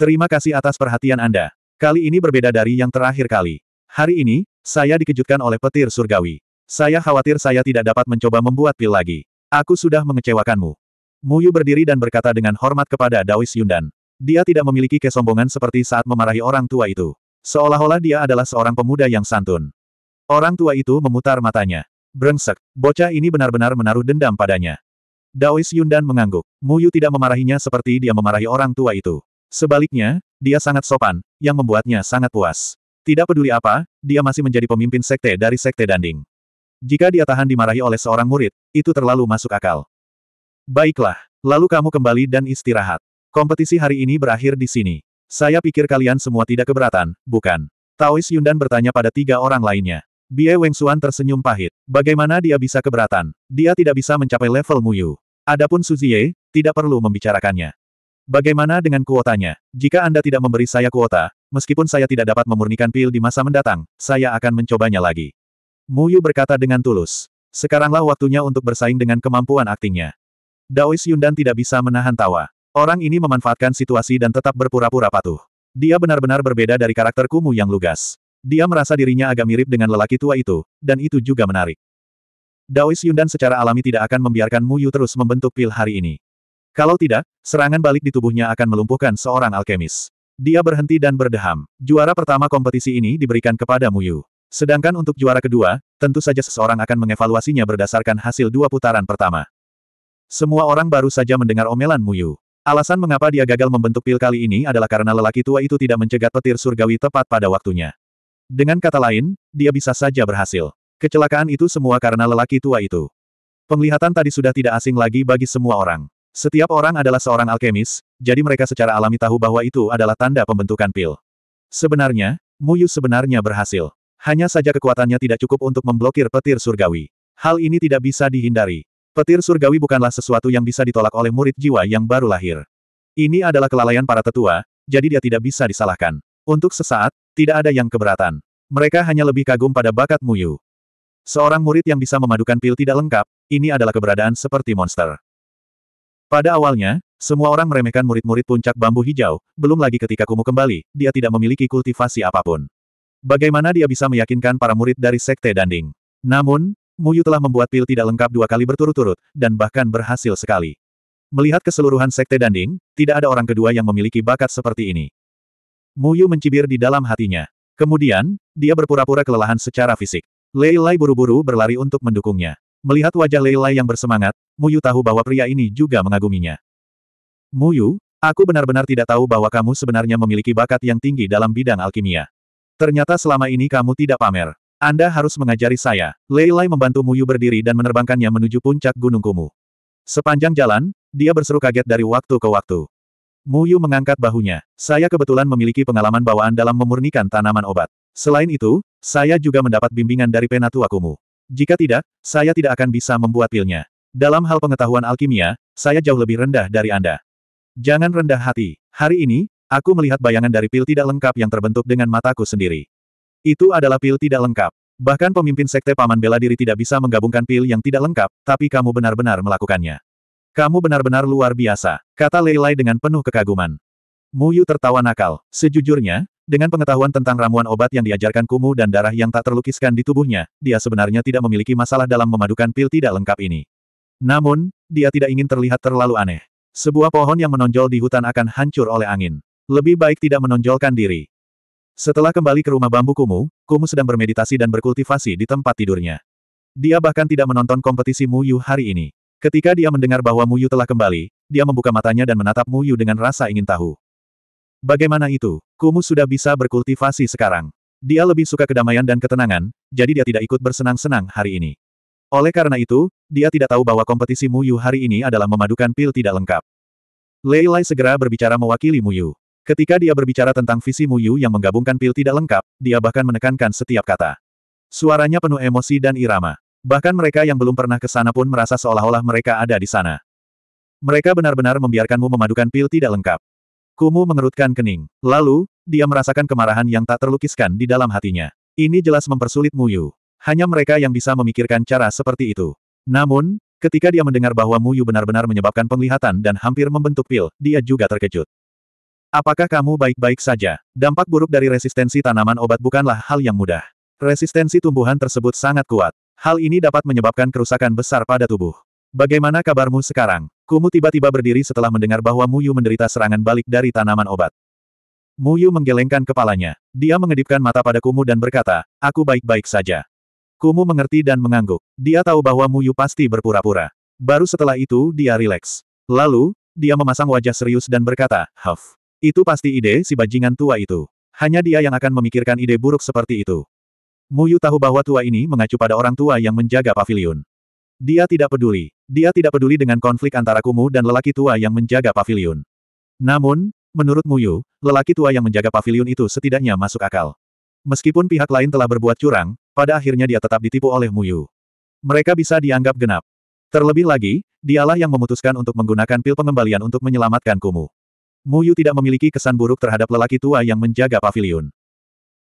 Speaker 1: Terima kasih atas perhatian Anda. Kali ini berbeda dari yang terakhir kali. Hari ini, saya dikejutkan oleh petir surgawi. Saya khawatir saya tidak dapat mencoba membuat pil lagi. Aku sudah mengecewakanmu. Muyu berdiri dan berkata dengan hormat kepada Daois Yundan. Dia tidak memiliki kesombongan seperti saat memarahi orang tua itu. Seolah-olah dia adalah seorang pemuda yang santun. Orang tua itu memutar matanya. Brengsek, bocah ini benar-benar menaruh dendam padanya. Daois Yundan mengangguk. Muyu tidak memarahinya seperti dia memarahi orang tua itu. Sebaliknya, dia sangat sopan, yang membuatnya sangat puas. Tidak peduli apa, dia masih menjadi pemimpin sekte dari sekte Danding. Jika dia tahan dimarahi oleh seorang murid, itu terlalu masuk akal. Baiklah, lalu kamu kembali dan istirahat. Kompetisi hari ini berakhir di sini. Saya pikir kalian semua tidak keberatan, bukan? Taois Yundan bertanya pada tiga orang lainnya. Bie Wengsuan tersenyum pahit. Bagaimana dia bisa keberatan? Dia tidak bisa mencapai level Muyu. Adapun Suzie, tidak perlu membicarakannya. Bagaimana dengan kuotanya? Jika Anda tidak memberi saya kuota, meskipun saya tidak dapat memurnikan pil di masa mendatang, saya akan mencobanya lagi. Muyu berkata dengan tulus. Sekaranglah waktunya untuk bersaing dengan kemampuan aktingnya. Daois Yundan tidak bisa menahan tawa. Orang ini memanfaatkan situasi dan tetap berpura-pura patuh. Dia benar-benar berbeda dari karakter Kumu yang lugas. Dia merasa dirinya agak mirip dengan lelaki tua itu, dan itu juga menarik. Daois Yundan secara alami tidak akan membiarkan Yu terus membentuk pil hari ini. Kalau tidak, serangan balik di tubuhnya akan melumpuhkan seorang alkemis. Dia berhenti dan berdeham. Juara pertama kompetisi ini diberikan kepada Mu Yu. Sedangkan untuk juara kedua, tentu saja seseorang akan mengevaluasinya berdasarkan hasil dua putaran pertama. Semua orang baru saja mendengar omelan Muyu. Alasan mengapa dia gagal membentuk pil kali ini adalah karena lelaki tua itu tidak mencegat petir surgawi tepat pada waktunya. Dengan kata lain, dia bisa saja berhasil. Kecelakaan itu semua karena lelaki tua itu. Penglihatan tadi sudah tidak asing lagi bagi semua orang. Setiap orang adalah seorang alkemis, jadi mereka secara alami tahu bahwa itu adalah tanda pembentukan pil. Sebenarnya, Muyu sebenarnya berhasil. Hanya saja kekuatannya tidak cukup untuk memblokir petir surgawi. Hal ini tidak bisa dihindari. Petir surgawi bukanlah sesuatu yang bisa ditolak oleh murid jiwa yang baru lahir. Ini adalah kelalaian para tetua, jadi dia tidak bisa disalahkan. Untuk sesaat, tidak ada yang keberatan. Mereka hanya lebih kagum pada bakat Muyu. Seorang murid yang bisa memadukan pil tidak lengkap, ini adalah keberadaan seperti monster. Pada awalnya, semua orang meremehkan murid-murid puncak bambu hijau, belum lagi ketika Kumu kembali, dia tidak memiliki kultivasi apapun. Bagaimana dia bisa meyakinkan para murid dari Sekte Danding? Namun, Muyu telah membuat pil tidak lengkap dua kali berturut-turut, dan bahkan berhasil sekali. Melihat keseluruhan sekte Danding, tidak ada orang kedua yang memiliki bakat seperti ini. Muyu mencibir di dalam hatinya. Kemudian, dia berpura-pura kelelahan secara fisik. Leilai buru-buru berlari untuk mendukungnya. Melihat wajah Leilai yang bersemangat, Muyu tahu bahwa pria ini juga mengaguminya. Muyu, aku benar-benar tidak tahu bahwa kamu sebenarnya memiliki bakat yang tinggi dalam bidang alkimia. Ternyata selama ini kamu tidak pamer. Anda harus mengajari saya. Lai membantu Muyu berdiri dan menerbangkannya menuju puncak Gunung kumuh. Sepanjang jalan, dia berseru kaget dari waktu ke waktu. Muyu mengangkat bahunya. Saya kebetulan memiliki pengalaman bawaan dalam memurnikan tanaman obat. Selain itu, saya juga mendapat bimbingan dari Penatua Kumu. Jika tidak, saya tidak akan bisa membuat pilnya. Dalam hal pengetahuan alkimia, saya jauh lebih rendah dari Anda. Jangan rendah hati. Hari ini, aku melihat bayangan dari pil tidak lengkap yang terbentuk dengan mataku sendiri. Itu adalah pil tidak lengkap. Bahkan pemimpin sekte paman bela diri tidak bisa menggabungkan pil yang tidak lengkap, tapi kamu benar-benar melakukannya. Kamu benar-benar luar biasa, kata Leilai dengan penuh kekaguman. Muyu tertawa nakal. Sejujurnya, dengan pengetahuan tentang ramuan obat yang diajarkan Kumu dan darah yang tak terlukiskan di tubuhnya, dia sebenarnya tidak memiliki masalah dalam memadukan pil tidak lengkap ini. Namun, dia tidak ingin terlihat terlalu aneh. Sebuah pohon yang menonjol di hutan akan hancur oleh angin. Lebih baik tidak menonjolkan diri. Setelah kembali ke rumah bambu Kumu, Kumu sedang bermeditasi dan berkultivasi di tempat tidurnya. Dia bahkan tidak menonton kompetisi Muyu hari ini. Ketika dia mendengar bahwa Muyu telah kembali, dia membuka matanya dan menatap Muyu dengan rasa ingin tahu. Bagaimana itu? Kumu sudah bisa berkultivasi sekarang. Dia lebih suka kedamaian dan ketenangan, jadi dia tidak ikut bersenang-senang hari ini. Oleh karena itu, dia tidak tahu bahwa kompetisi Muyu hari ini adalah memadukan pil tidak lengkap. Leilai segera berbicara mewakili Muyu. Ketika dia berbicara tentang visi Mu Yu yang menggabungkan pil tidak lengkap, dia bahkan menekankan setiap kata. Suaranya penuh emosi dan irama. Bahkan mereka yang belum pernah ke sana pun merasa seolah-olah mereka ada di sana. Mereka benar-benar membiarkanmu memadukan pil tidak lengkap. Kumu mengerutkan kening. Lalu, dia merasakan kemarahan yang tak terlukiskan di dalam hatinya. Ini jelas mempersulit Mu Yu. Hanya mereka yang bisa memikirkan cara seperti itu. Namun, ketika dia mendengar bahwa Mu Yu benar-benar menyebabkan penglihatan dan hampir membentuk pil, dia juga terkejut. Apakah kamu baik-baik saja? Dampak buruk dari resistensi tanaman obat bukanlah hal yang mudah. Resistensi tumbuhan tersebut sangat kuat. Hal ini dapat menyebabkan kerusakan besar pada tubuh. Bagaimana kabarmu sekarang? Kumu tiba-tiba berdiri setelah mendengar bahwa Muyu menderita serangan balik dari tanaman obat. Muyu menggelengkan kepalanya. Dia mengedipkan mata pada Kumu dan berkata, aku baik-baik saja. Kumu mengerti dan mengangguk. Dia tahu bahwa Muyu pasti berpura-pura. Baru setelah itu dia rileks. Lalu, dia memasang wajah serius dan berkata, Huff. Itu pasti ide si bajingan tua itu. Hanya dia yang akan memikirkan ide buruk seperti itu. Muyu tahu bahwa tua ini mengacu pada orang tua yang menjaga pavilion. Dia tidak peduli. Dia tidak peduli dengan konflik antara Kumu dan lelaki tua yang menjaga pavilion. Namun, menurut Muyu, lelaki tua yang menjaga pavilion itu setidaknya masuk akal. Meskipun pihak lain telah berbuat curang, pada akhirnya dia tetap ditipu oleh Muyu. Mereka bisa dianggap genap. Terlebih lagi, dialah yang memutuskan untuk menggunakan pil pengembalian untuk menyelamatkan Kumu. Muyu tidak memiliki kesan buruk terhadap lelaki tua yang menjaga pavilion.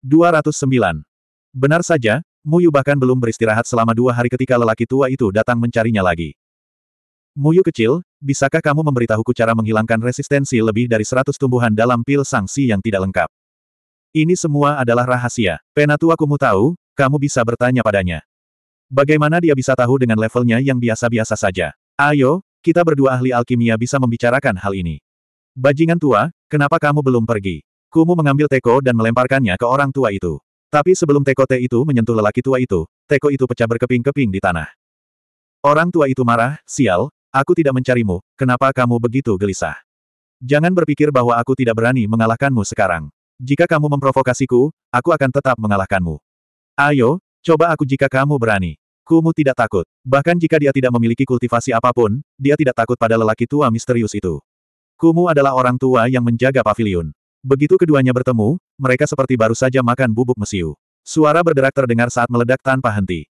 Speaker 1: 209. Benar saja, Muyu bahkan belum beristirahat selama dua hari ketika lelaki tua itu datang mencarinya lagi. Muyu kecil, bisakah kamu memberitahuku cara menghilangkan resistensi lebih dari 100 tumbuhan dalam pil sanksi yang tidak lengkap? Ini semua adalah rahasia. Penatua kumu tahu, kamu bisa bertanya padanya. Bagaimana dia bisa tahu dengan levelnya yang biasa-biasa saja? Ayo, kita berdua ahli alkimia bisa membicarakan hal ini. Bajingan tua, kenapa kamu belum pergi? Kumu mengambil teko dan melemparkannya ke orang tua itu. Tapi sebelum teko teh itu menyentuh lelaki tua itu, teko itu pecah berkeping-keping di tanah. Orang tua itu marah, sial, aku tidak mencarimu, kenapa kamu begitu gelisah? Jangan berpikir bahwa aku tidak berani mengalahkanmu sekarang. Jika kamu memprovokasiku, aku akan tetap mengalahkanmu. Ayo, coba aku jika kamu berani. Kumu tidak takut. Bahkan jika dia tidak memiliki kultivasi apapun, dia tidak takut pada lelaki tua misterius itu. Kumu adalah orang tua yang menjaga pavilion. Begitu keduanya bertemu, mereka seperti baru saja makan bubuk mesiu. Suara berderak terdengar saat meledak tanpa henti.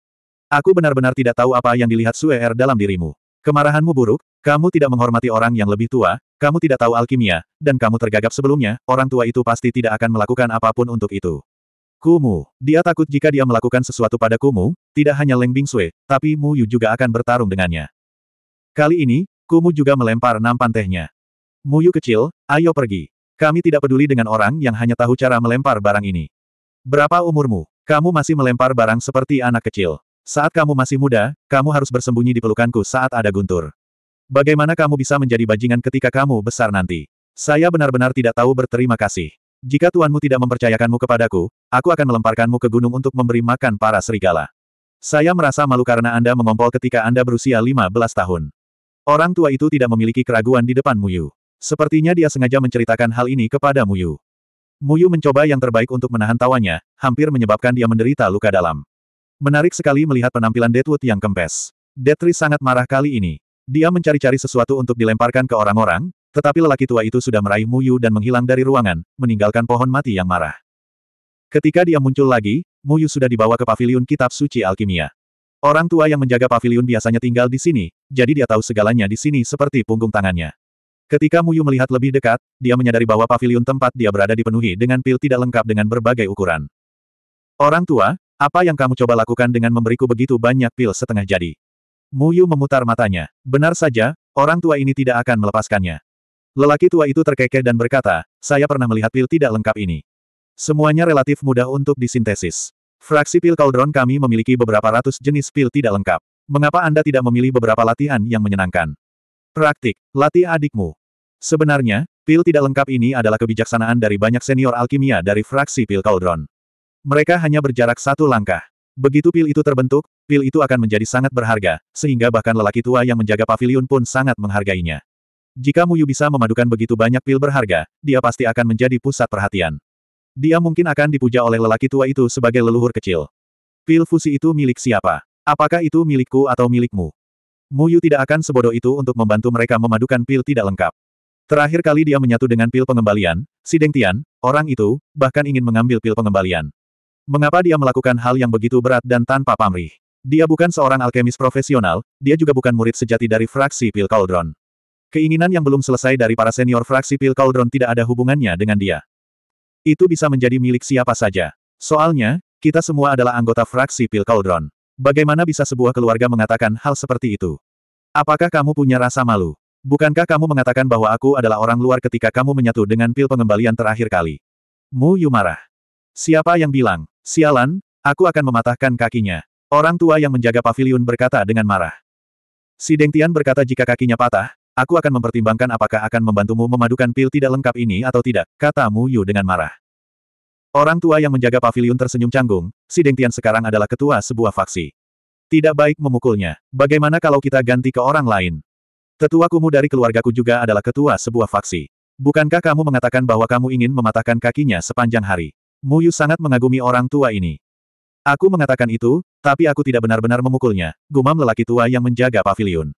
Speaker 1: Aku benar-benar tidak tahu apa yang dilihat Suer er dalam dirimu. Kemarahanmu buruk, kamu tidak menghormati orang yang lebih tua, kamu tidak tahu alkimia, dan kamu tergagap sebelumnya, orang tua itu pasti tidak akan melakukan apapun untuk itu. Kumu, dia takut jika dia melakukan sesuatu pada Kumu, tidak hanya Leng Bing Bingsue, tapi Mu Yu juga akan bertarung dengannya. Kali ini, Kumu juga melempar nampan tehnya. Muyu kecil, ayo pergi. Kami tidak peduli dengan orang yang hanya tahu cara melempar barang ini. Berapa umurmu? Kamu masih melempar barang seperti anak kecil. Saat kamu masih muda, kamu harus bersembunyi di pelukanku saat ada guntur. Bagaimana kamu bisa menjadi bajingan ketika kamu besar nanti? Saya benar-benar tidak tahu berterima kasih. Jika tuanmu tidak mempercayakanmu kepadaku, aku akan melemparkanmu ke gunung untuk memberi makan para serigala. Saya merasa malu karena Anda mengompol ketika Anda berusia 15 tahun. Orang tua itu tidak memiliki keraguan di depan Muyu. Sepertinya dia sengaja menceritakan hal ini kepada Muyu. Muyu mencoba yang terbaik untuk menahan tawanya, hampir menyebabkan dia menderita luka dalam. Menarik sekali melihat penampilan Deadwood yang kempes. Detri sangat marah kali ini. Dia mencari-cari sesuatu untuk dilemparkan ke orang-orang, tetapi lelaki tua itu sudah meraih Muyu dan menghilang dari ruangan, meninggalkan pohon mati yang marah. Ketika dia muncul lagi, Muyu sudah dibawa ke paviliun kitab suci alkimia. Orang tua yang menjaga paviliun biasanya tinggal di sini, jadi dia tahu segalanya di sini seperti punggung tangannya. Ketika Muyu melihat lebih dekat, dia menyadari bahwa pavilion tempat dia berada dipenuhi dengan pil tidak lengkap dengan berbagai ukuran. Orang tua, apa yang kamu coba lakukan dengan memberiku begitu banyak pil setengah jadi? Muyu memutar matanya. Benar saja, orang tua ini tidak akan melepaskannya. Lelaki tua itu terkekeh dan berkata, saya pernah melihat pil tidak lengkap ini. Semuanya relatif mudah untuk disintesis. Fraksi pil Cauldron kami memiliki beberapa ratus jenis pil tidak lengkap. Mengapa Anda tidak memilih beberapa latihan yang menyenangkan? Praktik, latih adikmu. Sebenarnya, pil tidak lengkap ini adalah kebijaksanaan dari banyak senior alkimia dari fraksi pil Cauldron. Mereka hanya berjarak satu langkah. Begitu pil itu terbentuk, pil itu akan menjadi sangat berharga, sehingga bahkan lelaki tua yang menjaga pavilion pun sangat menghargainya. Jika Muyu bisa memadukan begitu banyak pil berharga, dia pasti akan menjadi pusat perhatian. Dia mungkin akan dipuja oleh lelaki tua itu sebagai leluhur kecil. Pil fusi itu milik siapa? Apakah itu milikku atau milikmu? Muyu tidak akan sebodoh itu untuk membantu mereka memadukan pil tidak lengkap. Terakhir kali dia menyatu dengan pil pengembalian, si Deng Tian, orang itu, bahkan ingin mengambil pil pengembalian. Mengapa dia melakukan hal yang begitu berat dan tanpa pamrih? Dia bukan seorang alkemis profesional, dia juga bukan murid sejati dari fraksi pil Cauldron. Keinginan yang belum selesai dari para senior fraksi pil Cauldron tidak ada hubungannya dengan dia. Itu bisa menjadi milik siapa saja. Soalnya, kita semua adalah anggota fraksi pil Cauldron. Bagaimana bisa sebuah keluarga mengatakan hal seperti itu? Apakah kamu punya rasa malu? Bukankah kamu mengatakan bahwa aku adalah orang luar ketika kamu menyatu dengan pil pengembalian terakhir kali? Mu Yu marah. Siapa yang bilang, sialan, aku akan mematahkan kakinya. Orang tua yang menjaga pavilion berkata dengan marah. Si Deng Tian berkata jika kakinya patah, aku akan mempertimbangkan apakah akan membantumu memadukan pil tidak lengkap ini atau tidak, kata Mu Yu dengan marah. Orang tua yang menjaga pavilion tersenyum canggung, si Deng Tian sekarang adalah ketua sebuah faksi. Tidak baik memukulnya. Bagaimana kalau kita ganti ke orang lain? Tetua kumu dari keluargaku juga adalah ketua sebuah faksi. Bukankah kamu mengatakan bahwa kamu ingin mematahkan kakinya sepanjang hari? Muyu sangat mengagumi orang tua ini. Aku mengatakan itu, tapi aku tidak benar-benar memukulnya, gumam lelaki tua yang menjaga pavilion.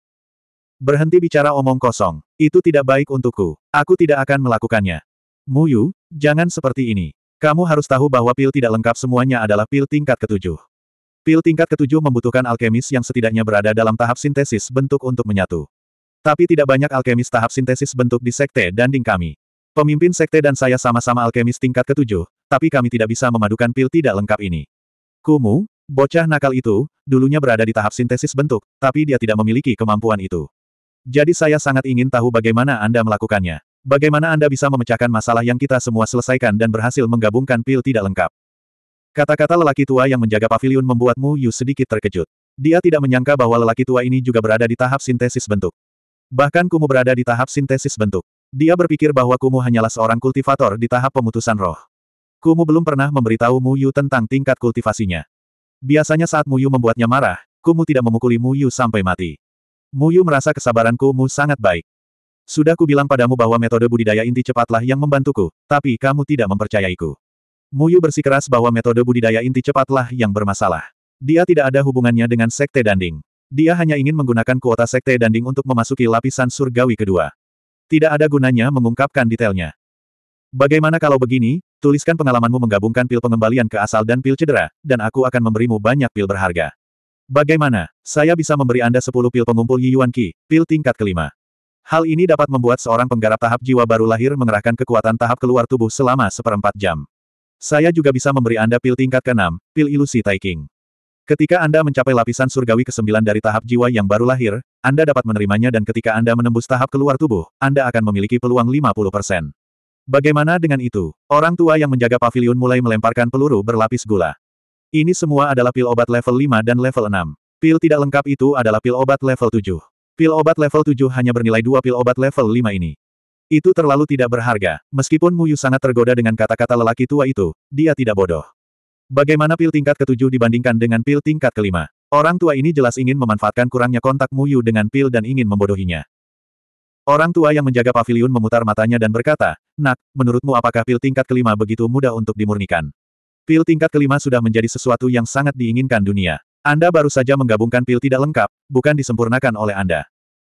Speaker 1: Berhenti bicara omong kosong. Itu tidak baik untukku. Aku tidak akan melakukannya. Muyu, jangan seperti ini. Kamu harus tahu bahwa pil tidak lengkap semuanya adalah pil tingkat ketujuh. Pil tingkat ketujuh membutuhkan alkemis yang setidaknya berada dalam tahap sintesis bentuk untuk menyatu. Tapi tidak banyak alkemis tahap sintesis bentuk di sekte dan danding kami. Pemimpin sekte dan saya sama-sama alkemis tingkat ketujuh, tapi kami tidak bisa memadukan pil tidak lengkap ini. Kumu, bocah nakal itu, dulunya berada di tahap sintesis bentuk, tapi dia tidak memiliki kemampuan itu. Jadi saya sangat ingin tahu bagaimana Anda melakukannya. Bagaimana Anda bisa memecahkan masalah yang kita semua selesaikan dan berhasil menggabungkan pil tidak lengkap? Kata-kata lelaki tua yang menjaga pavilion membuat Mu Yu sedikit terkejut. Dia tidak menyangka bahwa lelaki tua ini juga berada di tahap sintesis bentuk. Bahkan Kumu berada di tahap sintesis bentuk. Dia berpikir bahwa Kumu hanyalah seorang kultivator di tahap pemutusan roh. Kumu belum pernah memberitahu Mu Yu tentang tingkat kultivasinya. Biasanya saat Mu Yu membuatnya marah, Kumu tidak memukuli Mu Yu sampai mati. Mu Yu merasa kesabaran Kumu sangat baik. Sudah kubilang padamu bahwa metode budidaya inti cepatlah yang membantuku, tapi kamu tidak mempercayaiku. Muyu bersikeras bahwa metode budidaya inti cepatlah yang bermasalah. Dia tidak ada hubungannya dengan sekte danding. Dia hanya ingin menggunakan kuota sekte danding untuk memasuki lapisan surgawi kedua. Tidak ada gunanya mengungkapkan detailnya. Bagaimana kalau begini, tuliskan pengalamanmu menggabungkan pil pengembalian ke asal dan pil cedera, dan aku akan memberimu banyak pil berharga. Bagaimana, saya bisa memberi Anda 10 pil pengumpul Yi Yuan Qi, pil tingkat kelima. Hal ini dapat membuat seorang penggarap tahap jiwa baru lahir mengerahkan kekuatan tahap keluar tubuh selama seperempat jam. Saya juga bisa memberi Anda pil tingkat ke-6, pil ilusi Taiking. Ketika Anda mencapai lapisan surgawi ke-9 dari tahap jiwa yang baru lahir, Anda dapat menerimanya dan ketika Anda menembus tahap keluar tubuh, Anda akan memiliki peluang 50%. Bagaimana dengan itu? Orang tua yang menjaga pavilion mulai melemparkan peluru berlapis gula. Ini semua adalah pil obat level 5 dan level 6. Pil tidak lengkap itu adalah pil obat level 7. Pil obat level 7 hanya bernilai dua pil obat level 5 ini. Itu terlalu tidak berharga, meskipun Muyu sangat tergoda dengan kata-kata lelaki tua itu, dia tidak bodoh. Bagaimana pil tingkat ketujuh dibandingkan dengan pil tingkat kelima? Orang tua ini jelas ingin memanfaatkan kurangnya kontak Muyu dengan pil dan ingin membodohinya. Orang tua yang menjaga pavilion memutar matanya dan berkata, Nak, menurutmu apakah pil tingkat kelima begitu mudah untuk dimurnikan? Pil tingkat kelima sudah menjadi sesuatu yang sangat diinginkan dunia. Anda baru saja menggabungkan pil tidak lengkap, bukan disempurnakan oleh Anda.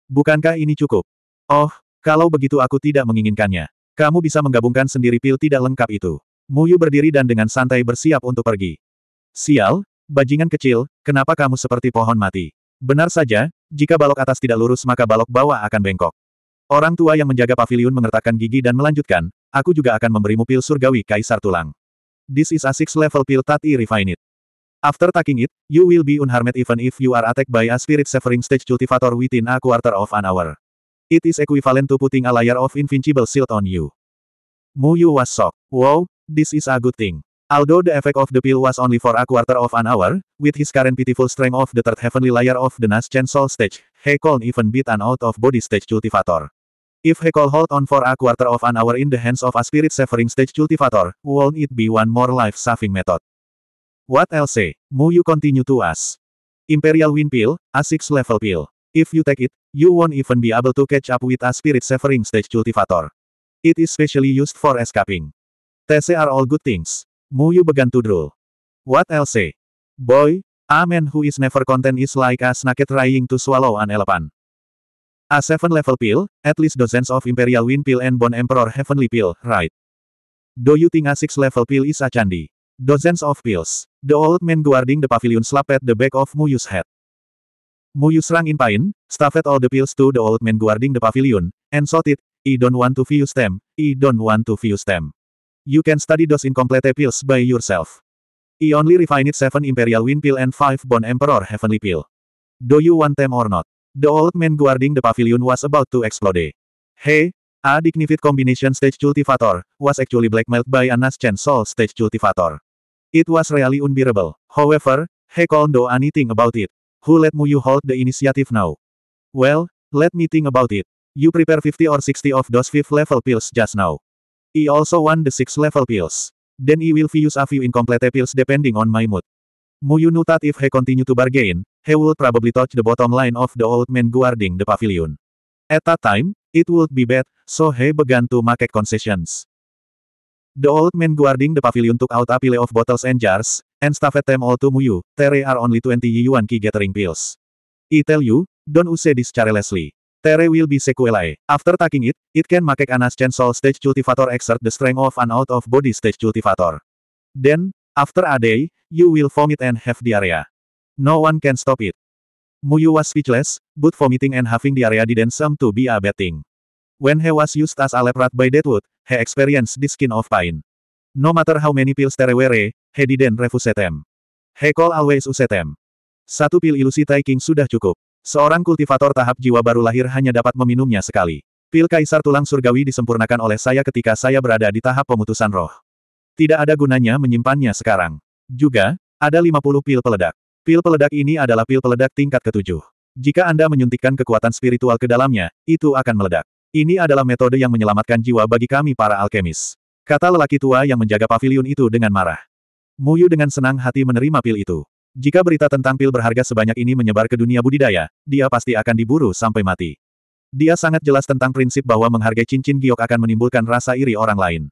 Speaker 1: Bukankah ini cukup? Oh, kalau begitu aku tidak menginginkannya. Kamu bisa menggabungkan sendiri pil tidak lengkap itu. Muyu berdiri dan dengan santai bersiap untuk pergi. Sial, bajingan kecil, kenapa kamu seperti pohon mati? Benar saja, jika balok atas tidak lurus maka balok bawah akan bengkok. Orang tua yang menjaga pavilion mengertakkan gigi dan melanjutkan, aku juga akan memberimu pil surgawi kaisar tulang. This is a six level pil tati refined. After taking it, you will be unharmed even if you are attacked by a spirit severing stage cultivator within a quarter of an hour. It is equivalent to putting a layer of invincible shield on you. Mu Yu was shocked. Wow, this is a good thing. Although the effect of the pill was only for a quarter of an hour, with his current pitiful strength of the third heavenly layer of the Nas Chainsaw stage, he could even beat an out-of-body stage cultivator. If he could hold on for a quarter of an hour in the hands of a spirit-severing stage cultivator, won't it be one more life-saving method? What else? Mu you continue to us. Imperial Wind Pill, A6 level pill. If you take it, you won't even be able to catch up with a spirit severing stage cultivator. It is specially used for escaping. TC are all good things. Mu you began to drool. What else? Boy, a man who is never content is like a snake trying to swallow an elephant. A seven-level pill, at least dozens of Imperial Wind Pill and Bone Emperor Heavenly Pill, right? Do you think a six-level pill is a candy? Dozens of pills. The old man guarding the pavilion slapped at the back of Muyu's head. Muyu shrunk in pain, Stuffed all the pills to the old man guarding the pavilion, and shouted, I e don't want to fuse them, I e don't want to fuse them. You can study those incomplete pills by yourself. I e only refined seven imperial wind pill and five bone emperor heavenly pill. Do you want them or not? The old man guarding the pavilion was about to explode. Hey, a dignified combination stage cultivator, was actually blackmailed by a Naschen soul stage cultivator. It was really unbearable. However, he can't do anything about it. Who let Mu Yu hold the initiative now? Well, let me think about it. You prepare 50 or 60 of those 5 level pills just now. He also want the 6 level pills. Then he will use a few incomplete pills depending on my mood. Muyu knew that if he continue to bargain, he would probably touch the bottom line of the old man guarding the pavilion. At that time, it would be bad, so he began to make concessions. The old man guarding the pavilion took out a pile of bottles and jars, and stuffed them all to Muyu, Tere are only 20 yuan ki gathering pills. I tell you, don't use this carelessly. Tere will be sequelae. After taking it, it can make Anna's soul stage cultivator exert the strength of an out-of-body stage cultivator. Then, after a day, you will vomit and have diarrhea. No one can stop it. Muyu was speechless, but vomiting and having diarrhea didn't seem to be a bad thing. When he was used as a leprat by Deadwood, he experienced the skin of pain. No matter how many pills there were, he didn't refuse them. He call always use them. Satu pil ilusi Taiking sudah cukup. Seorang kultivator tahap jiwa baru lahir hanya dapat meminumnya sekali. Pil kaisar tulang surgawi disempurnakan oleh saya ketika saya berada di tahap pemutusan roh. Tidak ada gunanya menyimpannya sekarang. Juga, ada 50 pil peledak. Pil peledak ini adalah pil peledak tingkat ketujuh. Jika Anda menyuntikkan kekuatan spiritual ke dalamnya, itu akan meledak. Ini adalah metode yang menyelamatkan jiwa bagi kami para alkemis. Kata lelaki tua yang menjaga pavilion itu dengan marah. Muyu dengan senang hati menerima pil itu. Jika berita tentang pil berharga sebanyak ini menyebar ke dunia budidaya, dia pasti akan diburu sampai mati. Dia sangat jelas tentang prinsip bahwa menghargai cincin giok akan menimbulkan rasa iri orang lain.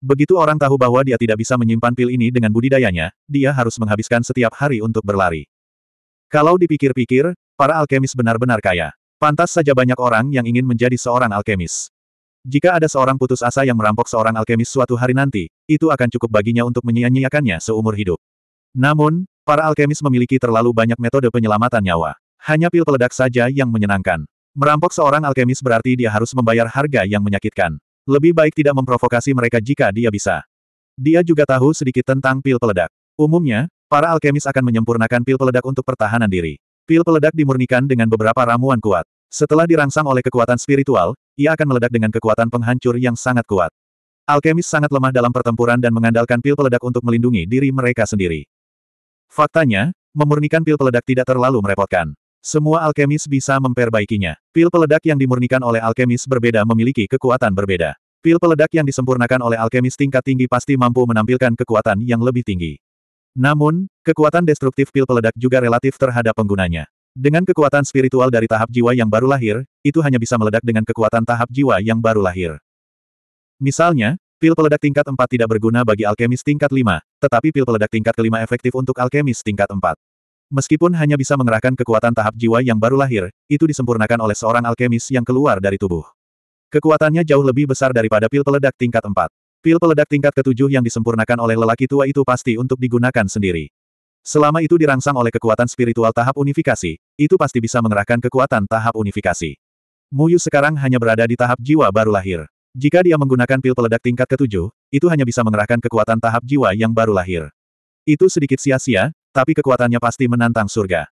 Speaker 1: Begitu orang tahu bahwa dia tidak bisa menyimpan pil ini dengan budidayanya, dia harus menghabiskan setiap hari untuk berlari. Kalau dipikir-pikir, para alkemis benar-benar kaya. Pantas saja banyak orang yang ingin menjadi seorang alkemis. Jika ada seorang putus asa yang merampok seorang alkemis suatu hari nanti, itu akan cukup baginya untuk menyia-nyiakannya seumur hidup. Namun, para alkemis memiliki terlalu banyak metode penyelamatan nyawa. Hanya pil peledak saja yang menyenangkan. Merampok seorang alkemis berarti dia harus membayar harga yang menyakitkan. Lebih baik tidak memprovokasi mereka jika dia bisa. Dia juga tahu sedikit tentang pil peledak. Umumnya, para alkemis akan menyempurnakan pil peledak untuk pertahanan diri. Pil peledak dimurnikan dengan beberapa ramuan kuat. Setelah dirangsang oleh kekuatan spiritual, ia akan meledak dengan kekuatan penghancur yang sangat kuat. Alkemis sangat lemah dalam pertempuran dan mengandalkan pil peledak untuk melindungi diri mereka sendiri. Faktanya, memurnikan pil peledak tidak terlalu merepotkan. Semua alkemis bisa memperbaikinya. Pil peledak yang dimurnikan oleh alkemis berbeda memiliki kekuatan berbeda. Pil peledak yang disempurnakan oleh alkemis tingkat tinggi pasti mampu menampilkan kekuatan yang lebih tinggi. Namun, kekuatan destruktif pil peledak juga relatif terhadap penggunanya. Dengan kekuatan spiritual dari tahap jiwa yang baru lahir, itu hanya bisa meledak dengan kekuatan tahap jiwa yang baru lahir. Misalnya, pil peledak tingkat 4 tidak berguna bagi alkemis tingkat 5, tetapi pil peledak tingkat kelima efektif untuk alkemis tingkat 4. Meskipun hanya bisa mengerahkan kekuatan tahap jiwa yang baru lahir, itu disempurnakan oleh seorang alkemis yang keluar dari tubuh. Kekuatannya jauh lebih besar daripada pil peledak tingkat 4. Pil peledak tingkat ketujuh yang disempurnakan oleh lelaki tua itu pasti untuk digunakan sendiri. Selama itu dirangsang oleh kekuatan spiritual tahap unifikasi, itu pasti bisa mengerahkan kekuatan tahap unifikasi. Muyu sekarang hanya berada di tahap jiwa baru lahir. Jika dia menggunakan pil peledak tingkat ketujuh, itu hanya bisa mengerahkan kekuatan tahap jiwa yang baru lahir. Itu sedikit sia-sia, tapi kekuatannya pasti menantang surga.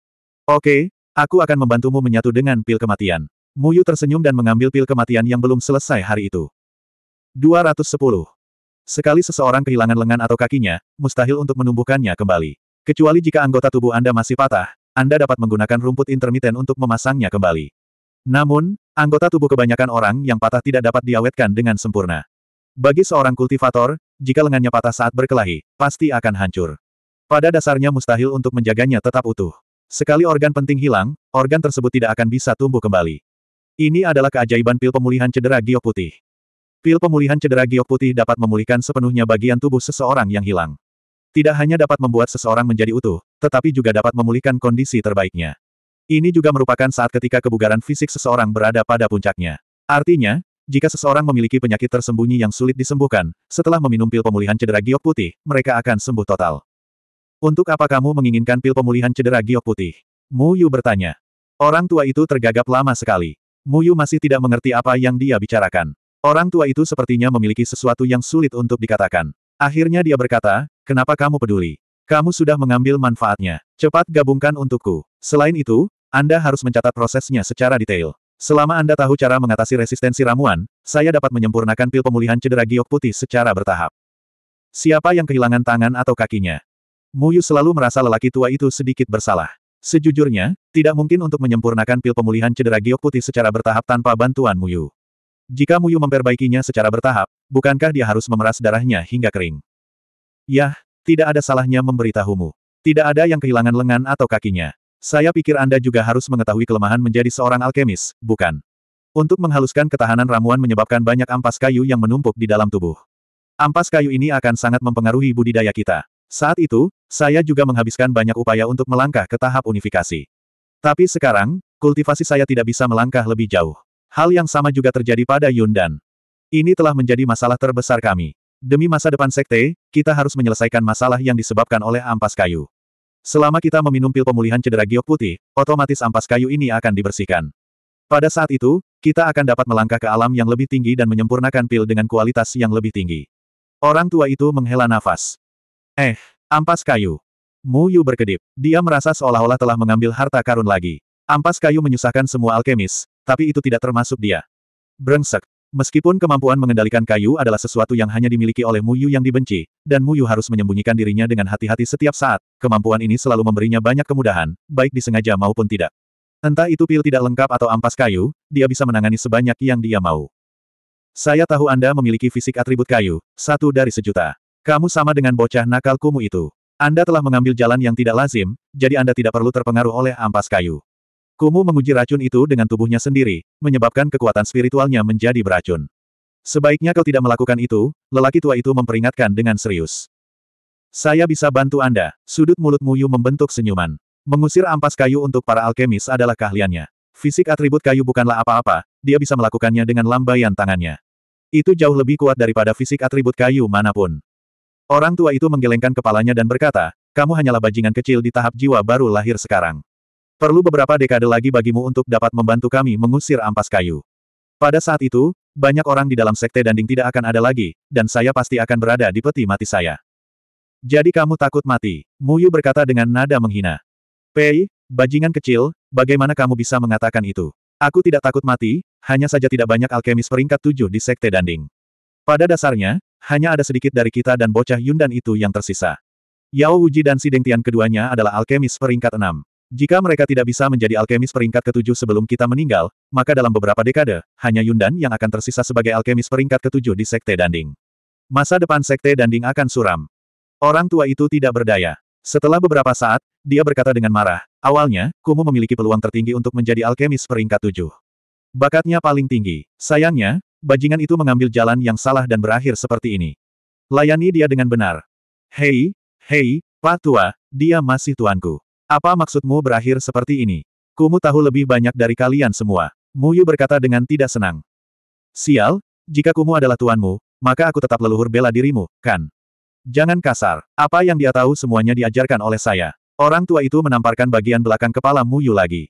Speaker 1: Oke, aku akan membantumu menyatu dengan pil kematian. Muyu tersenyum dan mengambil pil kematian yang belum selesai hari itu. 210. Sekali seseorang kehilangan lengan atau kakinya, mustahil untuk menumbuhkannya kembali. Kecuali jika anggota tubuh Anda masih patah, Anda dapat menggunakan rumput intermiten untuk memasangnya kembali. Namun, anggota tubuh kebanyakan orang yang patah tidak dapat diawetkan dengan sempurna. Bagi seorang kultivator, jika lengannya patah saat berkelahi, pasti akan hancur. Pada dasarnya mustahil untuk menjaganya tetap utuh. Sekali organ penting hilang, organ tersebut tidak akan bisa tumbuh kembali. Ini adalah keajaiban pil pemulihan cedera giok putih. Pil pemulihan cedera giok putih dapat memulihkan sepenuhnya bagian tubuh seseorang yang hilang. Tidak hanya dapat membuat seseorang menjadi utuh, tetapi juga dapat memulihkan kondisi terbaiknya. Ini juga merupakan saat ketika kebugaran fisik seseorang berada pada puncaknya. Artinya, jika seseorang memiliki penyakit tersembunyi yang sulit disembuhkan, setelah meminum pil pemulihan cedera giok putih, mereka akan sembuh total. Untuk apa kamu menginginkan pil pemulihan cedera giok putih? Yu bertanya. Orang tua itu tergagap lama sekali. Mu Yu masih tidak mengerti apa yang dia bicarakan. Orang tua itu sepertinya memiliki sesuatu yang sulit untuk dikatakan. Akhirnya dia berkata, Kenapa kamu peduli? Kamu sudah mengambil manfaatnya. Cepat gabungkan untukku. Selain itu, Anda harus mencatat prosesnya secara detail. Selama Anda tahu cara mengatasi resistensi ramuan, saya dapat menyempurnakan pil pemulihan cedera giok putih secara bertahap. Siapa yang kehilangan tangan atau kakinya? Muyu selalu merasa lelaki tua itu sedikit bersalah. Sejujurnya, tidak mungkin untuk menyempurnakan pil pemulihan cedera giok putih secara bertahap tanpa bantuan Muyu. Jika Muyu memperbaikinya secara bertahap, bukankah dia harus memeras darahnya hingga kering? Yah, tidak ada salahnya memberitahumu. Tidak ada yang kehilangan lengan atau kakinya. Saya pikir Anda juga harus mengetahui kelemahan menjadi seorang alkemis, bukan? Untuk menghaluskan ketahanan ramuan menyebabkan banyak ampas kayu yang menumpuk di dalam tubuh. Ampas kayu ini akan sangat mempengaruhi budidaya kita. Saat itu, saya juga menghabiskan banyak upaya untuk melangkah ke tahap unifikasi. Tapi sekarang, kultivasi saya tidak bisa melangkah lebih jauh. Hal yang sama juga terjadi pada Yun Dan. Ini telah menjadi masalah terbesar kami. Demi masa depan sekte, kita harus menyelesaikan masalah yang disebabkan oleh ampas kayu. Selama kita meminum pil pemulihan cedera giok putih, otomatis ampas kayu ini akan dibersihkan. Pada saat itu, kita akan dapat melangkah ke alam yang lebih tinggi dan menyempurnakan pil dengan kualitas yang lebih tinggi. Orang tua itu menghela nafas. Eh, ampas kayu. Mu Yu berkedip. Dia merasa seolah-olah telah mengambil harta karun lagi. Ampas kayu menyusahkan semua alkemis, tapi itu tidak termasuk dia. Brengsek. Meskipun kemampuan mengendalikan kayu adalah sesuatu yang hanya dimiliki oleh Muyu yang dibenci, dan Muyu harus menyembunyikan dirinya dengan hati-hati setiap saat, kemampuan ini selalu memberinya banyak kemudahan, baik disengaja maupun tidak. Entah itu pil tidak lengkap atau ampas kayu, dia bisa menangani sebanyak yang dia mau. Saya tahu Anda memiliki fisik atribut kayu, satu dari sejuta. Kamu sama dengan bocah nakal kumu itu. Anda telah mengambil jalan yang tidak lazim, jadi Anda tidak perlu terpengaruh oleh ampas kayu. Kumu menguji racun itu dengan tubuhnya sendiri, menyebabkan kekuatan spiritualnya menjadi beracun. Sebaiknya kau tidak melakukan itu, lelaki tua itu memperingatkan dengan serius. Saya bisa bantu Anda. Sudut mulut Muyu membentuk senyuman. Mengusir ampas kayu untuk para alkemis adalah keahliannya. Fisik atribut kayu bukanlah apa-apa, dia bisa melakukannya dengan lambaian tangannya. Itu jauh lebih kuat daripada fisik atribut kayu manapun. Orang tua itu menggelengkan kepalanya dan berkata, kamu hanyalah bajingan kecil di tahap jiwa baru lahir sekarang. Perlu beberapa dekade lagi bagimu untuk dapat membantu kami mengusir ampas kayu. Pada saat itu, banyak orang di dalam sekte danding tidak akan ada lagi, dan saya pasti akan berada di peti mati saya. Jadi kamu takut mati, Muyu berkata dengan nada menghina. Pei, bajingan kecil, bagaimana kamu bisa mengatakan itu? Aku tidak takut mati, hanya saja tidak banyak alkemis peringkat tujuh di sekte danding. Pada dasarnya, hanya ada sedikit dari kita dan bocah Yundan itu yang tersisa. Yao Uji dan Si Tian keduanya adalah alkemis peringkat enam. Jika mereka tidak bisa menjadi alkemis peringkat ketujuh sebelum kita meninggal, maka dalam beberapa dekade, hanya Yundan yang akan tersisa sebagai alkemis peringkat ketujuh di Sekte Danding. Masa depan Sekte Danding akan suram. Orang tua itu tidak berdaya. Setelah beberapa saat, dia berkata dengan marah, awalnya, Kumu memiliki peluang tertinggi untuk menjadi alkemis peringkat tujuh. Bakatnya paling tinggi. Sayangnya, bajingan itu mengambil jalan yang salah dan berakhir seperti ini. Layani dia dengan benar. Hei, hei, Pak Tua, dia masih tuanku. Apa maksudmu berakhir seperti ini? Kumu tahu lebih banyak dari kalian semua. Muyu berkata dengan tidak senang. Sial, jika Kumu adalah tuanmu, maka aku tetap leluhur bela dirimu, kan? Jangan kasar. Apa yang dia tahu semuanya diajarkan oleh saya. Orang tua itu menamparkan bagian belakang kepala Muyu lagi.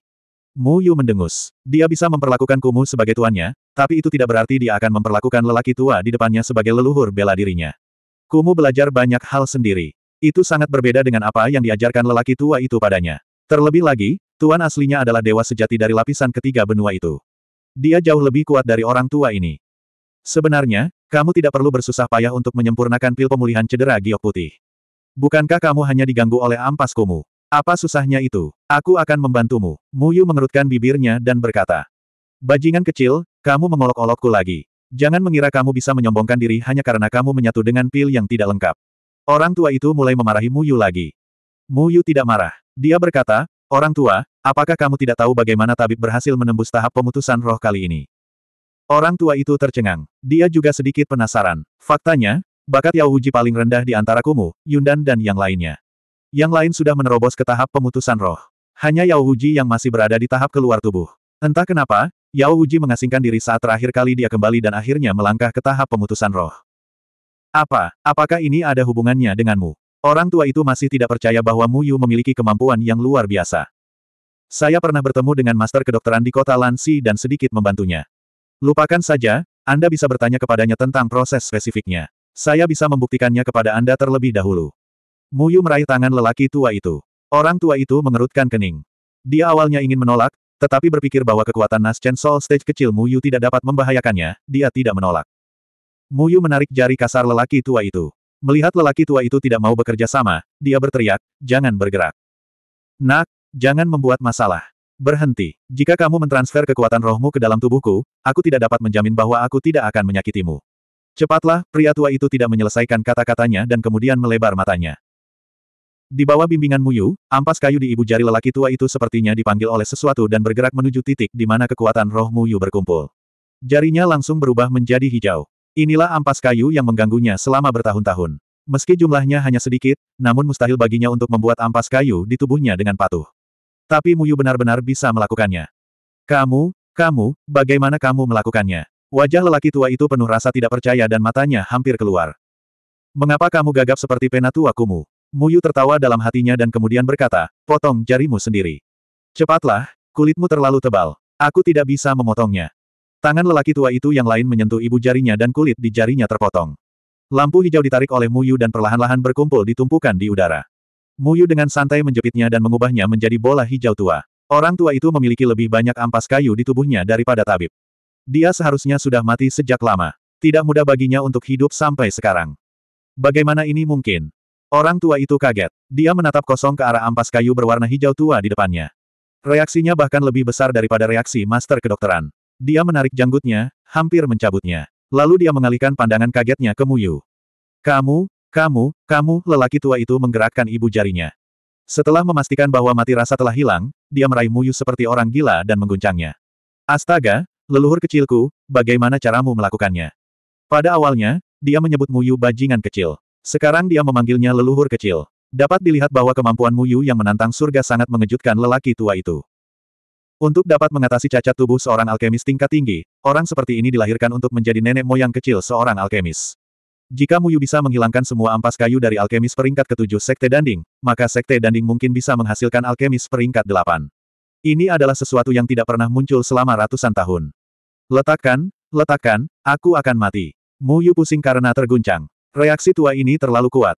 Speaker 1: Muyu mendengus. Dia bisa memperlakukan Kumu sebagai tuannya, tapi itu tidak berarti dia akan memperlakukan lelaki tua di depannya sebagai leluhur bela dirinya. Kumu belajar banyak hal sendiri. Itu sangat berbeda dengan apa yang diajarkan lelaki tua itu padanya. Terlebih lagi, tuan aslinya adalah dewa sejati dari lapisan ketiga benua itu. Dia jauh lebih kuat dari orang tua ini. Sebenarnya, kamu tidak perlu bersusah payah untuk menyempurnakan pil pemulihan cedera giok putih. Bukankah kamu hanya diganggu oleh ampas kumu? Apa susahnya itu? Aku akan membantumu. Muyu mengerutkan bibirnya dan berkata. Bajingan kecil, kamu mengolok-olokku lagi. Jangan mengira kamu bisa menyombongkan diri hanya karena kamu menyatu dengan pil yang tidak lengkap. Orang tua itu mulai memarahi Yu lagi. Mu Yu tidak marah. Dia berkata, Orang tua, apakah kamu tidak tahu bagaimana tabib berhasil menembus tahap pemutusan roh kali ini? Orang tua itu tercengang. Dia juga sedikit penasaran. Faktanya, bakat Yao Huji paling rendah di antara Kumu, Yundan dan yang lainnya. Yang lain sudah menerobos ke tahap pemutusan roh. Hanya Yao Huji yang masih berada di tahap keluar tubuh. Entah kenapa, Yao Huji mengasingkan diri saat terakhir kali dia kembali dan akhirnya melangkah ke tahap pemutusan roh. Apa, apakah ini ada hubungannya denganmu? Orang tua itu masih tidak percaya bahwa Mu Yu memiliki kemampuan yang luar biasa. Saya pernah bertemu dengan master kedokteran di kota Lansi dan sedikit membantunya. Lupakan saja, Anda bisa bertanya kepadanya tentang proses spesifiknya. Saya bisa membuktikannya kepada Anda terlebih dahulu. Mu Yu meraih tangan lelaki tua itu. Orang tua itu mengerutkan kening. Dia awalnya ingin menolak, tetapi berpikir bahwa kekuatan Nas Chen Soul Stage kecil Mu Yu tidak dapat membahayakannya, dia tidak menolak. Muyu menarik jari kasar lelaki tua itu. Melihat lelaki tua itu tidak mau bekerja sama, dia berteriak, jangan bergerak. Nak, jangan membuat masalah. Berhenti. Jika kamu mentransfer kekuatan rohmu ke dalam tubuhku, aku tidak dapat menjamin bahwa aku tidak akan menyakitimu. Cepatlah, pria tua itu tidak menyelesaikan kata-katanya dan kemudian melebar matanya. Di bawah bimbingan Muyu, ampas kayu di ibu jari lelaki tua itu sepertinya dipanggil oleh sesuatu dan bergerak menuju titik di mana kekuatan roh Muyu berkumpul. Jarinya langsung berubah menjadi hijau. Inilah ampas kayu yang mengganggunya selama bertahun-tahun. Meski jumlahnya hanya sedikit, namun mustahil baginya untuk membuat ampas kayu di tubuhnya dengan patuh. Tapi Muyu benar-benar bisa melakukannya. Kamu, kamu, bagaimana kamu melakukannya? Wajah lelaki tua itu penuh rasa tidak percaya dan matanya hampir keluar. Mengapa kamu gagap seperti pena tua kumu? Muyu tertawa dalam hatinya dan kemudian berkata, potong jarimu sendiri. Cepatlah, kulitmu terlalu tebal. Aku tidak bisa memotongnya. Tangan lelaki tua itu yang lain menyentuh ibu jarinya dan kulit di jarinya terpotong. Lampu hijau ditarik oleh Muyu dan perlahan-lahan berkumpul ditumpukan di udara. Muyu dengan santai menjepitnya dan mengubahnya menjadi bola hijau tua. Orang tua itu memiliki lebih banyak ampas kayu di tubuhnya daripada tabib. Dia seharusnya sudah mati sejak lama. Tidak mudah baginya untuk hidup sampai sekarang. Bagaimana ini mungkin? Orang tua itu kaget. Dia menatap kosong ke arah ampas kayu berwarna hijau tua di depannya. Reaksinya bahkan lebih besar daripada reaksi master kedokteran. Dia menarik janggutnya, hampir mencabutnya. Lalu dia mengalihkan pandangan kagetnya ke Muyu. Kamu, kamu, kamu, lelaki tua itu menggerakkan ibu jarinya. Setelah memastikan bahwa mati rasa telah hilang, dia meraih Muyu seperti orang gila dan mengguncangnya. Astaga, leluhur kecilku, bagaimana caramu melakukannya? Pada awalnya, dia menyebut Muyu bajingan kecil. Sekarang dia memanggilnya leluhur kecil. Dapat dilihat bahwa kemampuan Muyu yang menantang surga sangat mengejutkan lelaki tua itu. Untuk dapat mengatasi cacat tubuh seorang alkemis tingkat tinggi, orang seperti ini dilahirkan untuk menjadi nenek moyang kecil seorang alkemis. Jika Muyu bisa menghilangkan semua ampas kayu dari alkemis peringkat ketujuh Sekte Danding, maka Sekte Danding mungkin bisa menghasilkan alkemis peringkat delapan. Ini adalah sesuatu yang tidak pernah muncul selama ratusan tahun. Letakkan, letakkan, aku akan mati. Muyu pusing karena terguncang. Reaksi tua ini terlalu kuat.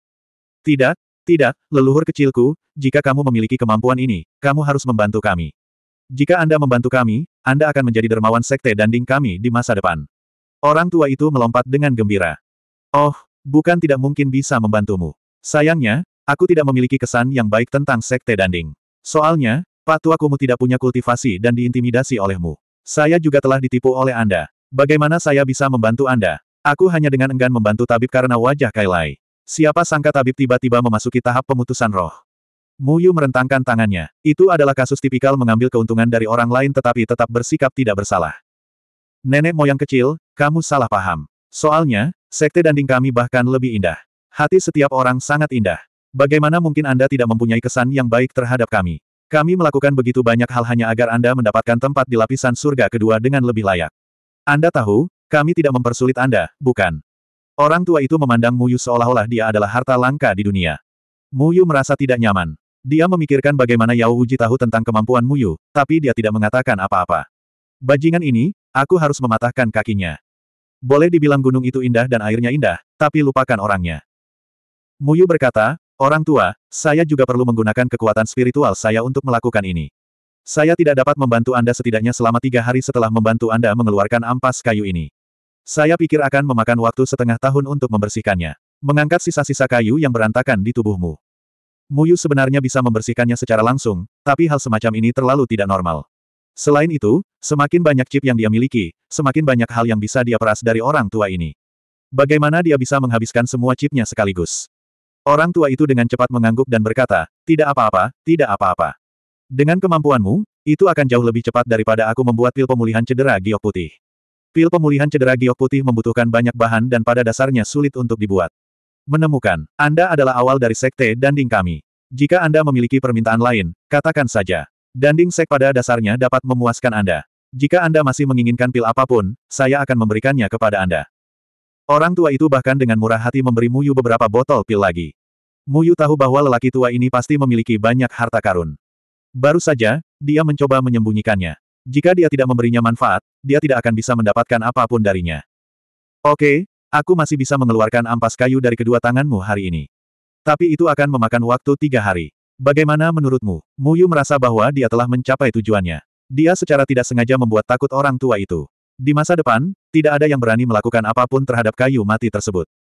Speaker 1: Tidak, tidak, leluhur kecilku, jika kamu memiliki kemampuan ini, kamu harus membantu kami. Jika Anda membantu kami, Anda akan menjadi dermawan sekte danding kami di masa depan. Orang tua itu melompat dengan gembira. Oh, bukan tidak mungkin bisa membantumu. Sayangnya, aku tidak memiliki kesan yang baik tentang sekte danding. Soalnya, Pak tidak punya kultivasi dan diintimidasi olehmu. Saya juga telah ditipu oleh Anda. Bagaimana saya bisa membantu Anda? Aku hanya dengan enggan membantu tabib karena wajah Kailai. Siapa sangka tabib tiba-tiba memasuki tahap pemutusan roh. Muyu merentangkan tangannya. Itu adalah kasus tipikal mengambil keuntungan dari orang lain tetapi tetap bersikap tidak bersalah. Nenek moyang kecil, kamu salah paham. Soalnya, sekte danding kami bahkan lebih indah. Hati setiap orang sangat indah. Bagaimana mungkin Anda tidak mempunyai kesan yang baik terhadap kami? Kami melakukan begitu banyak hal hanya agar Anda mendapatkan tempat di lapisan surga kedua dengan lebih layak. Anda tahu, kami tidak mempersulit Anda, bukan? Orang tua itu memandang Muyu seolah-olah dia adalah harta langka di dunia. Muyu merasa tidak nyaman. Dia memikirkan bagaimana Yao Uji tahu tentang kemampuan Muyu, tapi dia tidak mengatakan apa-apa. Bajingan ini, aku harus mematahkan kakinya. Boleh dibilang gunung itu indah dan airnya indah, tapi lupakan orangnya. Muyu berkata, orang tua, saya juga perlu menggunakan kekuatan spiritual saya untuk melakukan ini. Saya tidak dapat membantu Anda setidaknya selama tiga hari setelah membantu Anda mengeluarkan ampas kayu ini. Saya pikir akan memakan waktu setengah tahun untuk membersihkannya. Mengangkat sisa-sisa kayu yang berantakan di tubuhmu. Muyu sebenarnya bisa membersihkannya secara langsung, tapi hal semacam ini terlalu tidak normal. Selain itu, semakin banyak chip yang dia miliki, semakin banyak hal yang bisa dia peras dari orang tua ini. Bagaimana dia bisa menghabiskan semua chipnya sekaligus? Orang tua itu dengan cepat mengangguk dan berkata, tidak apa-apa, tidak apa-apa. Dengan kemampuanmu, itu akan jauh lebih cepat daripada aku membuat pil pemulihan cedera giok putih. Pil pemulihan cedera giok putih membutuhkan banyak bahan dan pada dasarnya sulit untuk dibuat. Menemukan. Anda adalah awal dari sekte danding kami. Jika Anda memiliki permintaan lain, katakan saja. Danding sek pada dasarnya dapat memuaskan Anda. Jika Anda masih menginginkan pil apapun, saya akan memberikannya kepada Anda. Orang tua itu bahkan dengan murah hati memberi Muyu beberapa botol pil lagi. Muyu tahu bahwa lelaki tua ini pasti memiliki banyak harta karun. Baru saja, dia mencoba menyembunyikannya. Jika dia tidak memberinya manfaat, dia tidak akan bisa mendapatkan apapun darinya. Oke, Aku masih bisa mengeluarkan ampas kayu dari kedua tanganmu hari ini. Tapi itu akan memakan waktu tiga hari. Bagaimana menurutmu? Muyu merasa bahwa dia telah mencapai tujuannya. Dia secara tidak sengaja membuat takut orang tua itu. Di masa depan, tidak ada yang berani melakukan apapun terhadap kayu mati tersebut.